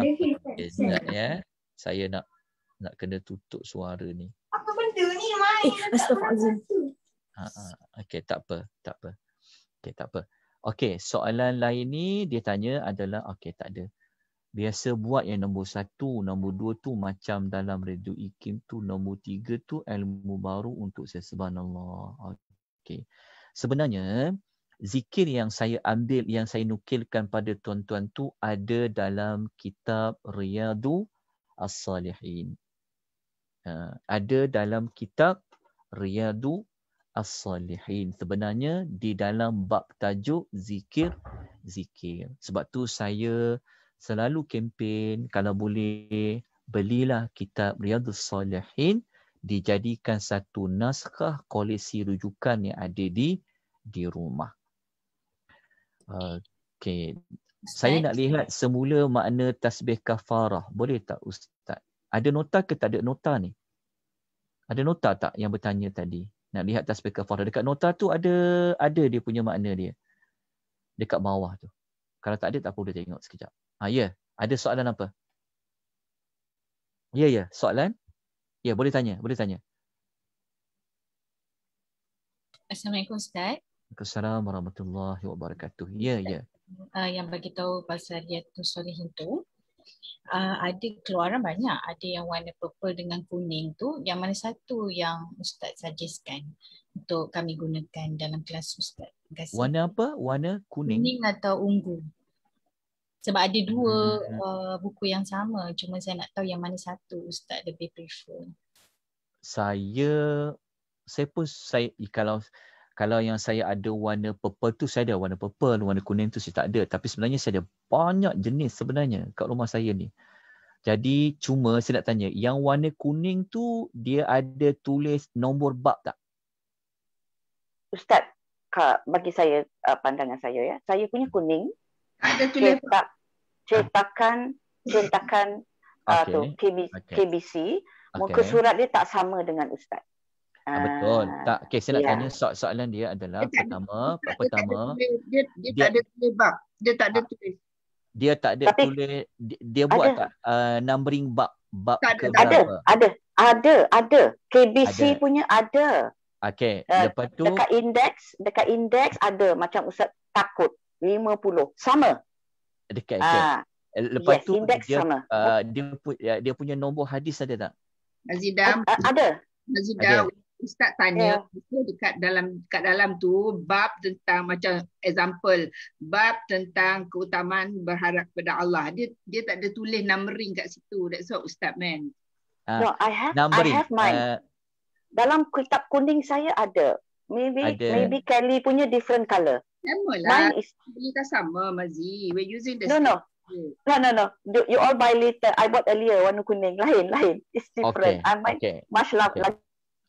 dia ya. Saya nak nak kena tutup suara ni. Apa benda ni mai? Eh, Astagfirullah. Okay tak apa, tak apa. Okay tak apa. Okey, soalan lain ni dia tanya adalah okay tak ada. Biasa buat yang nombor satu, nombor dua tu macam dalam Redu Ikim tu, nombor tiga tu ilmu baru untuk saya subhanallah. Okay Sebenarnya, zikir yang saya ambil, yang saya nukilkan pada tuan-tuan tu ada dalam kitab Riyadu As-Salihin. Uh, ada dalam kitab Riyadu as-salihin. Sebenarnya di dalam bab tajuk zikir zikir. Sebab tu saya selalu kempen kalau boleh belilah kitab Riyadhus Salihin dijadikan satu naskah koleksi rujukan yang ada di di rumah. Okey. Saya nak lihat semula makna tasbih kafarah. Boleh tak Ustaz? Ada nota ke tak ada nota ni? Ada nota tak yang bertanya tadi? Nak lihat tasbih kafarah. Dekat nota tu ada ada dia punya makna dia. Dekat bawah tu. Kalau tak ada tak apa boleh tengok sekejap. Ha, ya. Yeah. Ada soalan apa? Ya, yeah, ya. Yeah. Soalan? Ya, yeah, boleh tanya. Boleh tanya. Assalamualaikum Ustaz. Assalamualaikum warahmatullahi wabarakatuh. Ya, yeah, ya. Yeah. Uh, yang bagi tahu pasal riyatun solehin tu uh, ada keluaran banyak. Ada yang warna purple dengan kuning tu. Yang mana satu yang Ustaz suggestkan untuk kami gunakan dalam kelas Ustaz? Warna apa? Warna kuning? Kuning atau ungu. Sebab ada dua hmm. uh, buku yang sama. Cuma saya nak tahu yang mana satu Ustaz lebih prefer. Saya, saya pun, saya, kalau kalau yang saya ada warna purple tu saya ada warna purple warna kuning tu saya tak ada tapi sebenarnya saya ada banyak jenis sebenarnya kat rumah saya ni jadi cuma saya nak tanya yang warna kuning tu dia ada tulis nombor bab tak ustaz bagi saya pandangan saya ya saya punya kuning ada tulis tak? cetakan cetakan okay. uh, tu KB, okay. KBC muka okay. surat dia tak sama dengan ustaz Ah, betul. Tak okey saya nak yeah. tanya so- soalan dia adalah dia pertama dia tak pertama dia dia tak ada tulis bab. Dia tak ada ah. tulis. Dia tak ada tulis dia, dia buat ada. tak uh, numbering bab bab tak ke ada. Ada. Ada. Ada. Ada. KBC ada. punya ada. Okey. Uh, Lepas tu dekat index dekat index ada macam ustaz takut 50. Sama. Dekat ah, okay. Uh, eh, Lepas yes, tu index dia Uh, dia pu- dia punya nombor hadis ada tak? Azidam. Uh, eh, ada. Azidam. Okay ustaz tanya yeah. dekat dalam kat dalam tu bab tentang macam example bab tentang keutamaan berharap kepada Allah dia dia tak ada tulis numbering kat situ that's what ustaz man uh, ah, no i have numbering. i have mine. uh, dalam kitab kuning saya ada maybe ada. maybe kelly punya different color Sama Mine is... sama, Mazi. we using the no, same. No. Yeah. No, no, no. You all buy later. I bought earlier. Warna kuning. Lain, lain. It's different. Okay. I might okay. much love. Okay. Like...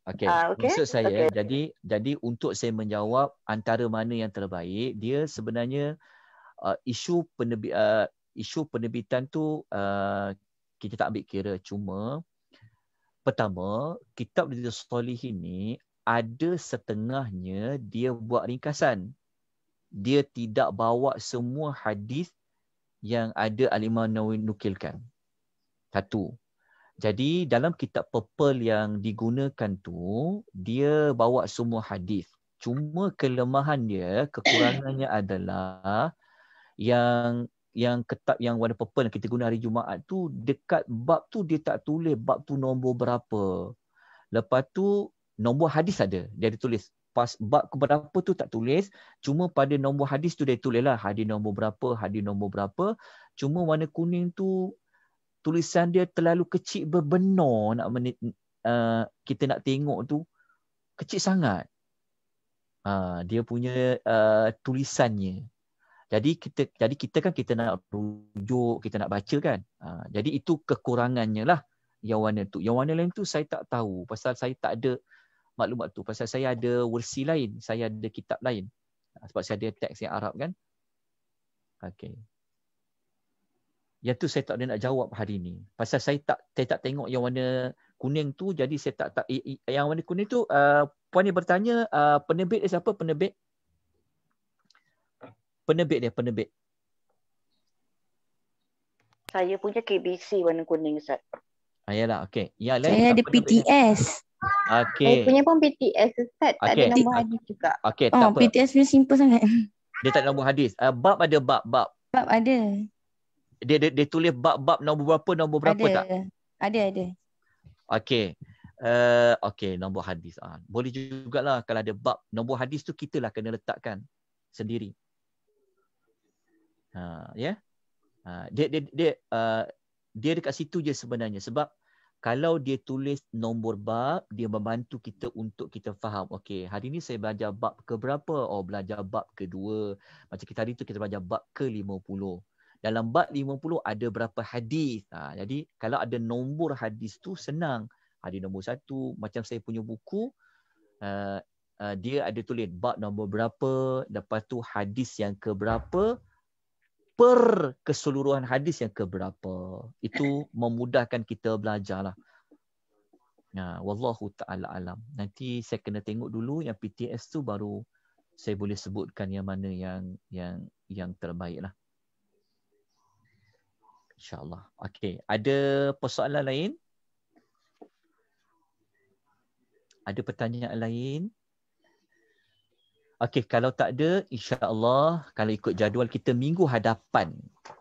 Okey. Uh, ah, okay. Maksud saya okay. jadi jadi untuk saya menjawab antara mana yang terbaik, dia sebenarnya uh, isu penerbi, uh, ah, isu penerbitan tu uh, kita tak ambil kira cuma pertama kitab dari solih ini ada setengahnya dia buat ringkasan. Dia tidak bawa semua hadis yang ada Al-Imam nukilkan. Satu. Jadi dalam kitab purple yang digunakan tu, dia bawa semua hadis. Cuma kelemahan dia, kekurangannya (coughs) adalah yang yang ketap yang warna purple yang kita guna hari Jumaat tu dekat bab tu dia tak tulis bab tu nombor berapa. Lepas tu nombor hadis ada. Dia ada tulis pas bab ke berapa tu tak tulis. Cuma pada nombor hadis tu dia tulislah hadis nombor berapa, hadis nombor berapa. Cuma warna kuning tu tulisan dia terlalu kecil berbenar nak menit, uh, kita nak tengok tu kecil sangat uh, dia punya uh, tulisannya jadi kita jadi kita kan kita nak rujuk kita nak baca kan uh, jadi itu kekurangannya lah yang warna tu yang warna lain tu saya tak tahu pasal saya tak ada maklumat tu pasal saya ada versi lain saya ada kitab lain ha, sebab saya ada teks yang Arab kan okey yang tu saya tak boleh nak jawab hari ni. Pasal saya tak saya tak tengok yang warna kuning tu jadi saya tak tak yang warna kuning tu uh, puan ni bertanya uh, penerbit dia siapa penerbit? Penerbit dia penerbit. Saya punya KBC warna kuning Ustaz. Ayalah ah, okey. Yang lain saya ada PTS. Dia. Okay. Saya punya pun PTS Ustaz. Tak okay. ada nombor hadis juga. Okay, oh, tak oh, apa. PTS punya simple sangat. Dia tak ada nombor hadis. Uh, bab ada bab. Bab, bab ada dia dia, dia tulis bab-bab nombor berapa nombor berapa ada. tak? Ada. Ada ada. Okey. Uh, okey nombor hadis ah. Boleh jugalah kalau ada bab nombor hadis tu kita lah kena letakkan sendiri. Ha ya. Yeah? Ha, uh, dia dia dia uh, dia dekat situ je sebenarnya sebab kalau dia tulis nombor bab dia membantu kita untuk kita faham okey hari ni saya belajar bab ke berapa oh belajar bab kedua macam kita hari tu kita belajar bab ke dalam bab 50 ada berapa hadis. Ha, jadi kalau ada nombor hadis tu senang. Hadis nombor satu, macam saya punya buku, uh, uh, dia ada tulis bab nombor berapa, lepas tu hadis yang keberapa, per keseluruhan hadis yang keberapa. Itu memudahkan kita belajar lah. Nah, ha, Wallahu ta'ala alam. Nanti saya kena tengok dulu yang PTS tu baru saya boleh sebutkan yang mana yang yang yang terbaik lah. InsyaAllah. Okey. Ada persoalan lain? Ada pertanyaan lain? Okey, kalau tak ada, insyaAllah kalau ikut jadual kita minggu hadapan.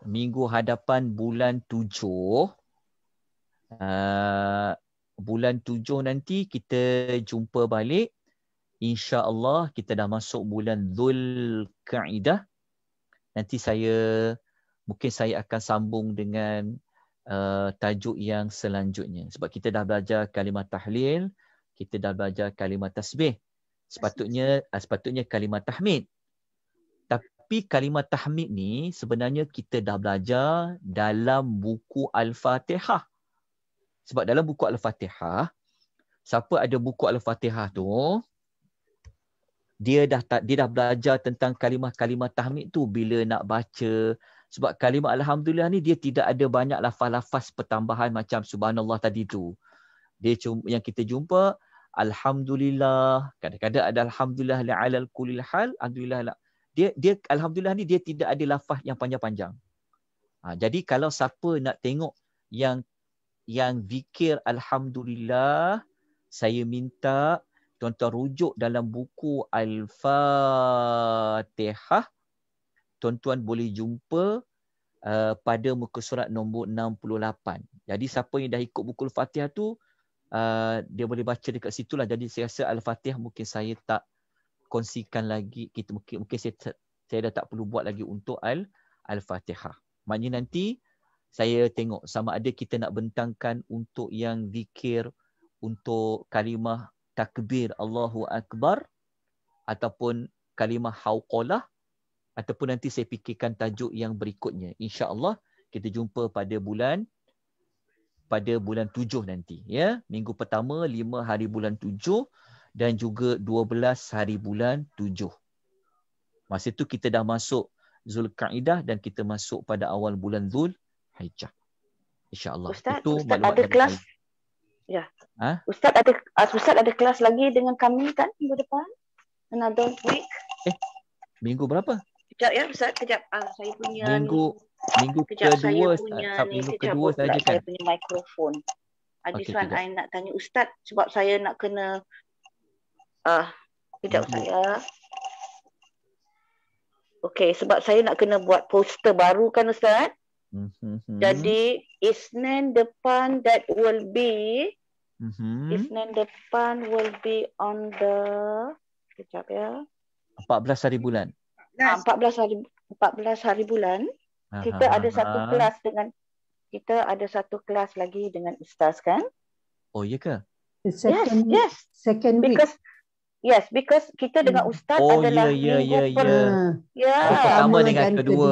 Minggu hadapan bulan tujuh. Uh, bulan tujuh nanti kita jumpa balik. InsyaAllah kita dah masuk bulan Dhul Ka'idah. Nanti saya mungkin saya akan sambung dengan uh, tajuk yang selanjutnya sebab kita dah belajar kalimah tahlil kita dah belajar kalimah tasbih sepatutnya uh, sepatutnya kalimah tahmid tapi kalimah tahmid ni sebenarnya kita dah belajar dalam buku al-Fatihah sebab dalam buku al-Fatihah siapa ada buku al-Fatihah tu dia dah tak dia dah belajar tentang kalimah-kalimah tahmid tu bila nak baca sebab kalimah Alhamdulillah ni dia tidak ada banyak lafaz-lafaz pertambahan macam Subhanallah tadi tu. Dia cuma, yang kita jumpa Alhamdulillah. Kadang-kadang ada Alhamdulillah alal kulil hal. Alhamdulillah la. Dia, dia, Alhamdulillah ni dia tidak ada lafaz yang panjang-panjang. Ha, jadi kalau siapa nak tengok yang yang zikir Alhamdulillah, saya minta tuan-tuan rujuk dalam buku Al-Fatihah tuan-tuan boleh jumpa uh, pada muka surat nombor 68. Jadi siapa yang dah ikut buku Al-Fatihah tu, uh, dia boleh baca dekat situ lah. Jadi saya rasa Al-Fatihah mungkin saya tak kongsikan lagi. Kita mungkin, mungkin saya, saya dah tak perlu buat lagi untuk Al Al-Fatihah. Maknanya nanti saya tengok sama ada kita nak bentangkan untuk yang zikir untuk kalimah takbir Allahu Akbar ataupun kalimah Hawqalah ataupun nanti saya fikirkan tajuk yang berikutnya. Insya Allah kita jumpa pada bulan pada bulan 7 nanti. Ya, Minggu pertama 5 hari bulan 7 dan juga 12 hari bulan 7. Masa itu kita dah masuk Zulkaidah dan kita masuk pada awal bulan Zul Hijjah. InsyaAllah. Ustaz, itu Ustaz ada kelas Ya. Ha? Ustaz ada ah, Ustaz ada kelas lagi dengan kami kan minggu depan? Another week. Eh, minggu berapa? Sekejap ya Ustaz, sekejap uh, saya punya Minggu, minggu sekejap, kedua saya punya ni, minggu kedua saja kan? Saya punya mikrofon Ada okay, Suan, saya nak tanya Ustaz Sebab saya nak kena uh, Sekejap minggu. saya Okey, sebab saya nak kena buat poster baru kan Ustaz? Mm-hmm. Jadi Isnin depan that will be mm-hmm. Isnin depan will be on the Sekejap ya 14 hari bulan 14 ah, hari 14 hari bulan aha, kita ada satu kelas dengan kita ada satu kelas lagi dengan ustaz kan? Oh ya ke? Yes, yes, second week. Because yes, because kita dengan hmm. ustaz oh, adalah ya ya ya. Ya. Ah. ya. Pertama dengan kedua. kedua.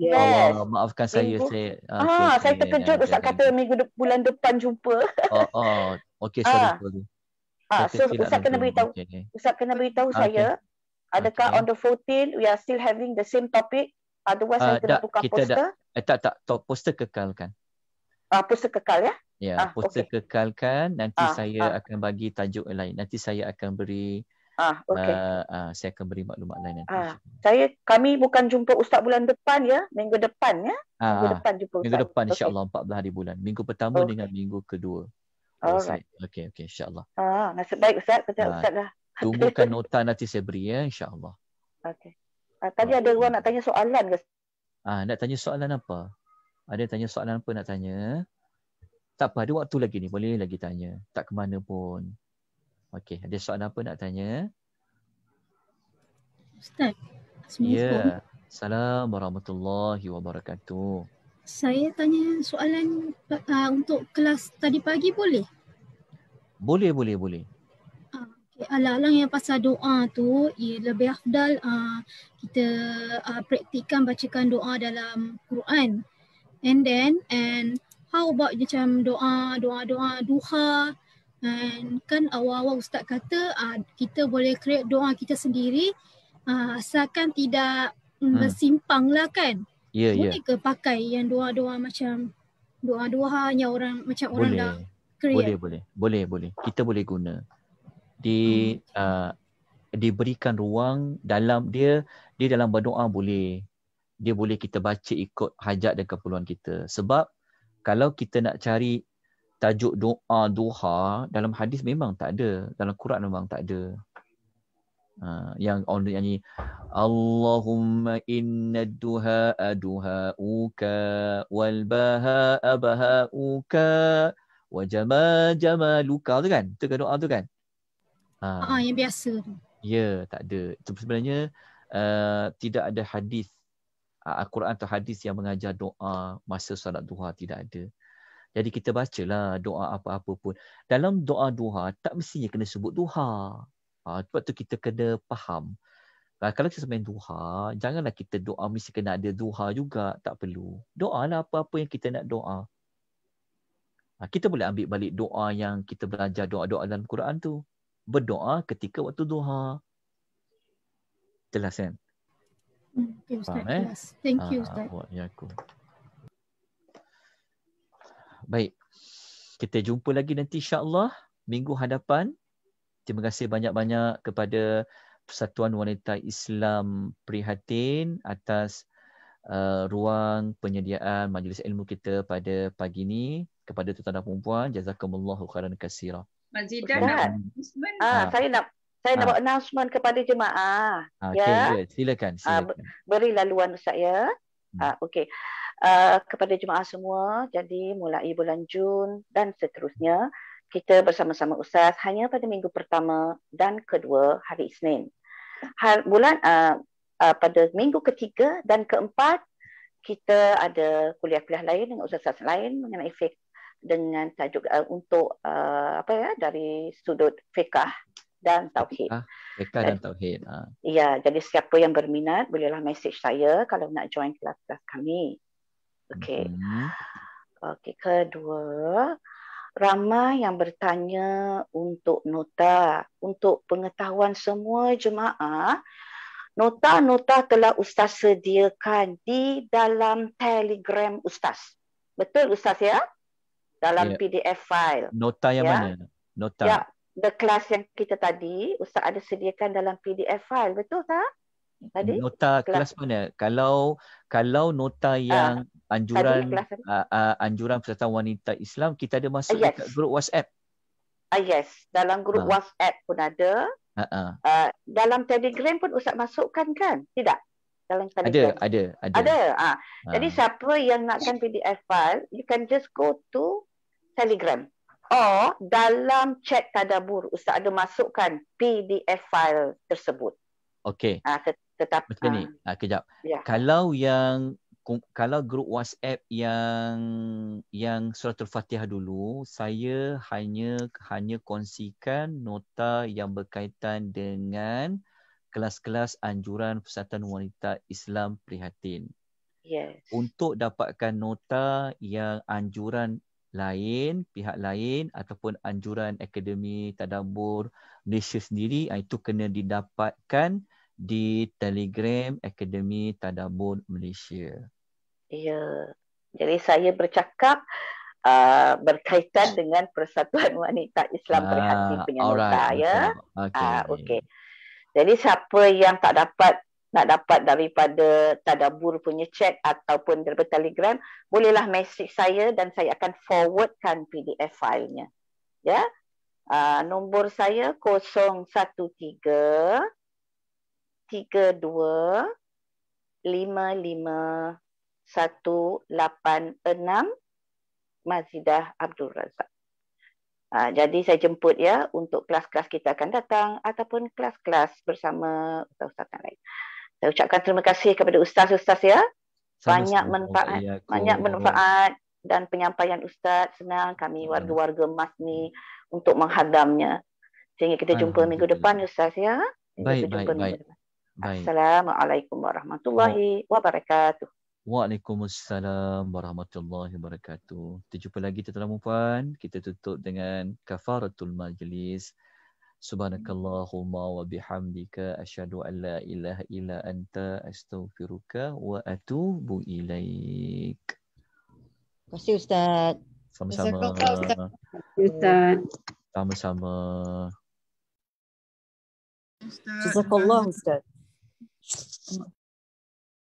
Yes. Oh, maafkan minggu. saya ah, saya. Ah, ha, okay. saya terkejut ustaz okay. kata minggu de- bulan depan jumpa. oh, oh. okey sorry. Ah, ah so ustaz kena, beritahu, okay. ustaz kena beritahu. Ustaz saya. Okay. Adakah okay. on the 14 we are still having the same topic? Otherwise, uh, saya kena buka poster. Dah, eh, tak, tak. Top poster kekalkan. Uh, poster kekal ya? Ya, yeah, uh, poster okay. kekalkan. Nanti uh, saya uh. akan bagi tajuk lain. Nanti saya akan beri Ah, okay. uh, uh, saya akan beri maklumat lain nanti. Ah, saya kami bukan jumpa ustaz bulan depan ya, minggu depan ya. Ah, minggu depan jumpa. Ustaz. Minggu depan insya-Allah 14 hari bulan. Minggu pertama okay. Oh. dengan minggu kedua. Oh, Okay okay, insya-Allah. Ah, nasib baik ustaz, kata ah. ustaz dah Tunggukan nota nanti saya beri ya insyaallah. Okey. Uh, tadi ada orang nak tanya soalan ke? Ah, nak tanya soalan apa? Ada tanya soalan apa nak tanya? Tak apa, ada waktu lagi ni. Boleh lagi tanya. Tak ke mana pun. Okey, ada soalan apa nak tanya? Ustaz. Ya. Yeah. Assalamualaikum warahmatullahi wabarakatuh. Saya tanya soalan uh, untuk kelas tadi pagi boleh? Boleh, boleh, boleh alang-alang yang pasal doa tu ya lebih afdal uh, kita uh, praktikkan bacakan doa dalam Quran and then and how about macam doa doa doa duha and kan awal-awal ustaz kata uh, kita boleh create doa kita sendiri uh, asalkan tidak hmm. bersimpang lah kan ya yeah, ya boleh yeah. ke pakai yang doa-doa macam doa-doa hanya orang macam boleh. orang dah create boleh boleh boleh boleh kita boleh guna di hmm. uh, diberikan ruang dalam dia dia dalam berdoa boleh dia boleh kita baca ikut hajat dan keperluan kita sebab kalau kita nak cari tajuk doa duha dalam hadis memang tak ada dalam Quran memang tak ada uh, yang on yang ni Allahumma inna duha aduha uka wal baha abaha uka wa jama jamaluka tu kan tu kan doa tu kan Ha. Ha, yang biasa tu. Ya, tak ada. Sebenarnya uh, tidak ada hadis ah, Al-Quran atau hadis yang mengajar doa masa salat duha tidak ada. Jadi kita bacalah doa apa-apa pun. Dalam doa duha tak mestinya kena sebut duha. Ha, sebab tu kita kena faham. Kalau kita sembang duha, janganlah kita doa mesti kena ada duha juga. Tak perlu. Doalah apa-apa yang kita nak doa. Ha, kita boleh ambil balik doa yang kita belajar doa-doa dalam Quran tu berdoa ketika waktu duha. Jelas kan? Okay, hmm, ya, Faham, Eh? Thank you ah, Ustaz. Ah, ya aku. Baik. Kita jumpa lagi nanti insya-Allah minggu hadapan. Terima kasih banyak-banyak kepada Persatuan Wanita Islam Prihatin atas Uh, ruang penyediaan majlis ilmu kita pada pagi ini kepada tuan-tuan dan puan-puan jazakumullahu khairan kasira Mazidah nak ah, ah. saya nak saya ah. nak buat announcement kepada jemaah. Ah, okay, ya. Yeah, silakan, silakan. Ah, beri laluan Ustaz ya. Hmm. Ah, okay. Ah, kepada jemaah semua, jadi mulai bulan Jun dan seterusnya, kita bersama-sama Ustaz hanya pada minggu pertama dan kedua hari Isnin. Hal, bulan ah, ah, pada minggu ketiga dan keempat, kita ada kuliah-kuliah lain dengan Ustaz-Ustaz lain mengenai fiqh dengan tajuk uh, untuk uh, apa ya dari sudut fikah dan tauhid. Fikah dan tauhid. Ah. Ya, jadi siapa yang berminat bolehlah message saya kalau nak join kelas-kelas kami. Okey. Hmm. Okey, kedua ramai yang bertanya untuk nota untuk pengetahuan semua jemaah nota-nota telah ustaz sediakan di dalam telegram ustaz betul ustaz ya dalam yeah. PDF file. Nota yang yeah. mana? Nota. Ya, yeah. the class yang kita tadi ustaz ada sediakan dalam PDF file, betul tak? Tadi? Nota kelas mana? Kalau kalau nota ah. yang uh, anjuran uh, uh, anjuran persatuan wanita Islam kita ada masuk uh, yes. dekat grup WhatsApp. Ah uh, yes, dalam grup uh. WhatsApp pun ada. Uh-uh. Uh, dalam Telegram pun Ustaz masukkan kan? Tidak. Dalam Telegram. Ada, ada, ada. Ada. Uh. Uh. Jadi siapa yang nakkan PDF file, you can just go to Telegram oh. or dalam chat tadabur ustaz ada masukkan PDF file tersebut. Okey. Ah uh, tetap macam uh, ni. Ah, ah kejap. Yeah. Kalau yang kalau grup WhatsApp yang yang suratul Fatihah dulu saya hanya hanya kongsikan nota yang berkaitan dengan kelas-kelas anjuran pusatan Wanita Islam Prihatin. Yes. Untuk dapatkan nota yang anjuran lain, pihak lain ataupun anjuran akademi Tadabbur Malaysia sendiri ah, itu kena didapatkan di Telegram Akademi Tadabbur Malaysia. Ya. Jadi saya bercakap uh, berkaitan dengan Persatuan Wanita Islam Berhati ah, Penyemuka right. ya. Okey. Uh, okay. Jadi siapa yang tak dapat nak dapat daripada Tadabur punya chat ataupun daripada telegram, bolehlah message saya dan saya akan forwardkan PDF filenya. Ya? Uh, nombor saya 013-32-55186 Mazidah Abdul Razak. Uh, jadi saya jemput ya untuk kelas-kelas kita akan datang ataupun kelas-kelas bersama Ustaz-Ustaz lain. Saya ucapkan terima kasih kepada ustaz-ustaz ya. Banyak manfaat, banyak manfaat dan penyampaian ustaz senang kami warga-warga mas ni untuk menghadamnya. Sehingga kita jumpa minggu depan ustaz ya. Baik, baik, baik. Assalamualaikum warahmatullahi wabarakatuh. Waalaikumsalam warahmatullahi wabarakatuh. Kita jumpa lagi tuan-tuan puan. Kita tutup dengan kafaratul majlis. Subhanakallahumma wa bihamdika asyhadu an la ilaha illa anta astaghfiruka wa atubu ilaik. Terima kasih Ustaz. Sama-sama. Ustaz. Sama-sama. Ustaz. Jazakallah Ustaz.